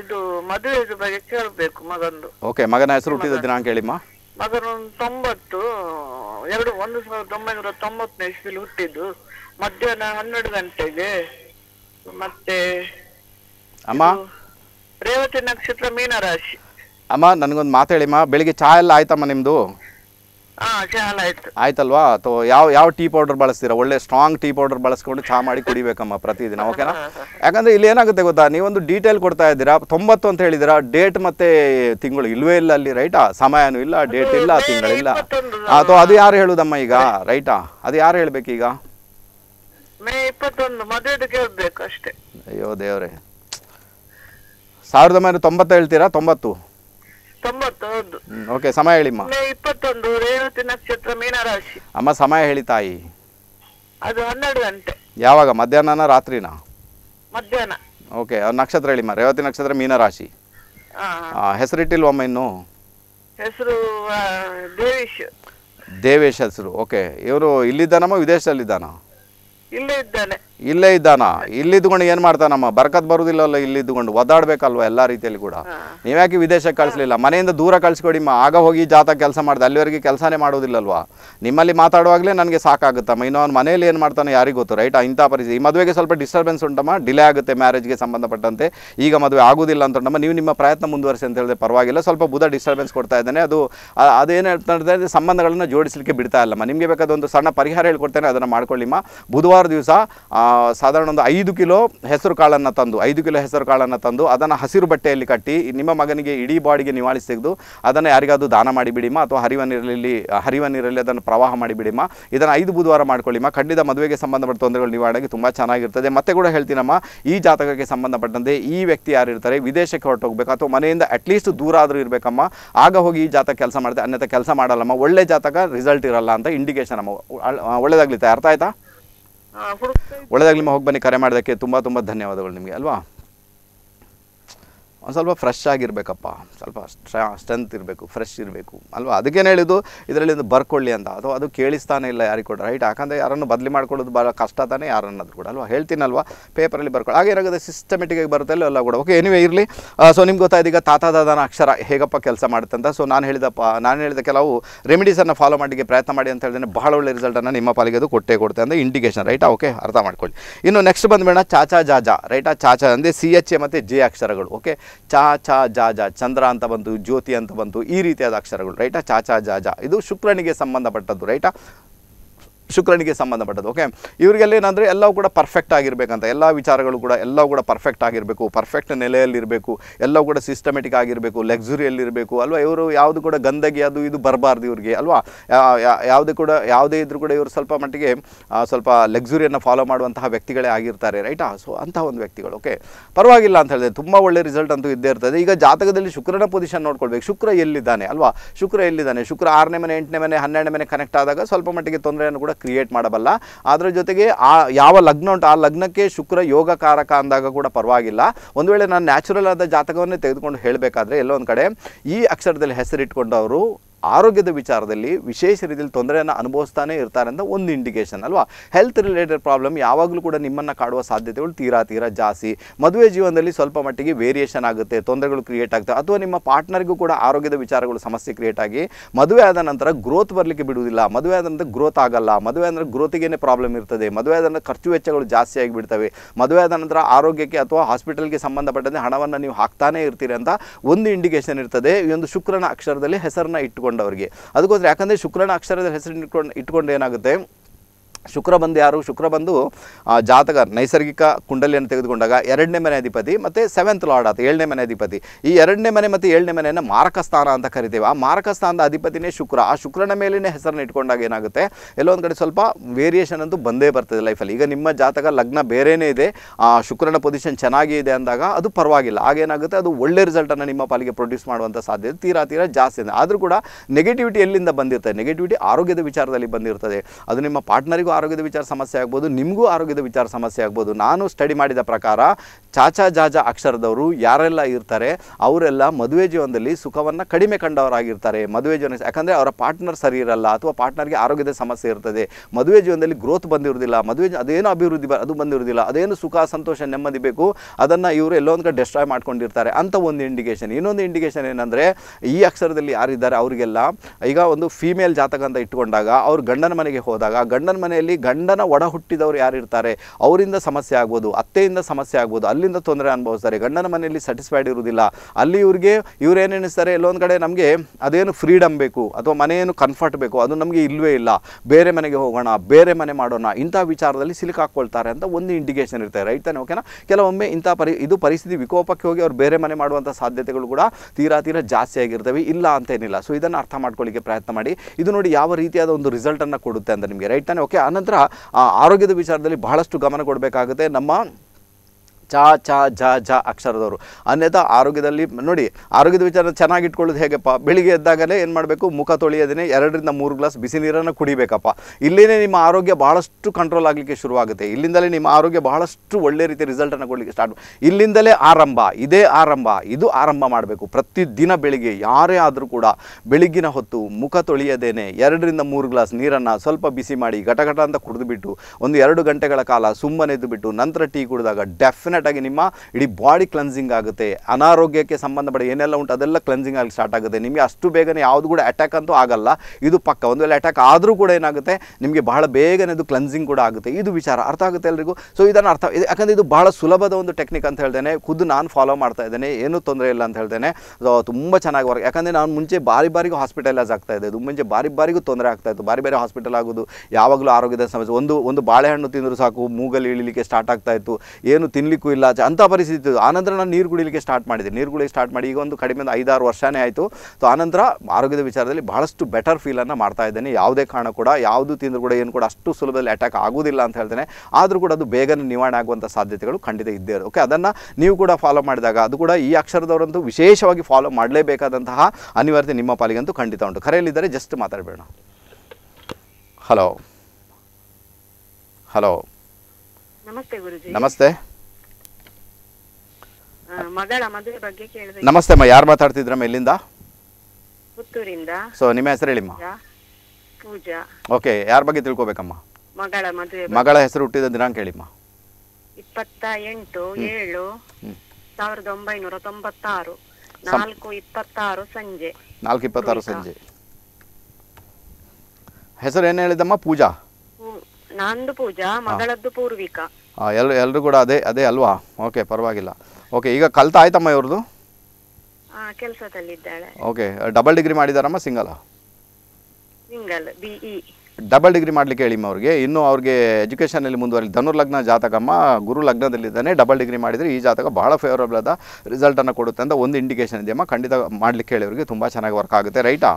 ಇದು ಮದುವೆ ಬಗ್ಗೆ ಕೇಳಬೇಕು ಮಗಂದು ಓಕೆ ಮಗನ ಹೆಸರು ಹುಟ್ಟಿದ ದಿನಾಂಕ ಹೇಳಿಮ್ಮ ಮಗನು ತೊಂಬತ್ತು ಎರಡು ಒಂದು ಸಾವಿರದ ಒಂಬೈನೂರ ತೊಂಬತ್ತನೇ ಇಸ್ವಿಲಿ ಹುಟ್ಟಿದ್ದು ಮಧ್ಯಾಹ್ನ ಹನ್ನೆರಡು ಗಂಟೆಗೆ ಮತ್ತೆ ಅಮ್ಮ ರೇವತಿ ನಕ್ಷತ್ರ ಮೀನರಾಶಿ ಅಮ್ಮ ನನಗೊಂದು ಮಾತಾಡಿಮ್ಮ ಬೆಳಿಗ್ಗೆ ಚಾ ಎಲ್ಲ ಆಯ್ತಮ್ಮ ನಿಮ್ದು ಆಯ್ತಲ್ವಾ ಅಥವಾ ಯಾವ ಯಾವ ಟೀ ಪೌಡರ್ ಬಳಸ್ತೀರಾ ಒಳ್ಳೆ ಸ್ಟ್ರಾಂಗ್ ಟೀ ಪೌಡರ್ ಬಳಸ್ಕೊಂಡು ಚಹಾ ಮಾಡಿ ಕುಡಿಬೇಕಮ್ಮ ಪ್ರತಿದಿನ ಓಕೆನಾ ಯಾಕಂದ್ರೆ ಇಲ್ಲಿ ಏನಾಗುತ್ತೆ ಗೊತ್ತಾ ನೀವೊಂದು ಡೀಟೇಲ್ ಕೊಡ್ತಾ ಇದ್ದೀರಾ ತೊಂಬತ್ತು ಅಂತ ಹೇಳಿದಿರಾ ಡೇಟ್ ಮತ್ತೆ ತಿಂಗಳು ಇಲ್ವೇ ಇಲ್ಲ ಅಲ್ಲಿ ರೈಟಾ ಸಮಯನೂ ಇಲ್ಲ ಡೇಟ್ ಇಲ್ಲ ತಿಂಗಳಿಲ್ಲ ಅಥವಾ ಅದು ಯಾರು ಹೇಳುದಮ್ಮ ಈಗ ರೈಟಾ ಅದು ಯಾರು ಹೇಳ್ಬೇಕೀಗ ಅಯ್ಯೋ ದೇವ್ರೆ ಸಾವಿರದ ಒಂಬೈನೂರ ತೊಂಬತ್ತ ಹೇಳ್ತೀರಾ ತೊಂಬತ್ತು ಓಕೆ ಸಮಯ ಹೇಳಿಮ್ಮ ಇಪ್ಪತ್ತೊಂದು ರೇವತಿ ನಕ್ಷತ್ರ ಮೀನರಾಶಿ ಅಮ್ಮ ಸಮಯ ಹೇಳಿ ತಾಯಿ ಅದು ಹನ್ನೆರಡು ಗಂಟೆ ಯಾವಾಗ ಮಧ್ಯಾಹ್ನನ ರಾತ್ರಿನ ಮಧ್ಯಾಹ್ನ ಓಕೆ ನಕ್ಷತ್ರ ಹೇಳಿಮ್ಮ ರೇವತಿ ನಕ್ಷತ್ರ ಮೀನರಾಶಿ ಆ, ಆ, ಹೆಸರಿಟ್ಟಿಲ್ವಮ್ಮ ಇನ್ನು ಹೆಸರು ದೇವೇಶ್ ಹೆಸರು ಓಕೆ ಇವರು ಇಲ್ಲಿದ್ದಾನಮ್ಮ ವಿದೇಶದಲ್ಲಿದ್ದಾನ ಇಲ್ಲೇ ಇದ್ದಾನೆ ಇಲ್ಲೇ ಇದ್ದಾನ ಇಲ್ಲಿದ್ಕೊಂಡು ಏನ್ ಮಾಡ್ತಾನಮ್ಮ ಬರ್ಕತ್ ಇಲ್ಲಿ ಇಲ್ಲಿದ್ದುಕೊಂಡು ಒದ್ದಾಡ್ಬೇಕಲ್ವ ಎಲ್ಲಾ ರೀತಿಯಲ್ಲಿ ಕೂಡ ನೀವ್ಯಾಕೆ ವಿದೇಶಕ್ಕೆ ಕಳಿಸ್ಲಿಲ್ಲ ಮನೆಯಿಂದ ದೂರ ಕಳ್ಸಿಕೊಡಿಮ್ಮ ಆಗ ಹೋಗಿ ಜಾತ ಕೆಲಸ ಮಾಡ್ದೆ ಅಲ್ಲಿವರೆಗೆ ಕೆಲಸನೇ ಮಾಡೋದಿಲ್ಲಲ್ವಾ ನಿಮ್ಮಲ್ಲಿ ಮಾತಾಡುವಾಗಲೇ ನನಗೆ ಸಾಕಾಗುತ್ತಮ್ಮ ಇನ್ನೊಂದು ಅವ್ನು ಮನೆಯಲ್ಲಿ ಏನು ಮಾಡ್ತಾನೆ ಯಾರಿಗೂ ಗೊತ್ತು ರೈಟ್ ಇಂಥ ಪರಿಸ್ಥಿತಿ ಈ ಮದುವೆಗೆ ಸ್ವಲ್ಪ ಡಿಸ್ಟರ್ಬೆನ್ಸ್ ಉಂಟಮ್ಮ ಡಿಲೇ ಆಗುತ್ತೆ ಮ್ಯಾರೇಜ್ಗೆ ಸಂಬಂಧಪಟ್ಟಂತೆ ಈಗ ಮದುವೆ ಆಗೋದಿಲ್ಲ ಅಂತ ಉಂಟಮ್ಮ ನೀವು ನಿಮ್ಮ ಪ್ರಯತ್ನ ಮುಂದುವರಿಸಿ ಅಂತ ಹೇಳಿದ್ರೆ ಪರವಾಗಿಲ್ಲ ಸ್ವಲ್ಪ ಬುಧ ಡಿಸ್ಟರ್ಬೆನ್ಸ್ ಕೊಡ್ತಾ ಇದ್ದಾನೆ ಅದು ಅದೇನು ಹೇಳ್ತಾ ಇದ್ದಾರೆ ಸಂಬಂಧಗಳನ್ನು ಜೋಡಿಸಲಿಕ್ಕೆ ಬಿಡ್ತಾ ಇಲ್ಲಮ್ಮ ನಿಮಗೆ ಬೇಕಾದ ಒಂದು ಸಣ್ಣ ಪರಿಹಾರ ಹೇಳ್ಕೊಡ್ತೇನೆ ಅದನ್ನು ಮಾಡ್ಕೊಳ್ಳಿಮ್ಮ ಬುಧವಾರ ದಿವಸ ಸಾಧಾರಣ ಒಂದು ಐದು ಕಿಲೋ ಹೆಸರು ಕಾಳನ್ನು ತಂದು ಐದು ಕಿಲೋ ಹೆಸರು ಕಾಳನ್ನು ತಂದು ಅದನ್ನು ಹಸಿರು ಬಟ್ಟೆಯಲ್ಲಿ ಕಟ್ಟಿ ನಿಮ್ಮ ಮಗನಿಗೆ ಇಡೀ ಬಾಡಿಗೆ ನಿವಾಳಿಸಿ ತೆಗೆದು ಅದನ್ನು ಯಾರಿಗಾದರೂ ದಾನ ಮಾಡಿಬಿಡಿಮ್ಮ ಅಥವಾ ಹರಿವ ನೀರಲ್ಲಿ ಹರಿವ ನೀರಲ್ಲಿ ಅದನ್ನು ಪ್ರವಾಹ ಬಿಡಿಮ್ಮ ಇದನ್ನು ಐದು ಬುಧವಾರ ಮಾಡ್ಕೊಳ್ಳಿಮ್ಮ ಖಂಡಿತ ಮದುವೆಗೆ ಸಂಬಂಧಪಟ್ಟ ತೊಂದರೆಗಳು ನಿವಾರಣೆಗೆ ತುಂಬ ಚೆನ್ನಾಗಿರ್ತದೆ ಮತ್ತೆ ಕೂಡ ಹೇಳ್ತೀನಮ್ಮ ಈ ಜಾತಕಕ್ಕೆ ಸಂಬಂಧಪಟ್ಟಂತೆ ಈ ವ್ಯಕ್ತಿ ಯಾರಿರ್ತಾರೆ ವಿದೇಶಕ್ಕೆ ಹೊರಟೋಗ್ಬೇಕು ಅಥವಾ ಮನೆಯಿಂದ ಅಟ್ಲೀಸ್ಟ್ ದೂರ ಆದರೂ ಇರಬೇಕಮ್ಮ ಆಗ ಹೋಗಿ ಈ ಜಾತಕ ಕೆಲಸ ಮಾಡ್ತಾರೆ ಅನ್ಯಥ ಕೆಲಸ ಮಾಡಲ್ಲಮ್ಮ ಒಳ್ಳೆ ಜಾತಕ ರಿಸಲ್ಟ್ ಇರಲ್ಲ ಅಂತ ಇಂಡಿಕೇಶನ್ ಅಮ್ಮ ಒಳ್ಳೆದಾಗ್ಲಿತ್ತೆ ಅರ್ಥ ಆಯ್ತಾ ಒಳ್ಳೆಯದಾಗಲಿ ಹೋಗಿ ಬನ್ನಿ ಕರೆ ಮಾಡೋದಕ್ಕೆ ತುಂಬ ತುಂಬ ಧನ್ಯವಾದಗಳು ನಿಮಗೆ ಅಲ್ವಾ ಒಂದು ಸ್ವಲ್ಪ ಫ್ರೆಶ್ ಆಗಿರಬೇಕಪ್ಪ ಸ್ವಲ್ಪ ಸ್ಟ್ರೆಂತ್ ಇರಬೇಕು ಫ್ರೆಶ್ ಇರಬೇಕು ಅಲ್ವಾ ಅದಕ್ಕೇನು ಹೇಳಿದ್ದು ಇದರಲ್ಲಿ ಒಂದು ಬರ್ಕೊಳ್ಳಿ ಅಂತ ಅಥವಾ ಅದು ಕೇಳಿಸ್ತಾನೆ ಇಲ್ಲ ಯಾರಿಗೆ ಕೂಡ ರೈಟ್ ಯಾಕಂದರೆ ಯಾರನ್ನು ಬದಲಿ ಮಾಡ್ಕೊಳ್ಳೋದು ಭಾಳ ಕಷ್ಟ ತಾನೇ ಯಾರನ್ನಾದ್ರು ಕೂಡ ಅಲ್ವಾ ಹೇಳ್ತೀನಲ್ವ ಪೇಪರಲ್ಲಿ ಬರ್ಕೊಳ್ಳಿ ಹಾಗೆ ಏನಾಗುತ್ತೆ ಸಿಸ್ಟಮೆಟಿಕಾಗಿ ಬರುತ್ತೆ ಅಲ್ಲ ಕೂಡ ಓಕೆ ಎನಿವೇ ಇರಲಿ ಸೊ ನಿಮ್ಗೆ ಗೊತ್ತಾಯ್ತು ಈಗ ತಾತ ದಾದನ ಅಕ್ಷರ ಹೇಗಪ್ಪ ಕೆಲಸ ಮಾಡುತ್ತೆ ಅಂತ ಸೊ ನಾನು ಹೇಳಿದಪ್ಪ ನಾನು ಹೇಳಿದ ಕೆಲವು ರೆಮಿಡೀಸನ್ನು ಫಾಲೋ ಮಾಡಿಗೆ ಪ್ರಯತ್ನ ಮಾಡಿ ಅಂತ ಹೇಳಿದ್ರೆ ಬಹಳ ಒಳ್ಳೆ ರಿಸಲ್ಟನ್ನು ನಿಮ್ಮ ಪಾಲಿಗೆ ಅದು ಕೊಟ್ಟೇ ಕೊಡುತ್ತೆ ಅಂದರೆ ಇಂಡಿಕೇಶನ್ ರೈಟಾ ಓಕೆ ಅರ್ಥ ಮಾಡ್ಕೊಳ್ಳಿ ಇನ್ನು ನೆಕ್ಸ್ಟ್ ಬಂದ್ಬೇಡ ಚಾಚಾ ಜಾಜಾ ರೈಟಾ ಚಾಚಾ ಅಂದರೆ ಸಿ ಎಚ್ ಎ ಮತ್ತು ಜೆ ಅಕ್ಷರಗಳು ಓಕೆ ಚಾ ಚಾ ಜ ಚಂದ್ರ ಅಂತ ಬಂತು ಜ್ಯೋತಿ ಅಂತ ಬಂತು ಈ ರೀತಿಯಾದ ಅಕ್ಷರಗಳು ರೈಟಾ ಚಾ ಚಾ ಇದು ಶುಕ್ರನಿಗೆ ಸಂಬಂಧಪಟ್ಟದ್ದು ರೈಟಾ ಶುಕ್ರನಿಗೆ ಸಂಬಂಧಪಟ್ಟದ್ದು ಓಕೆ ಇವರಿಗೆಲ್ಲ ಏನಂದರೆ ಎಲ್ಲವೂ ಕೂಡ ಪರ್ಫೆಕ್ಟ್ ಆಗಿರಬೇಕಂತ ಎಲ್ಲ ವಿಚಾರಗಳು ಕೂಡ ಎಲ್ಲವೂ ಕೂಡ ಪರ್ಫೆಕ್ಟ್ ಆಗಿರಬೇಕು ಪರ್ಫೆಕ್ಟ್ ನೆಲೆಯಲ್ಲಿರಬೇಕು ಎಲ್ಲವೂ ಕೂಡ ಸಿಸ್ಟಮೆಟಿಕ್ ಆಗಿರಬೇಕು ಲಕ್ಸುರಿಯಲ್ಲಿರಬೇಕು ಅಲ್ವಾ ಇವರು ಯಾವುದು ಕೂಡ ಗಂದಗಿ ಅದು ಇದು ಬರಬಾರ್ದು ಇವರಿಗೆ ಅಲ್ವಾ ಯಾವುದೇ ಕೂಡ ಯಾವುದೇ ಇದ್ರೂ ಕೂಡ ಇವರು ಸ್ವಲ್ಪ ಮಟ್ಟಿಗೆ ಸ್ವಲ್ಪ ಲಕ್ಸುರಿಯನ್ನು ಫಾಲೋ ಮಾಡುವಂತಹ ವ್ಯಕ್ತಿಗಳೇ ಆಗಿರ್ತಾರೆ ರೈಟಾ ಸೊ ಅಂತಹ ಒಂದು ವ್ಯಕ್ತಿಗಳು ಓಕೆ ಪರವಾಗಿಲ್ಲ ಅಂತ ಹೇಳಿದ್ರೆ ತುಂಬ ಒಳ್ಳೆ ರಿಸಲ್ಟ್ ಅಂತೂ ಇದ್ದೇ ಇರ್ತದೆ ಈಗ ಜಾತಕದಲ್ಲಿ ಶುಕ್ರನ ಪೊಸಿಷನ್ ನೋಡ್ಕೊಳ್ಬೇಕು ಶುಕ್ರ ಎಲ್ಲಿದ್ದಾನೆ ಅಲ್ವಾ ಶುಕ್ರ ಎಲ್ಲಿದ್ದಾನೆ ಶುಕ್ರ ಆರನೇ ಮನೆ ಎಂಟನೇ ಮನೆ ಹನ್ನೆರಡನೇ ಮನೆ ಕನೆಕ್ಟ್ ಆದಾಗ ಸ್ವಲ್ಪ ಮಟ್ಟಿಗೆ ತೊಂದರೆಯನ್ನು ಕೂಡ ಕ್ರಿಯೇಟ್ ಮಾಡಬಲ್ಲ ಅದರ ಜೊತೆಗೆ ಆ ಯಾವ ಲಗ್ನ ಉಂಟು ಆ ಲಗ್ನಕ್ಕೆ ಶುಕ್ರ ಯೋಗ ಕಾರಕ ಅಂದಾಗ ಕೂಡ ಪರವಾಗಿಲ್ಲ ಒಂದು ವೇಳೆ ನಾನು ನ್ಯಾಚುರಲ್ ಆದ ಜಾತಕವನ್ನೇ ತೆಗೆದುಕೊಂಡು ಹೇಳಬೇಕಾದ್ರೆ ಎಲ್ಲೊಂದು ಕಡೆ ಈ ಅಕ್ಷರದಲ್ಲಿ ಹೆಸರಿಟ್ಕೊಂಡವರು ಆರೋಗ್ಯದ ವಿಚಾರದಲ್ಲಿ ವಿಶೇಷ ರೀತಿಯಲ್ಲಿ ತೊಂದರೆಯನ್ನು ಅನುಭವಿಸ್ತಾನೆ ಇರ್ತಾರೆ ಅಂತ ಒಂದು ಇಂಡಿಕೇಷನ್ ಅಲ್ವಾ ಹೆಲ್ತ್ ರಿಲೇಟೆಡ್ ಪ್ರಾಬ್ಲಮ್ ಯಾವಾಗಲೂ ಕೂಡ ನಿಮ್ಮನ್ನು ಕಾಡುವ ಸಾಧ್ಯತೆಗಳು ತೀರಾ ತೀರಾ ಜಾಸ್ತಿ ಮದುವೆ ಜೀವನದಲ್ಲಿ ಸ್ವಲ್ಪ ಮಟ್ಟಿಗೆ ವೇರಿಯೇಷನ್ ಆಗುತ್ತೆ ತೊಂದರೆಗಳು ಕ್ರಿಯೇಟ್ ಆಗ್ತವೆ ಅಥವಾ ನಿಮ್ಮ ಪಾರ್ಟ್ನರ್ಗೂ ಕೂಡ ಆರೋಗ್ಯದ ವಿಚಾರಗಳು ಸಮಸ್ಯೆ ಕ್ರಿಯೇಟ್ ಆಗಿ ಮದುವೆ ಆದ ನಂತರ ಗ್ರೋತ್ ಬರಲಿಕ್ಕೆ ಬಿಡುವುದಿಲ್ಲ ಮದುವೆ ಆದ ನಂತರ ಗ್ರೋತ್ ಆಗಲ್ಲ ಮದುವೆ ಅಂದರೆ ಗ್ರೋತಿಗೇನೆ ಪ್ರಾಬ್ಲಮ್ ಇರ್ತದೆ ಮದುವೆ ಆದ ಖರ್ಚು ವೆಚ್ಚಗಳು ಜಾಸ್ತಿ ಆಗಿಬಿಡ್ತವೆ ಮದುವೆ ಆದ ನಂತರ ಆರೋಗ್ಯಕ್ಕೆ ಅಥವಾ ಹಾಸ್ಪಿಟಲ್ಗೆ ಸಂಬಂಧಪಟ್ಟಂತೆ ಹಣವನ್ನು ನೀವು ಹಾಕ್ತಾನೇ ಇರ್ತೀರಿ ಅಂತ ಒಂದು ಇಂಡಿಕೇಷನ್ ಇರ್ತದೆ ಈ ಒಂದು ಶುಕ್ರನ ಅಕ್ಷರದಲ್ಲಿ ಹೆಸರನ್ನ ಇಟ್ಟುಕೊಂಡು ಅವರಿಗೆ ಅದಕ್ಕೋಸ್ಕರ ಯಾಕಂದರೆ ಶುಕ್ರನ ಅಕ್ಷರದ ಹೆಸರು ಇಟ್ಕೊಂಡು ಇಟ್ಕೊಂಡು ಏನಾಗುತ್ತೆ ಶುಕ್ರ ಬಂದು ಯಾರು ಶುಕ್ರ ಬಂದು ಜಾತಕ ನೈಸರ್ಗಿಕ ಕುಂಡಲಿಯನ್ನು ತೆಗೆದುಕೊಂಡಾಗ ಎರಡನೇ ಮನೆ ಅಧಿಪತಿ ಮತ್ತು ಸೆವೆಂತ್ ಲಾರ್ಡ್ ಆತ ಏಳನೇ ಮನೆ ಅಧಿಪತಿ ಈ ಎರಡನೇ ಮನೆ ಮತ್ತು ಏಳನೇ ಮನೆಯನ್ನು ಮಾರಕ ಸ್ಥಾನ ಅಂತ ಕರಿತೇವೆ ಆ ಮಾರಕ ಅಧಿಪತಿನೇ ಶುಕ್ರ ಆ ಶುಕ್ರನ ಮೇಲೇ ಹೆಸರನ್ನು ಇಟ್ಕೊಂಡಾಗ ಏನಾಗುತ್ತೆ ಎಲ್ಲೊಂದು ಕಡೆ ಸ್ವಲ್ಪ ವೇರಿಯೇಷನ್ ಅಂತೂ ಬಂದೇ ಬರ್ತದೆ ಲೈಫಲ್ಲಿ ಈಗ ನಿಮ್ಮ ಜಾತಕ ಲಗ್ನ ಬೇರೆಯೇ ಇದೆ ಆ ಶುಕ್ರನ ಪೊಸಿಷನ್ ಚೆನ್ನಾಗಿದೆ ಅಂದಾಗ ಅದು ಪರವಾಗಿಲ್ಲ ಆಗೇನಾಗುತ್ತೆ ಅದು ಒಳ್ಳೆ ರಿಸಲ್ಟನ್ನು ನಿಮ್ಮ ಪಾಲಿಗೆ ಪ್ರೊಡ್ಯೂಸ್ ಮಾಡುವಂಥ ಸಾಧ್ಯತೆ ತೀರಾ ತೀರಾ ಜಾಸ್ತಿ ಇದೆ ಆದರೂ ಕೂಡ ನೆಗೆಟಿವಿಟಿ ಎಲ್ಲಿಂದ ಬಂದಿರ್ತದೆ ನೆಗೆಟಿವಿಟಿ ಆರೋಗ್ಯದ ವಿಚಾರದಲ್ಲಿ ಬಂದಿರ್ತದೆ ಅದು ನಿಮ್ಮ ಪಾರ್ಟ್ನರಿಗೂ ಆರೋಗ್ಯದ ವಿಚಾರ ಸಮಸ್ಯೆ ಆಗ್ಬೋದು ನಿಮಗೂ ಆರೋಗ್ಯದ ವಿಚಾರ ಸಮಸ್ಯೆ ಆಗ್ಬೋದು ನಾನು ಸ್ಟಡಿ ಮಾಡಿದ ಪ್ರಕಾರ ಚಾಚಾ ಜಾಜ ಅಕ್ಷರದವರು ಯಾರೆಲ್ಲ ಇರ್ತಾರೆ ಅವರೆಲ್ಲ ಮದುವೆ ಜೀವನದಲ್ಲಿ ಸುಖವನ್ನು ಕಡಿಮೆ ಕಂಡವರಾಗಿರ್ತಾರೆ ಮದುವೆ ಜೀವನ ಯಾಕಂದರೆ ಅವರ ಪಾರ್ಟ್ನರ್ ಸರಿ ಇರಲ್ಲ ಅಥವಾ ಪಾರ್ಟ್ನರ್ಗೆ ಆರೋಗ್ಯದ ಸಮಸ್ಯೆ ಇರ್ತದೆ ಮದುವೆ ಜೀವನದಲ್ಲಿ ಗ್ರೋತ್ ಬಂದಿರೋದಿಲ್ಲ ಮದುವೆ ಅದೇನು ಅಭಿವೃದ್ಧಿ ಅದು ಬಂದಿರೋದಿಲ್ಲ ಅದೇನು ಸುಖ ಸಂತೋಷ ನೆಮ್ಮದಿ ಬೇಕು ಅದನ್ನು ಇವರು ಎಲ್ಲೊಂದು ಕಡೆ ಡೆಸ್ಟ್ರಾಯ್ ಮಾಡ್ಕೊಂಡಿರ್ತಾರೆ ಅಂತ ಒಂದು ಇಂಡಿಕೇಷನ್ ಇನ್ನೊಂದು ಇಂಡಿಕೇಷನ್ ಏನಂದರೆ ಈ ಅಕ್ಷರದಲ್ಲಿ ಯಾರಿದ್ದಾರೆ ಅವರಿಗೆಲ್ಲ ಈಗ ಒಂದು ಫೀಮೇಲ್ ಜಾತಕ ಅಂತ ಇಟ್ಕೊಂಡಾಗ ಅವ್ರು ಗಂಡನ ಮನೆಗೆ ಹೋದಾಗ ಗಂಡನ ಮನೆಯಲ್ಲಿ ಮನೆಯಲ್ಲಿ ಗಂಡನ ಒಡ ಹುಟ್ಟಿದವರು ಯಾರು ಇರ್ತಾರೆ ಅವರಿಂದ ಸಮಸ್ಯೆ ಆಗ್ಬೋದು ಅತ್ತೆಯಿಂದ ಸಮಸ್ಯೆ ಆಗ್ಬೋದು ಅಲ್ಲಿಂದ ತೊಂದರೆ ಅನುಭವಿಸ್ತಾರೆ ಗಂಡನ ಮನೆಯಲ್ಲಿ ಸ್ಯಾಟಿಸ್ಫೈಡ್ ಇರುವುದಿಲ್ಲ ಅಲ್ಲಿ ಇವ್ರಿಗೆ ಇವ್ರೇನು ಎಣಿಸ್ತಾರೆ ಎಲ್ಲೊಂದು ಕಡೆ ನಮಗೆ ಅದೇನು ಫ್ರೀಡಮ್ ಬೇಕು ಅಥವಾ ಮನೆಯೇನು ಕಂಫರ್ಟ್ ಬೇಕು ಅದು ನಮಗೆ ಇಲ್ಲವೇ ಇಲ್ಲ ಬೇರೆ ಮನೆಗೆ ಹೋಗೋಣ ಬೇರೆ ಮನೆ ಮಾಡೋಣ ಇಂಥ ವಿಚಾರದಲ್ಲಿ ಸಿಲುಕಾಕ್ಕೊಳ್ತಾರೆ ಅಂತ ಒಂದು ಇಂಡಿಕೇಶನ್ ಇರ್ತದೆ ರೈಟ್ ತಾನೆ ಓಕೆನಾ ಕೆಲವೊಮ್ಮೆ ಇಂಥ ಪರಿ ಇದು ಪರಿಸ್ಥಿತಿ ವಿಕೋಪಕ್ಕೆ ಹೋಗಿ ಅವ್ರು ಬೇರೆ ಮನೆ ಮಾಡುವಂಥ ಸಾಧ್ಯತೆಗಳು ಕೂಡ ತೀರಾ ತೀರಾ ಜಾಸ್ತಿ ಆಗಿರ್ತವೆ ಇಲ್ಲ ಅಂತೇನಿಲ್ಲ ಸೊ ಇದನ್ನು ಅರ್ಥ ಮಾಡ್ಕೊಳ್ಳಿಕ್ಕೆ ಪ್ರಯತ್ನ ಮಾಡಿ ಇದು ನೋಡಿ ಯಾವ ರೀತಿಯಾದ ಒಂದು ರಿಸಲ್ಟನ್ನು ಕೊಡುತ್ತೆ ಅಂತ ನಿಮಗೆ ರೈಟ್ ತಾನೆ ಓಕೆ ಆನಂತರ ಆರೋಗ್ಯದ ವಿಚಾರದಲ್ಲಿ ಬಹಳಷ್ಟು ಗಮನ ಕೊಡಬೇಕಾಗುತ್ತೆ ನಮ್ಮ ಛ ಚಾ ಜ ಜ ಅಕ್ಷರದವರು ಅನ್ಯಥಾ ಆರೋಗ್ಯದಲ್ಲಿ ನೋಡಿ ಆರೋಗ್ಯದ ವಿಚಾರ ಚೆನ್ನಾಗಿಟ್ಕೊಳ್ಳೋದು ಹೇಗಪ್ಪ ಬೆಳಿಗ್ಗೆ ಎದ್ದಾಗಲೇ ಏನು ಮಾಡಬೇಕು ಮುಖ ತೊಳೆಯೋದೇ ಎರಡರಿಂದ ಮೂರು ಗ್ಲಾಸ್ ಬಿಸಿ ನೀರನ್ನು ಕುಡಿಬೇಕಪ್ಪ ಇಲ್ಲಿನೇ ನಿಮ್ಮ ಆರೋಗ್ಯ ಭಾಳಷ್ಟು ಕಂಟ್ರೋಲ್ ಆಗಲಿಕ್ಕೆ ಶುರುವಾಗುತ್ತೆ ಇಲ್ಲಿಂದಲೇ ನಿಮ್ಮ ಆರೋಗ್ಯ ಬಹಳಷ್ಟು ಒಳ್ಳೆ ರೀತಿಯ ರಿಸಲ್ಟನ್ನು ಕೊಡಲಿಕ್ಕೆ ಸ್ಟಾರ್ಟ್ ಇಲ್ಲಿಂದಲೇ ಆರಂಭ ಇದೇ ಆರಂಭ ಇದು ಆರಂಭ ಮಾಡಬೇಕು ಪ್ರತಿದಿನ ಬೆಳಿಗ್ಗೆ ಯಾರೇ ಆದರೂ ಕೂಡ ಬೆಳಿಗ್ಗಿನ ಹೊತ್ತು ಮುಖ ತೊಳೆಯದೇನೆ ಎರಡರಿಂದ ಮೂರು ಗ್ಲಾಸ್ ನೀರನ್ನು ಸ್ವಲ್ಪ ಬಿಸಿ ಮಾಡಿ ಘಟಘಟ ಅಂತ ಕುಡಿದುಬಿಟ್ಟು ಒಂದು ಎರಡು ಗಂಟೆಗಳ ಕಾಲ ಸುಮ್ಮನೆ ಬಿಟ್ಟು ನಂತರ ಟೀ ಕುಡಿದಾಗ ಡೆಫಿನೆಟ್ ಆಗಿ ನಿಮ್ಮ ಇಡೀ ಬಾಡಿ ಕ್ಲೆನ್ಸಿಂಗ್ ಆಗುತ್ತೆ ಅನಾರೋಗ್ಯಕ್ಕೆ ಸಂಬಂಧಪಟ್ಟ ಏನೆಲ್ಲ ಉಂಟು ಅದೆಲ್ಲ ಕ್ಲೆನ್ಸಿಂಗ್ ಆಗಿ ಸ್ಟಾರ್ಟ್ ಆಗುತ್ತೆ ನಿಮಗೆ ಅಷ್ಟು ಬೇಗನೆ ಯಾವುದು ಕೂಡ ಅಟ್ಯಾಕ್ ಅಂತೂ ಆಗಲ್ಲ ಇದು ಪಕ್ಕ ಒಂದು ವೇಳೆ ಅಟ್ಯಾಕ್ ಆದರೂ ಕೂಡ ಏನಾಗುತ್ತೆ ನಿಮಗೆ ಬಹಳ ಬೇಗನೆ ಅದು ಕ್ಲೆನ್ಸಿಂಗ್ ಕೂಡ ಆಗುತ್ತೆ ಇದು ವಿಚಾರ ಅರ್ಥ ಆಗುತ್ತೆ ಎಲ್ಲರಿಗೂ ಸೊ ಇದನ್ನು ಅರ್ಥ ಯಾಕಂದರೆ ಇದು ಬಹಳ ಸುಲಭದ ಒಂದು ಟೆಕ್ನಿಕ್ ಅಂತ ಹೇಳ್ತೇನೆ ಖುದ್ದು ನಾನು ಫಾಲೋ ಮಾಡ್ತಾ ಇದ್ದೇನೆ ಏನೂ ತೊಂದರೆ ಇಲ್ಲ ಅಂತ ಹೇಳ್ತೇನೆ ತುಂಬ ಚೆನ್ನಾಗಿ ವರ್ಕ್ ಯಾಕಂದರೆ ನಾನು ಮುಂಚೆ ಬಾರಿ ಬಾರಿಗೂ ಹಾಸ್ಪಿಟಲೈಸ್ ಆಗ್ತಾ ಅದು ಮುಂಚೆ ಬಾರಿ ಬಾರಿಗೂ ತೊಂದರೆ ಆಗ್ತಾ ಇತ್ತು ಬಾರಿ ಬೇರೆ ಹಾಸ್ಪಿಟಲ್ ಆಗೋದು ಯಾವಾಗಲೂ ಆರೋಗ್ಯದ ಸಮಸ್ಯೆ ಒಂದು ಒಂದು ಬಾಳೆಹಣ್ಣು ತಿಂದರೂ ಸಾಕು ಮೂಗಲ್ಲಿ ಇಳಿಲಿಕ್ಕೆ ಸ್ಟಾರ್ಟ್ ಆಗ್ತಾ ಇತ್ತು ಏನು ತಿನ್ನಲಿಕ್ಕೆ ಇಲ್ಲ ಅಂತ ಪರಿಸ್ಥಿತಿ ಇತ್ತು ಆನಂತರ ನಾನು ನೀರು ಕುಡಿಲಿಕ್ಕೆ ಸ್ಟಾರ್ಟ್ ಮಾಡಿದೆ ನೀರು ಕುಡಿಲಿಕ್ಕೆ ಸ್ಟಾರ್ಟ್ ಮಾಡಿ ಈಗ ಒಂದು ಕಡಿಮೆ ಐದಾರು ವರ್ಷನೇ ಆಯಿತು ಸೊ ಆನಂತರ ಆರೋಗ್ಯದ ವಿಚಾರದಲ್ಲಿ ಭಾಳಷ್ಟು ಬೆಟರ್ ಫೀಲನ್ನು ಮಾಡ್ತಾ ಇದ್ದೇನೆ ಯಾವುದೇ ಕಾರಣ ಕೂಡ ಯಾವುದು ತಿಂದರೂ ಕೂಡ ಏನು ಕೂಡ ಅಷ್ಟು ಸುಲಭದಲ್ಲಿ ಅಟ್ಯಾಕ್ ಆಗೋದಿಲ್ಲ ಅಂತ ಹೇಳ್ತೇನೆ ಆದರೂ ಕೂಡ ಅದು ಬೇಗನೆ ನಿವಾರಣೆ ಆಗುವಂಥ ಸಾಧ್ಯತೆಗಳು ಖಂಡಿತ ಇದ್ದೇ ಇರೋದು ಓಕೆ ಅದನ್ನು ನೀವು ಕೂಡ ಫಾಲೋ ಮಾಡಿದಾಗ ಅದು ಕೂಡ ಈ ಅಕ್ಷರದವರಂತೂ ವಿಶೇಷವಾಗಿ ಫಾಲೋ ಮಾಡಲೇಬೇಕಾದಂತಹ ಅನಿವಾರ್ಯತೆ ನಿಮ್ಮ ಪಾಲಿಗಂತೂ ಖಂಡಿತ ಉಂಟು ಕರೆಯಲ್ಲಿದ್ದರೆ ಜಸ್ಟ್ ಮಾತಾಡಬೇಡ ಹಲೋ ಹಲೋ ನಮಸ್ತೆ ಗುರುಜಿ ನಮಸ್ತೆ ಮಗಳ ಮದುವೆ ಬಗ್ಗೆ ಕೇಳಿದೆ ನಮಸ್ತೆ ಅಮ್ಮ ಯಾರು ಮಾತಾಡ್ತಿದ್ರಮ್ಮ ಎಲ್ಲಿಂದ ಪುತ್ತೂರಿಂದ ಸೊ ನಿಮ್ಮ ಹೆಸರು ಹೇಳಿಮ್ಮ ಪೂಜಾ ಓಕೆ ಯಾರ ಬಗ್ಗೆ ತಿಳ್ಕೊಬೇಕಮ್ಮ ಮಗಳ ಮದುವೆ ಮಗಳ ಹೆಸರು ಹುಟ್ಟಿದ ದಿನಾಂಕ ಹೇಳಿಮ್ಮ ಇಪ್ಪತ್ತ ಎಂಟು ಏಳು ಸಾವಿರದ ಒಂಬೈನೂರ ತೊಂಬತ್ತಾರು ನಾಲ್ಕು ಇಪ್ಪತ್ತಾರು ಸಂಜೆ ನಾಲ್ಕು ಇಪ್ಪತ್ತಾರು ಸಂಜೆ ಹೆಸರು ಏನು ಹೇಳಿದಮ್ಮ ಪೂಜಾ ನಂದು ಪೂಜಾ ಮಗಳದ್ದು ಪೂರ್ವಿಕಾ ಎಲ್ಲ ಎಲ್ಲರೂ ಕೂಡ ಅದೇ ಅದೇ ಅಲ್ವಾ ಓಕೆ ಪರವಾಗಿಲ್ಲ ಓಕೆ ಈಗ ಕಲ್ತಾ ಆಯ್ತಮ್ಮ ಇವ್ರದ್ದು ಓಕೆ ಡಬಲ್ ಡಿಗ್ರಿ ಮಾಡಿದಾರಮ್ಮ ಸಿಂಗಲ್ ಬಿಇ ಡಬಲ್ ಡಿಗ್ರಿ ಮಾಡ್ಲಿಕ್ಕೆ ಹೇಳಿಮ್ಮ ಅವ್ರಿಗೆ ಇನ್ನು ಅವ್ರಿಗೆ ಎಜುಕೇಷನಲ್ಲಿ ಮುಂದುವರಿ ಲಗ್ನ ಜಾತಕಮ್ಮ ಗುರು ಲಗ್ನದಲ್ಲಿದ್ದಾನೆ ಡಬಲ್ ಡಿಗ್ರಿ ಮಾಡಿದರೆ ಈ ಜಾತಕ ಭಾಳ ಫೇವರಬಲ್ ಆದ ರಿಸಲ್ಟನ್ನು ಕೊಡುತ್ತೆ ಅಂತ ಒಂದು ಇಂಡಿಕೇಶನ್ ಇದೆಯಮ್ಮ ಖಂಡಿತ ಮಾಡ್ಲಿಕ್ಕೆ ಹೇಳಿ ಅವ್ರಿಗೆ ತುಂಬ ಚೆನ್ನಾಗಿ ವರ್ಕ್ ಆಗುತ್ತೆ ರೈಟಾ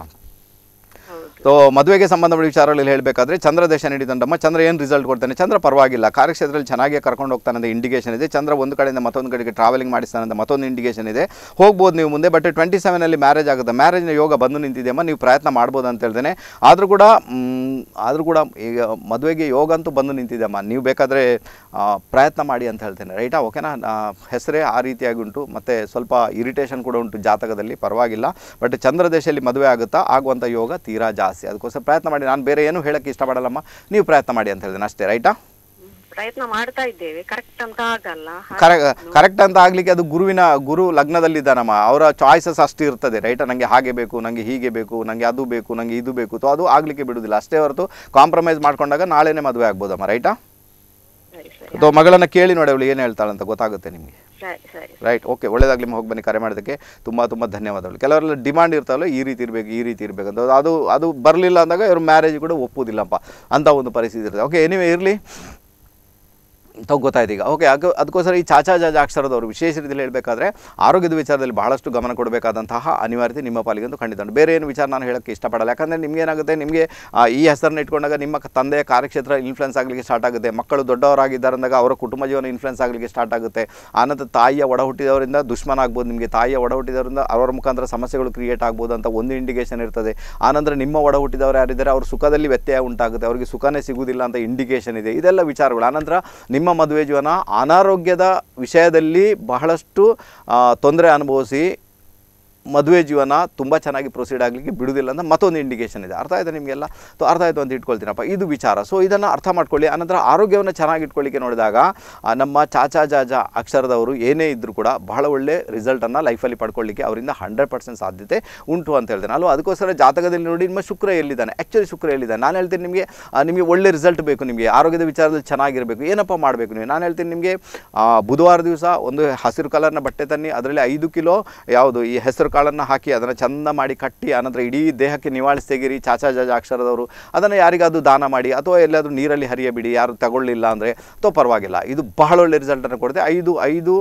ಸೊ ಮದುವೆಗೆ ಸಂಬಂಧಪಟ್ಟ ವಿಚಾರಗಳಲ್ಲಿ ಹೇಳಬೇಕಾದ್ರೆ ಚಂದ್ರ ದೇಶ ನೀಡಿದಂಡಮ್ಮ ಚಂದ್ರ ಏನು ರಿಸಲ್ಟ್ ಕೊಡ್ತಾನೆ ಚಂದ್ರ ಪರವಾಗಿಲ್ಲ ಕಾರ್ಯಕ್ಷೇತ್ರದಲ್ಲಿ ಚೆನ್ನಾಗಿ ಕರ್ಕೊಂಡು ಹೋಗ್ತಾನಂತ ಇಂಡಿಕೇಷನ್ ಇದೆ ಚಂದ್ರ ಒಂದು ಕಡೆಯಿಂದ ಮತ್ತೊಂದು ಕಡೆಗೆ ಟ್ರಾವೆಲಿಂಗ್ ಮಾಡಿಸ್ತಾನಂತ ಮತ್ತೊಂದು ಇಂಡಿಕೇಷನ್ ಇದೆ ಹೋಗ್ಬೋದು ನೀವು ಮುಂದೆ ಬಟ್ ಟ್ವೆಂಟಿ ಸೆವೆನಲ್ಲಿ ಮ್ಯಾರೇಜ್ ಆಗುತ್ತೆ ಮ್ಯಾರೇಜ್ನ ಯೋಗ ಬಂದು ನಿಂತಿದೆಯಮ್ಮ ನೀವು ಪ್ರಯತ್ನ ಮಾಡ್ಬೋದು ಅಂತ ಹೇಳ್ತೇನೆ ಆದರೂ ಕೂಡ ಆದರೂ ಕೂಡ ಈಗ ಮದುವೆಗೆ ಯೋಗ ಅಂತೂ ಬಂದು ನಿಂತಿದೆಯಮ್ಮ ನೀವು ಬೇಕಾದರೆ ಪ್ರಯತ್ನ ಮಾಡಿ ಅಂತ ಹೇಳ್ತೇನೆ ರೈಟಾ ಓಕೆನಾ ಹೆಸರೇ ಆ ರೀತಿಯಾಗಿ ಉಂಟು ಮತ್ತು ಸ್ವಲ್ಪ ಇರಿಟೇಷನ್ ಕೂಡ ಉಂಟು ಜಾತಕದಲ್ಲಿ ಪರವಾಗಿಲ್ಲ ಬಟ್ ಚಂದ್ರದೇಶದಲ್ಲಿ ಮದುವೆ ಆಗುತ್ತಾ ಆಗುವಂಥ ಯೋಗ ತೀರಾ ಜಾತ ಆಸೆ ಅದಕ್ಕೋಸ್ಕರ ಪ್ರಯತ್ನ ಮಾಡಿ ನಾನು ಬೇರೆ ಏನು ಹೇಳಕ್ಕೆ ಇಷ್ಟಪಡಲ್ಲಮ್ಮ ನೀವು ಪ್ರಯತ್ನ ಮಾಡಿ ಅಂತ ಹೇಳಿದ್ರೆ ಅಷ್ಟೇ ರೈಟಾ ಮಾಡ್ತಾ ಇದ್ದೇವೆ ಕರೆಕ್ಟ್ ಅಂತ ಆಗ್ಲಿಕ್ಕೆ ಅದು ಗುರುವಿನ ಗುರು ಲಗ್ನದಲ್ಲಿದ್ದಾನಮ್ಮ ಅವರ ಚಾಯ್ಸಸ್ ಅಷ್ಟು ಇರ್ತದೆ ರೈಟ್ ನಂಗೆ ಹಾಗೆ ಬೇಕು ನಂಗೆ ಹೀಗೆ ಬೇಕು ನಂಗೆ ಅದು ಬೇಕು ನಂಗೆ ಇದು ಬೇಕು ಅದು ಆಗ್ಲಿಕ್ಕೆ ಬಿಡುದಿಲ್ಲ ಅಷ್ಟೇ ಹೊರತು ಕಾಂಪ್ರಮೈಸ್ ಮಾಡ್ಕೊಂಡಾಗ ನಾಳೆನೇ ಮದುವೆ ಆಗ್ಬೋದಮ್ಮ ರೈಟಾ ಅಥವಾ ಮಗಳನ್ನ ಕೇಳಿ ನೋಡಿ ಅವಳು ಏನು ಹೇಳ್ತಾಳಂತ ಗೊತ್ತಾಗುತ್ತೆ ನಿಮ್ಗೆ ರೈಟ್ ಓಕೆ ಒಳ್ಳೇದಾಗಲಿ ಹೋಗಿ ಬನ್ನಿ ಕರೆ ಮಾಡೋದಕ್ಕೆ ತುಂಬ ತುಂಬ ಧನ್ಯವಾದಗಳು ಕೆಲವರೆಲ್ಲ ಡಿಮ್ಯಾಂಡ್ ಇರ್ತಾವಲ್ಲ ಈ ರೀತಿ ಇರಬೇಕು ಈ ರೀತಿ ಅಂತ ಅದು ಅದು ಬರಲಿಲ್ಲ ಅಂದಾಗ ಇವ್ರ ಮ್ಯಾರೇಜ್ ಕೂಡ ಒಪ್ಪುವುದಿಲ್ಲಪ್ಪ ಅಂತ ಒಂದು ಪರಿಸ್ಥಿತಿ ಇರ್ತದೆ ಓಕೆ ಎನಿವೇ ಇರಲಿ ಗೊತ್ತಾಯ್ತು ಈಗ ಓಕೆ ಅದು ಅದಕ್ಕೋಸ್ಕರ ಈ ಚಾಚಾ ಜಾಜ ಅಕ್ಷರದವರು ವಿಶೇಷ ರೀತಿಯಲ್ಲಿ ಹೇಳಬೇಕಾದ್ರೆ ಆರೋಗ್ಯದ ವಿಚಾರದಲ್ಲಿ ಬಹಳಷ್ಟು ಗಮನ ಕೊಡಬೇಕಾದಂತಹ ಅನಿವಾರ್ಯತೆ ನಿಮ್ಮ ಪಾಲಿಗೆ ಅಂತ ಖಂಡಿತ ಬೇರೆ ಏನು ವಿಚಾರ ನಾನು ಹೇಳೋಕ್ಕೆ ಇಷ್ಟಪಡಲ್ಲ ಯಾಕಂದರೆ ಏನಾಗುತ್ತೆ ನಿಮಗೆ ಈ ಹೆಸರನ್ನ ಇಟ್ಕೊಂಡಾಗ ನಿಮ್ಮ ತಂದೆಯ ಕಾರ್ಯಕ್ಷೇತ್ರ ಇನ್ಫ್ಲುಯೆನ್ಸ್ ಆಗಲಿಕ್ಕೆ ಸ್ಟಾರ್ಟ್ ಆಗುತ್ತೆ ಮಕ್ಕಳು ದೊಡ್ಡವರಾಗಿದ್ದಾರೆ ಅಂದಾಗ ಅವರ ಕುಟುಂಬ ಜೀವನ ಇನ್ಫ್ಲುಯೆನ್ಸ್ ಆಗಲಿಕ್ಕೆ ಸ್ಟಾರ್ಟ್ ಆಗುತ್ತೆ ಆನಂತರ ತಾಯಿಯ ಒಡ ಹುಟ್ಟಿದವರಿಂದ ದುಶ್ಮನ ಆಗ್ಬೋದು ನಿಮಗೆ ತಾಯಿಯ ಒಡ ಹುಟ್ಟಿದವರಿಂದ ಅವರ ಮುಖಾಂತರ ಸಮಸ್ಯೆಗಳು ಕ್ರಿಯೇಟ್ ಆಗ್ಬೋದು ಅಂತ ಒಂದು ಇಂಡಿಕೇಶನ್ ಇರ್ತದೆ ಆನಂತರ ನಿಮ್ಮ ಒಡ ಹುಟ್ಟಿದವರು ಯಾರಿದ್ದಾರೆ ಅವರು ಸುಖದಲ್ಲಿ ವ್ಯತ್ಯಯ ಉಂಟಾಗುತ್ತೆ ಅವರಿಗೆ ಸುಖನೇ ಸಿಗುವುದಿಲ್ಲ ಅಂತ ಇಂಡಿಕೇಶನ್ ಇದೆ ಇದೆಲ್ಲ ವಿಚಾರಗಳು ಆನಂತರ ನಿಮ್ಮ ನಿಮ್ಮ ಮದುವೆ ಜೀವನ ಅನಾರೋಗ್ಯದ ವಿಷಯದಲ್ಲಿ ಬಹಳಷ್ಟು ತೊಂದರೆ ಅನುಭವಿಸಿ ಮದುವೆ ಜೀವನ ತುಂಬ ಚೆನ್ನಾಗಿ ಪ್ರೊಸೀಡ್ ಆಗಲಿಕ್ಕೆ ಬಿಡೋದಿಲ್ಲ ಅಂತ ಮತ್ತೊಂದು ಇಂಡಿಕೇಷನ್ ಇದೆ ಅರ್ಥ ಆಯಿತು ನಿಮಗೆಲ್ಲ ಸೊ ಅರ್ಥ ಆಯಿತು ಅಂತ ಇಟ್ಕೊಳ್ತೀನಪ್ಪ ಇದು ವಿಚಾರ ಸೊ ಇದನ್ನು ಅರ್ಥ ಮಾಡ್ಕೊಳ್ಳಿ ಆನಂತರ ಆರೋಗ್ಯವನ್ನು ಚೆನ್ನಾಗಿ ಇಟ್ಕೊಳ್ಳಿಕ್ಕೆ ನೋಡಿದಾಗ ನಮ್ಮ ಚಾಚಾ ಜಾಜ ಅಕ್ಷರದವರು ಏನೇ ಇದ್ದರೂ ಕೂಡ ಬಹಳ ಒಳ್ಳೆ ರಿಸಲ್ಟನ್ನು ಲೈಫಲ್ಲಿ ಪಡ್ಕೊಳ್ಳಿಕ್ಕೆ ಅವರಿಂದ ಹಂಡ್ರೆಡ್ ಪರ್ಸೆಂಟ್ ಸಾಧ್ಯತೆ ಉಂಟು ಅಂತ ಹೇಳ್ತೇನೆ ಅಲ್ವಾ ಅದಕ್ಕೋಸ್ಕರ ಜಾತಕದಲ್ಲಿ ನೋಡಿ ನಿಮ್ಮ ಶುಕ್ರ ಎಲ್ಲಿದ್ದಾನೆ ಆ್ಯಕ್ಚುಲಿ ಶುಕ್ರ ಎಲ್ಲಿದ್ದಾನೆ ನಾನು ಹೇಳ್ತೀನಿ ನಿಮಗೆ ನಿಮಗೆ ಒಳ್ಳೆ ರಿಸಲ್ಟ್ ಬೇಕು ನಿಮಗೆ ಆರೋಗ್ಯದ ವಿಚಾರದಲ್ಲಿ ಚೆನ್ನಾಗಿರಬೇಕು ಏನಪ್ಪ ಮಾಡಬೇಕು ನೀವು ನಾನು ಹೇಳ್ತೀನಿ ನಿಮಗೆ ಬುಧವಾರ ದಿವಸ ಒಂದು ಹಸಿರು ಕಲರ್ನ ಬಟ್ಟೆ ತನ್ನಿ ಅದರಲ್ಲಿ ಐದು ಕಿಲೋ ಯಾವುದು ಈ ಹೆಸರು ಕಾಳನ್ನು ಹಾಕಿ ಅದನ್ನು ಚಂದ ಮಾಡಿ ಕಟ್ಟಿ ಆನಂತರ ಇಡೀ ದೇಹಕ್ಕೆ ನಿವಾಳಿಸ್ ತೆಗಿರಿ ಚಾಚಾ ಜಾಜ ಅಕ್ಷರದವರು ಅದನ್ನು ಯಾರಿಗಾದರೂ ದಾನ ಮಾಡಿ ಅಥವಾ ಎಲ್ಲಾದರೂ ನೀರಲ್ಲಿ ಹರಿಯಬಿಡಿ ಯಾರು ತಗೊಳ್ಳಿಲ್ಲ ಅಂದರೆ ಅಥವಾ ಪರವಾಗಿಲ್ಲ ಇದು ಬಹಳ ಒಳ್ಳೆ ರಿಸಲ್ಟನ್ನು ಕೊಡುತ್ತೆ ಐದು ಐದು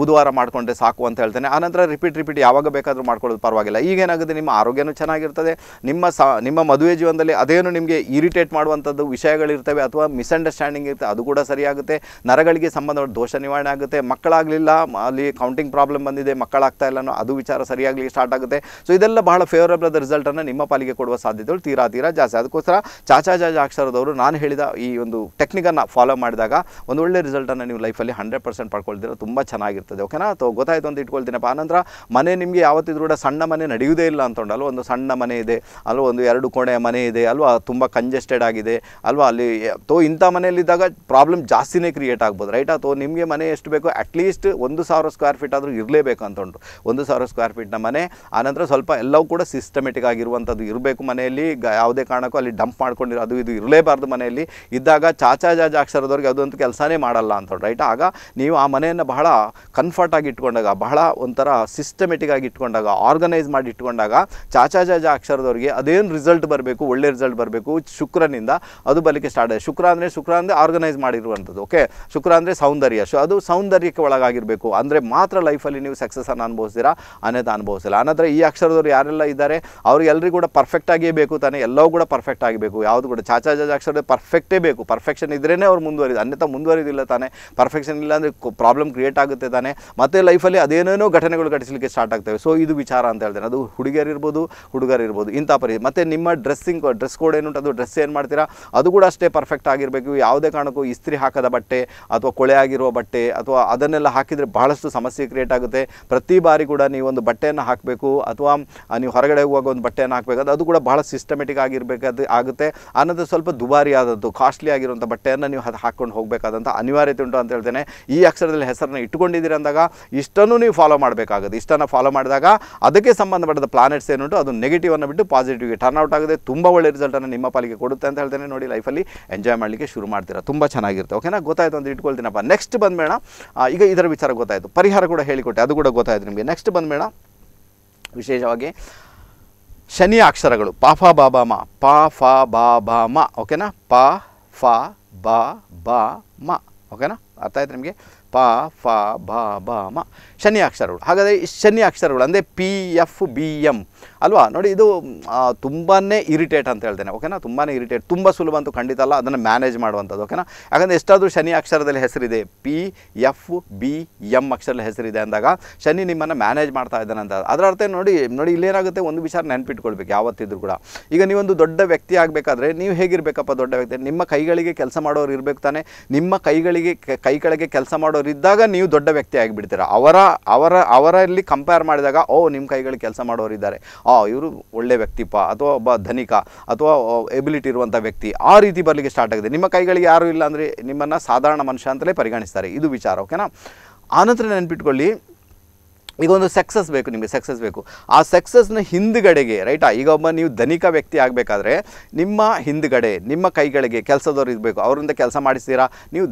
ಬುಧವಾರ ಮಾಡಿಕೊಂಡ್ರೆ ಸಾಕು ಅಂತ ಹೇಳ್ತೇನೆ ಆನಂತರ ರಿಪೀಟ್ ರಿಪೀಟ್ ಯಾವಾಗ ಬೇಕಾದರೂ ಮಾಡ್ಕೊಳ್ಳೋದು ಪರವಾಗಿಲ್ಲ ಈಗೇನಾಗುತ್ತೆ ನಿಮ್ಮ ಆರೋಗ್ಯನೂ ಚೆನ್ನಾಗಿರ್ತದೆ ನಿಮ್ಮ ಸ ನಿಮ್ಮ ಮದುವೆ ಜೀವನದಲ್ಲಿ ಅದೇನು ನಿಮಗೆ ಇರಿಟೇಟ್ ಮಾಡುವಂಥದ್ದು ವಿಷಯಗಳಿರ್ತವೆ ಅಥವಾ ಮಿಸ್ಅಂಡರ್ಸ್ಟ್ಯಾಂಡಿಂಗ್ ಇರುತ್ತೆ ಅದು ಕೂಡ ಸರಿಯಾಗುತ್ತೆ ನರಗಳಿಗೆ ಸಂಬಂಧಪಟ್ಟ ದೋಷ ನಿವಾರಣೆ ಆಗುತ್ತೆ ಮಕ್ಕಳಾಗಲಿಲ್ಲ ಅಲ್ಲಿ ಕೌಂಟಿಂಗ್ ಪ್ರಾಬ್ಲಮ್ ಬಂದಿದೆ ಮಕ್ಕಳಾಗ್ತಾ ಇಲ್ಲ ಅದು ವಿಚಾರ ಸರಿಯಾಗಿ ಆಗಲಿಕ್ಕೆ ಸ್ಟಾರ್ಟ್ ಆಗುತ್ತೆ ಸೊ ಇದೆಲ್ಲ ಬಹಳ ಫೇವರಬಲ್ ಆದ ಅನ್ನು ನಿಮ್ಮ ಪಾಲಿಗೆ ಕೊಡುವ ಸಾಧ್ಯತೆಗಳು ತೀರಾ ತೀರಾ ಜಾಸ್ತಿ ಅದಕ್ಕೋಸ್ಕರ ಚಾಚಾ ಜಾಜ ಅಕ್ಷರದವರು ನಾನು ಹೇಳಿದ ಈ ಒಂದು ಟೆಕ್ನಿಕನ್ನು ಫಾಲೋ ಮಾಡಿದಾಗ ಒಂದು ಒಳ್ಳೆ ರಿಸಲ್ಟನ್ನು ನೀವು ಲೈಫಲ್ಲಿ ಹಂಡ್ರೆಡ್ ಪರ್ಸೆಂಟ್ ಪಡ್ಕೊಳ್ತೀರ ತುಂಬ ಚೆನ್ನಾಗಿರ್ತದೆ ಓಕೆನಾ ಅಥವಾ ಗೊತ್ತಾಯ್ತು ಅಂತ ಇಟ್ಕೊಳ್ತೀನಪ್ಪ ಆನಂತರ ಮನೆ ನಿಮಗೆ ಯಾವತ್ತಿದ್ರೂ ಕೂಡ ಸಣ್ಣ ಮನೆ ನಡೆಯುವುದೇ ಇಲ್ಲ ಅಂತೊಂಡು ಅಲ್ವ ಒಂದು ಸಣ್ಣ ಮನೆ ಇದೆ ಅಲ್ವಾ ಒಂದು ಎರಡು ಕೋಣೆಯ ಮನೆ ಇದೆ ಅಲ್ವಾ ತುಂಬ ಕಂಜೆಸ್ಟೆಡ್ ಆಗಿದೆ ಅಲ್ವಾ ಅಲ್ಲಿ ತೋ ಇಂಥ ಮನೆಯಲ್ಲಿದ್ದಾಗ ಪ್ರಾಬ್ಲಮ್ ಜಾಸ್ತಿನೇ ಕ್ರಿಯೇಟ್ ಆಗ್ಬೋದು ರೈಟ್ ಅಥವಾ ನಿಮಗೆ ಮನೆ ಎಷ್ಟು ಬೇಕೋ ಅಟ್ಲೀಸ್ಟ್ ಒಂದು ಸಾವಿರ ಸ್ಕ್ವೇರ್ ಫೀಟ್ ಆದರೂ ಇರಲೇಬೇಕು ಅಂತ ಉಂಟು ಒಂದು ಸಾವಿರ ಸ್ಕ್ವೇರ್ ಫೀಟ್ನ ಮನೆ ಆನಂತರ ಸ್ವಲ್ಪ ಎಲ್ಲವೂ ಕೂಡ ಸಿಸ್ಟಮೆಟಿಕ್ ಆಗಿರುವಂಥದ್ದು ಇರಬೇಕು ಮನೆಯಲ್ಲಿ ಯಾವುದೇ ಕಾರಣಕ್ಕೂ ಅಲ್ಲಿ ಡಂಪ್ ಮಾಡ್ಕೊಂಡಿರೋ ಅದು ಇದು ಇರಲೇಬಾರ್ದು ಮನೆಯಲ್ಲಿ ಇದ್ದಾಗ ಚಾಚಾ ಜಾಜ ಅಕ್ಷರದವ್ರಿಗೆ ಅದೊಂದು ಕೆಲಸನೇ ಮಾಡಲ್ಲ ಅಂತ ರೈಟ್ ಆಗ ನೀವು ಆ ಮನೆಯನ್ನು ಬಹಳ ಆಗಿ ಇಟ್ಕೊಂಡಾಗ ಬಹಳ ಒಂಥರ ಸಿಸ್ಟಮೆಟಿಕ್ ಆಗಿ ಇಟ್ಕೊಂಡಾಗ ಆರ್ಗನೈಸ್ ಮಾಡಿ ಇಟ್ಕೊಂಡಾಗ ಚಾಚಾ ಜಾಜ ಅಕ್ಷರದವ್ರಿಗೆ ಅದೇನು ರಿಸಲ್ಟ್ ಬರಬೇಕು ಒಳ್ಳೆ ರಿಸಲ್ಟ್ ಬರಬೇಕು ಶುಕ್ರನಿಂದ ಅದು ಬಲಿಕೆ ಸ್ಟಾರ್ಟ್ ಆಗಿದೆ ಶುಕ್ರ ಅಂದರೆ ಶುಕ್ರ ಅಂದರೆ ಆರ್ಗನೈಸ್ ಮಾಡಿರುವಂಥದ್ದು ಓಕೆ ಶುಕ್ರ ಅಂದರೆ ಸೌಂದರ್ಯ ಅದು ಸೌಂದರ್ಯಕ್ಕೆ ಒಳಗಾಗಿರಬೇಕು ಅಂದರೆ ಮಾತ್ರ ಲೈಫಲ್ಲಿ ನೀವು ಅನ್ನು ಅನುಭವಿಸ್ತೀರಾ ಅನ್ನೋದು ಅನುಭವ ಸಂಭವಿಸಿಲ್ಲ ಆನಂತರ ಈ ಅಕ್ಷರದವ್ರು ಯಾರೆಲ್ಲ ಇದ್ದಾರೆ ಅವ್ರಿಗೆಲ್ಲರಿಗೂ ಕೂಡ ಪರ್ಫೆಕ್ಟ್ ಆಗಿಯೇ ಬೇಕು ತಾನೇ ಎಲ್ಲವೂ ಕೂಡ ಪರ್ಫೆಕ್ಟ್ ಆಗಬೇಕು ಯಾವುದು ಕೂಡ ಚಾಚಾ ಜಾಜ ಅಕ್ಷರ ಪರ್ಫೆಕ್ಟೇ ಬೇಕು ಪರ್ಫೆಕ್ಷನ್ ಇದ್ರೇ ಅವ್ರು ಮುಂದುವರಿದ ಅನ್ಯಥ ಮುಂದುವರಿದಿಲ್ಲ ತಾನೇ ಪರ್ಫೆಕ್ಷನ್ ಇಲ್ಲ ಅಂದರೆ ಪ್ರಾಬ್ಲಮ್ ಕ್ರಿಯೇಟ್ ಆಗುತ್ತೆ ತಾನೇ ಮತ್ತೆ ಲೈಫಲ್ಲಿ ಅದೇನೇನೋ ಘಟನೆಗಳು ಘಟಿಸಲಿಕ್ಕೆ ಸ್ಟಾರ್ಟ್ ಆಗ್ತವೆ ಸೊ ಇದು ವಿಚಾರ ಅಂತ ಹೇಳ್ತೇನೆ ಅದು ಹುಡುಗಿಯರಿರ್ಬೋದು ಹುಡುಗರಿರ್ಬೋದು ಇಂಥ ಪರಿ ಮತ್ತು ನಿಮ್ಮ ಡ್ರೆಸ್ಸಿಂಗ್ ಡ್ರೆಸ್ ಕೋಡ್ ಏನುಂಟು ಅದು ಡ್ರೆಸ್ ಏನು ಮಾಡ್ತೀರಾ ಅದು ಕೂಡ ಅಷ್ಟೇ ಪರ್ಫೆಕ್ಟ್ ಆಗಿರಬೇಕು ಯಾವುದೇ ಕಾರಣಕ್ಕೂ ಇಸ್ತ್ರಿ ಹಾಕದ ಬಟ್ಟೆ ಅಥವಾ ಕೊಳೆ ಆಗಿರುವ ಬಟ್ಟೆ ಅಥವಾ ಅದನ್ನೆಲ್ಲ ಹಾಕಿದರೆ ಬಹಳಷ್ಟು ಸಮಸ್ಯೆ ಕ್ರಿಯೇಟ್ ಆಗುತ್ತೆ ಪ್ರತಿ ಬಾರಿ ಕೂಡ ನೀವು ಒಂದು ಬಟ್ಟೆಯನ್ನು ಬಟ್ಟೆಯನ್ನು ಹಾಕಬೇಕು ಅಥವಾ ನೀವು ಹೊರಗಡೆ ಹೋಗುವಾಗ ಒಂದು ಬಟ್ಟೆಯನ್ನು ಹಾಕಬೇಕಾದ್ರೆ ಅದು ಕೂಡ ಬಹಳ ಸಿಸ್ಟಮೆಟಿಕ್ ಆಗಿರಬೇಕಾದ ಆಗುತ್ತೆ ಅನ್ನೋದು ಸ್ವಲ್ಪ ದುಬಾರಿ ಆದದ್ದು ಕಾಸ್ಟ್ಲಿ ಆಗಿರುವಂಥ ಬಟ್ಟೆಯನ್ನು ನೀವು ಅದು ಹಾಕ್ಕೊಂಡು ಹೋಗಬೇಕಾದಂಥ ಅನಿವಾರ್ಯತೆ ಉಂಟು ಅಂತ ಹೇಳ್ತೇನೆ ಈ ಅಕ್ಷರದಲ್ಲಿ ಹೆಸರನ್ನು ಇಟ್ಕೊಂಡಿದ್ದೀರಿ ಅಂದಾಗ ಇಷ್ಟನ್ನು ನೀವು ಫಾಲೋ ಮಾಡಬೇಕಾಗುತ್ತೆ ಇಷ್ಟನ್ನು ಫಾಲೋ ಮಾಡಿದಾಗ ಅದಕ್ಕೆ ಸಂಬಂಧಪಟ್ಟ ಪ್ಲಾನೆಟ್ಸ್ ಏನುಂಟು ಅದು ನೆಗೆಟಿವನ್ನು ಬಿಟ್ಟು ಪಾಸಿಟಿವ್ಗೆ ಟರ್ನ್ ಔಟ್ ಆಗುತ್ತೆ ತುಂಬ ಒಳ್ಳೆ ರಿಸಲ್ಟನ್ನು ನಿಮ್ಮ ಪಾಲಿಗೆ ಕೊಡುತ್ತೆ ಅಂತ ಹೇಳ್ತೇನೆ ನೋಡಿ ಲೈಫಲ್ಲಿ ಎಂಜಾಯ್ ಮಾಡಲಿಕ್ಕೆ ಶುರು ಮಾಡ್ತೀರಾ ತುಂಬ ಚೆನ್ನಾಗಿರುತ್ತೆ ಓಕೆನಾ ಗೊತ್ತಾಯಿತು ಅಂತ ಇಟ್ಕೊಳ್ತೀನಪ್ಪ ನೆಕ್ಸ್ಟ್ ಬಂದ್ಮೇಣ ಈಗ ಇದರ ವಿಚಾರ ಗೊತ್ತಾಯಿತು ಪರಿಹಾರ ಕೂಡ ಹೇಳಿಕೊಟ್ಟೆ ಅದು ಕೂಡ ಗೊತ್ತಾಯಿತು ನಿಮಗೆ ನೆಕ್ಸ್ಟ್ ಬಂದ್ಮೇಣ ವಿಶೇಷವಾಗಿ ಶನಿ ಅಕ್ಷರಗಳು ಪ ಫ ಬಾ ಬಾಮ ಪ ಫ ಬಾ ಬಾಮ ಓಕೆನಾ ಪ ಫ ಬಾ ಬಾ ಮ ಓಕೆನಾ ಅರ್ಥ ಆಯ್ತು ನಿಮಗೆ ಪ ಫ ಬಾ ಬಾ ಮ ಶನಿ ಅಕ್ಷರಗಳು ಹಾಗಾದರೆ ಶನಿ ಅಕ್ಷರಗಳು ಅಂದರೆ ಪಿ ಎಫ್ ಬಿ ಎಮ್ ಅಲ್ವಾ ನೋಡಿ ಇದು ತುಂಬಾ ಇರಿಟೇಟ್ ಅಂತ ಹೇಳ್ತೇನೆ ಓಕೆನಾ ತುಂಬಾ ಇರಿಟೇಟ್ ತುಂಬ ಸುಲಭ ಅಂತೂ ಖಂಡಿತ ಅಲ್ಲ ಅದನ್ನು ಮ್ಯಾನೇಜ್ ಮಾಡುವಂಥದ್ದು ಓಕೆನಾ ಯಾಕಂದರೆ ಎಷ್ಟಾದರೂ ಶನಿ ಅಕ್ಷರದಲ್ಲಿ ಹೆಸರಿದೆ ಪಿ ಎಫ್ ಬಿ ಎಮ್ ಅಕ್ಷರದಲ್ಲಿ ಹೆಸರಿದೆ ಅಂದಾಗ ಶನಿ ನಿಮ್ಮನ್ನು ಮ್ಯಾನೇಜ್ ಮಾಡ್ತಾ ಇದ್ದಾನೆ ಅಂತ ಅದರ ಅರ್ಥ ನೋಡಿ ನೋಡಿ ಇಲ್ಲೇನಾಗುತ್ತೆ ಒಂದು ವಿಚಾರ ನೆನಪಿಟ್ಕೊಳ್ಬೇಕು ಯಾವತ್ತಿದ್ರು ಕೂಡ ಈಗ ನೀವೊಂದು ದೊಡ್ಡ ವ್ಯಕ್ತಿ ಆಗಬೇಕಾದ್ರೆ ನೀವು ಹೇಗಿರಬೇಕಪ್ಪ ದೊಡ್ಡ ವ್ಯಕ್ತಿ ನಿಮ್ಮ ಕೈಗಳಿಗೆ ಕೆಲಸ ಮಾಡೋರು ಇರಬೇಕು ತಾನೆ ನಿಮ್ಮ ಕೈಗಳಿಗೆ ಕೈಗಳಿಗೆ ಕೆಲಸ ಮಾಡೋರು ಇದ್ದಾಗ ನೀವು ದೊಡ್ಡ ವ್ಯಕ್ತಿ ಆಗಿಬಿಡ್ತೀರ ಅವರ ಅವರ ಅವರಲ್ಲಿ ಕಂಪೇರ್ ಮಾಡಿದಾಗ ಓ ನಿಮ್ಮ ಕೈಗಳಿಗೆ ಕೆಲಸ ಮಾಡೋರು ಇದ್ದಾರೆ ಆ ಇವರು ಒಳ್ಳೆ ವ್ಯಕ್ತಿಪ ಅಥವಾ ಒಬ್ಬ ಧನಿಕ ಅಥವಾ ಎಬಿಲಿಟಿ ಇರುವಂಥ ವ್ಯಕ್ತಿ ಆ ರೀತಿ ಬರಲಿಕ್ಕೆ ಸ್ಟಾರ್ಟ್ ಆಗಿದೆ ನಿಮ್ಮ ಕೈಗಳಿಗೆ ಯಾರೂ ಇಲ್ಲ ಅಂದರೆ ನಿಮ್ಮನ್ನು ಸಾಧಾರಣ ಮನುಷ್ಯ ಅಂತಲೇ ಪರಿಗಣಿಸ್ತಾರೆ ಇದು ವಿಚಾರ ಓಕೆನಾ ಆನಂತರ ನೆನ್ಪಿಟ್ಕೊಳ್ಳಿ ಈಗ ಒಂದು ಸಕ್ಸಸ್ ಬೇಕು ನಿಮಗೆ ಸಕ್ಸಸ್ ಬೇಕು ಆ ಸಕ್ಸಸ್ನ ಹಿಂದ್ಗಡೆಗೆ ರೈಟಾ ಈಗ ಒಬ್ಬ ನೀವು ಧನಿಕ ವ್ಯಕ್ತಿ ಆಗಬೇಕಾದ್ರೆ ನಿಮ್ಮ ಹಿಂದ್ಗಡೆ ನಿಮ್ಮ ಕೈಗಳಿಗೆ ಕೆಲಸದವ್ರು ಇರಬೇಕು ಅವರಿಂದ ಕೆಲಸ ಮಾಡಿಸ್ತೀರಾ ನೀವು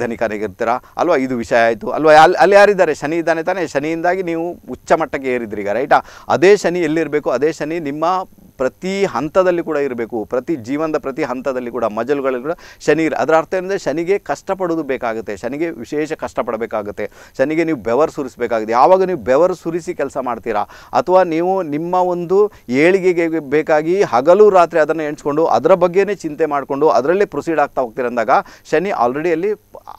ಇರ್ತೀರಾ ಅಲ್ವಾ ಇದು ವಿಷಯ ಆಯಿತು ಅಲ್ವಾ ಅಲ್ಲಿ ಅಲ್ಲಿ ಯಾರಿದ್ದಾರೆ ಶನಿ ಇದ್ದಾನೆ ತಾನೇ ಶನಿಯಿಂದಾಗಿ ನೀವು ಉಚ್ಚ ಮಟ್ಟಕ್ಕೆ ಏರಿದ್ರಿ ಈಗ ರೈಟಾ ಅದೇ ಶನಿ ಎಲ್ಲಿರಬೇಕು ಅದೇ ಶನಿ ನಿಮ್ಮ ಪ್ರತಿ ಹಂತದಲ್ಲಿ ಕೂಡ ಇರಬೇಕು ಪ್ರತಿ ಜೀವನದ ಪ್ರತಿ ಹಂತದಲ್ಲಿ ಕೂಡ ಮಜಲುಗಳಲ್ಲಿ ಕೂಡ ಶನಿ ಅದರ ಅರ್ಥ ಏನಂದರೆ ಶನಿಗೆ ಕಷ್ಟಪಡೋದು ಬೇಕಾಗುತ್ತೆ ಶನಿಗೆ ವಿಶೇಷ ಕಷ್ಟಪಡಬೇಕಾಗುತ್ತೆ ಶನಿಗೆ ನೀವು ಬೆವರು ಸುರಿಸಬೇಕಾಗುತ್ತೆ ಯಾವಾಗ ನೀವು ಬೆವರು ಸುರಿಸಿ ಕೆಲಸ ಮಾಡ್ತೀರಾ ಅಥವಾ ನೀವು ನಿಮ್ಮ ಒಂದು ಏಳಿಗೆಗೆ ಬೇಕಾಗಿ ಹಗಲು ರಾತ್ರಿ ಅದನ್ನು ಎಣಿಸ್ಕೊಂಡು ಅದರ ಬಗ್ಗೆನೇ ಚಿಂತೆ ಮಾಡಿಕೊಂಡು ಅದರಲ್ಲೇ ಪ್ರೊಸೀಡ್ ಆಗ್ತಾ ಅಂದಾಗ ಶನಿ ಆಲ್ರೆಡಿ ಅಲ್ಲಿ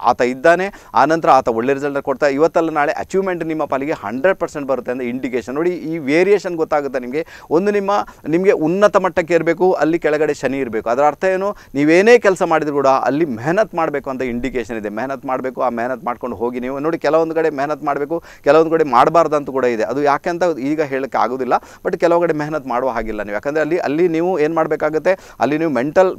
ಆತ ಇದ್ದಾನೆ ಆನಂತರ ಆತ ಒಳ್ಳೆ ರಿಸಲ್ಟ್ ಕೊಡ್ತಾ ಇವತ್ತಲ್ಲ ನಾಳೆ ಅಚೀವ್ಮೆಂಟ್ ನಿಮ್ಮ ಪಾಲಿಗೆ ಹಂಡ್ರೆಡ್ ಪರ್ಸೆಂಟ್ ಬರುತ್ತೆ ಅಂದರೆ ಇಂಡಿಕೇಶನ್ ನೋಡಿ ಈ ವೇರಿಯೇಷನ್ ಗೊತ್ತಾಗುತ್ತೆ ನಿಮಗೆ ಒಂದು ನಿಮ್ಮ ನಿಮಗೆ ನಿಮಗೆ ಉನ್ನತ ಮಟ್ಟಕ್ಕೆ ಇರಬೇಕು ಅಲ್ಲಿ ಕೆಳಗಡೆ ಶನಿ ಇರಬೇಕು ಅದರ ಅರ್ಥ ಏನು ನೀವೇನೇ ಕೆಲಸ ಮಾಡಿದ್ರು ಕೂಡ ಅಲ್ಲಿ ಮೆಹನತ್ ಮಾಡಬೇಕು ಅಂತ ಇಂಡಿಕೇಶನ್ ಇದೆ ಮೆಹನತ್ ಮಾಡಬೇಕು ಆ ಮೆಹನತ್ ಮಾಡ್ಕೊಂಡು ಹೋಗಿ ನೀವು ನೋಡಿ ಕೆಲವೊಂದು ಕಡೆ ಮೆಹನತ್ ಮಾಡಬೇಕು ಕೆಲವೊಂದು ಕಡೆ ಮಾಡಬಾರ್ದು ಅಂತ ಕೂಡ ಇದೆ ಅದು ಯಾಕೆ ಅಂತ ಈಗ ಹೇಳಕ್ಕೆ ಆಗೋದಿಲ್ಲ ಬಟ್ ಕೆಲವು ಕಡೆ ಮೆಹನತ್ ಮಾಡುವ ಹಾಗಿಲ್ಲ ನೀವು ಯಾಕಂದರೆ ಅಲ್ಲಿ ಅಲ್ಲಿ ನೀವು ಏನು ಮಾಡಬೇಕಾಗುತ್ತೆ ಅಲ್ಲಿ ನೀವು ಮೆಂಟಲ್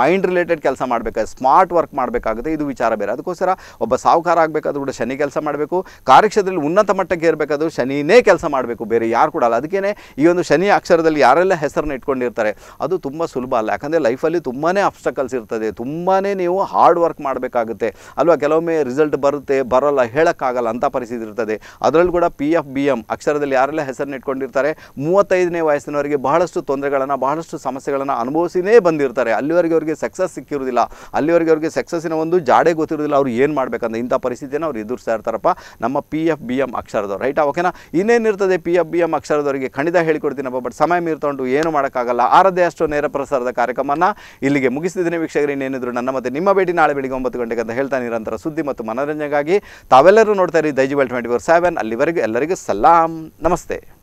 ಮೈಂಡ್ ರಿಲೇಟೆಡ್ ಕೆಲಸ ಮಾಡಬೇಕು ಸ್ಮಾರ್ಟ್ ವರ್ಕ್ ಮಾಡಬೇಕಾಗುತ್ತೆ ಇದು ವಿಚಾರ ಬೇರೆ ಅದಕ್ಕೋಸ್ಕರ ಒಬ್ಬ ಸಾಹುಕಾರ ಆಗಬೇಕಾದ್ರೂ ಕೂಡ ಶನಿ ಕೆಲಸ ಮಾಡಬೇಕು ಕಾರ್ಯಕ್ಷೇತ್ರದಲ್ಲಿ ಉನ್ನತ ಮಟ್ಟಕ್ಕೆ ಇರಬೇಕಾದ್ರೂ ಶನಿನೇ ಕೆಲಸ ಮಾಡಬೇಕು ಬೇರೆ ಯಾರು ಕೂಡ ಅಲ್ಲ ಅದಕ್ಕೇ ಈ ಒಂದು ಶನಿ ಅಕ್ಷರದಲ್ಲಿ ಯಾರೆಲ್ಲ ಹೆಸರನ್ನ ಇಟ್ಕೊಂಡಿರ್ತಾರೆ ಅದು ತುಂಬ ಸುಲಭ ಅಲ್ಲ ಯಾಕಂದರೆ ಲೈಫಲ್ಲಿ ತುಂಬಾ ಅಬ್ಸ್ಟಕಲ್ಸ್ ಇರ್ತದೆ ತುಂಬಾ ನೀವು ಹಾರ್ಡ್ ವರ್ಕ್ ಮಾಡಬೇಕಾಗುತ್ತೆ ಅಲ್ವಾ ಕೆಲವೊಮ್ಮೆ ರಿಸಲ್ಟ್ ಬರುತ್ತೆ ಬರೋಲ್ಲ ಹೇಳೋಕ್ಕಾಗಲ್ಲ ಅಂಥ ಪರಿಸ್ಥಿತಿ ಇರ್ತದೆ ಅದರಲ್ಲಿ ಕೂಡ ಪಿ ಎಫ್ ಬಿ ಎಮ್ ಅಕ್ಷರದಲ್ಲಿ ಯಾರೆಲ್ಲ ಹೆಸರನ್ನ ಇಟ್ಕೊಂಡಿರ್ತಾರೆ ಮೂವತ್ತೈದನೇ ವಯಸ್ಸಿನವರಿಗೆ ಬಹಳಷ್ಟು ತೊಂದರೆಗಳನ್ನು ಬಹಳಷ್ಟು ಸಮಸ್ಯೆಗಳನ್ನು ಅನುಭವಿಸಿನೇ ಬಂದಿರ್ತಾರೆ ಅಲ್ಲಿವರೆಗೆ ಅವರಿಗೆ ಸಕ್ಸಸ್ ಸಿಕ್ಕಿರೋದಿಲ್ಲ ಅಲ್ಲಿವರೆಗೆ ಅವರಿಗೆ ಸಕ್ಸಸ್ಸಿನ ಒಂದು ಜಾಡೆ ಗೊತ್ತಿರೋದಿಲ್ಲ ಅವ್ರು ಏನು ಮಾಡಬೇಕಂತ ಇಂಥ ಪರಿಸ್ಥಿತಿಯನ್ನು ಅವ್ರು ಎದುರಿಸ್ತಾ ಇರ್ತಾರಪ್ಪ ನಮ್ಮ ಪಿ ಎಫ್ ಬಿ ಎಮ್ ಅಕ್ಷರದವ್ರು ರೈಟಾ ಓಕೆನಾ ಇನ್ನೇನಿರ್ತದೆ ಪಿ ಎಫ್ ಬಿ ಎಂ ಅಕ್ಷರದವರಿಗೆ ಖಂಡಿತ ಹೇಳಿಕೊಡ್ತೀನಪ್ಪ ಬಟ್ ಸಮಯ ನೀರು ತೊಗೊಂಡು ಏನು ಮಾಡೋಕ್ಕಾಗಲ್ಲ ಆರದ್ದೇ ಅಷ್ಟು ನೇರ ಪ್ರಸಾರದ ಕಾರ್ಯಕ್ರಮನ ಇಲ್ಲಿಗೆ ಮುಗಿಸಿದ್ದೀನಿ ವೀಕ್ಷಕರು ಇನ್ನೇನಿದ್ರು ನನ್ನ ಮತ್ತೆ ನಿಮ್ಮ ಭೇಟಿ ನಾಳೆ ಬೆಳಿಗ್ಗೆ ಒಂಬತ್ತು ಗಂಟೆಗೆ ಅಂತ ಹೇಳ್ತಾ ನಿರಂತರ ಸುದ್ದಿ ಮತ್ತು ಮನರಂಜನೆಗಾಗಿ ತಾವೆಲ್ಲರೂ ನೋಡ್ತಾ ಇರಿ ದೈಜಿಬಲ್ ಟ್ವೆಂಟಿ ಫೋರ್ ಸೆವೆನ್ ಅಲ್ಲಿವರೆಗೂ ಎಲ್ಲರಿಗೂ ಸಲಾಂ ನಮಸ್ತೆ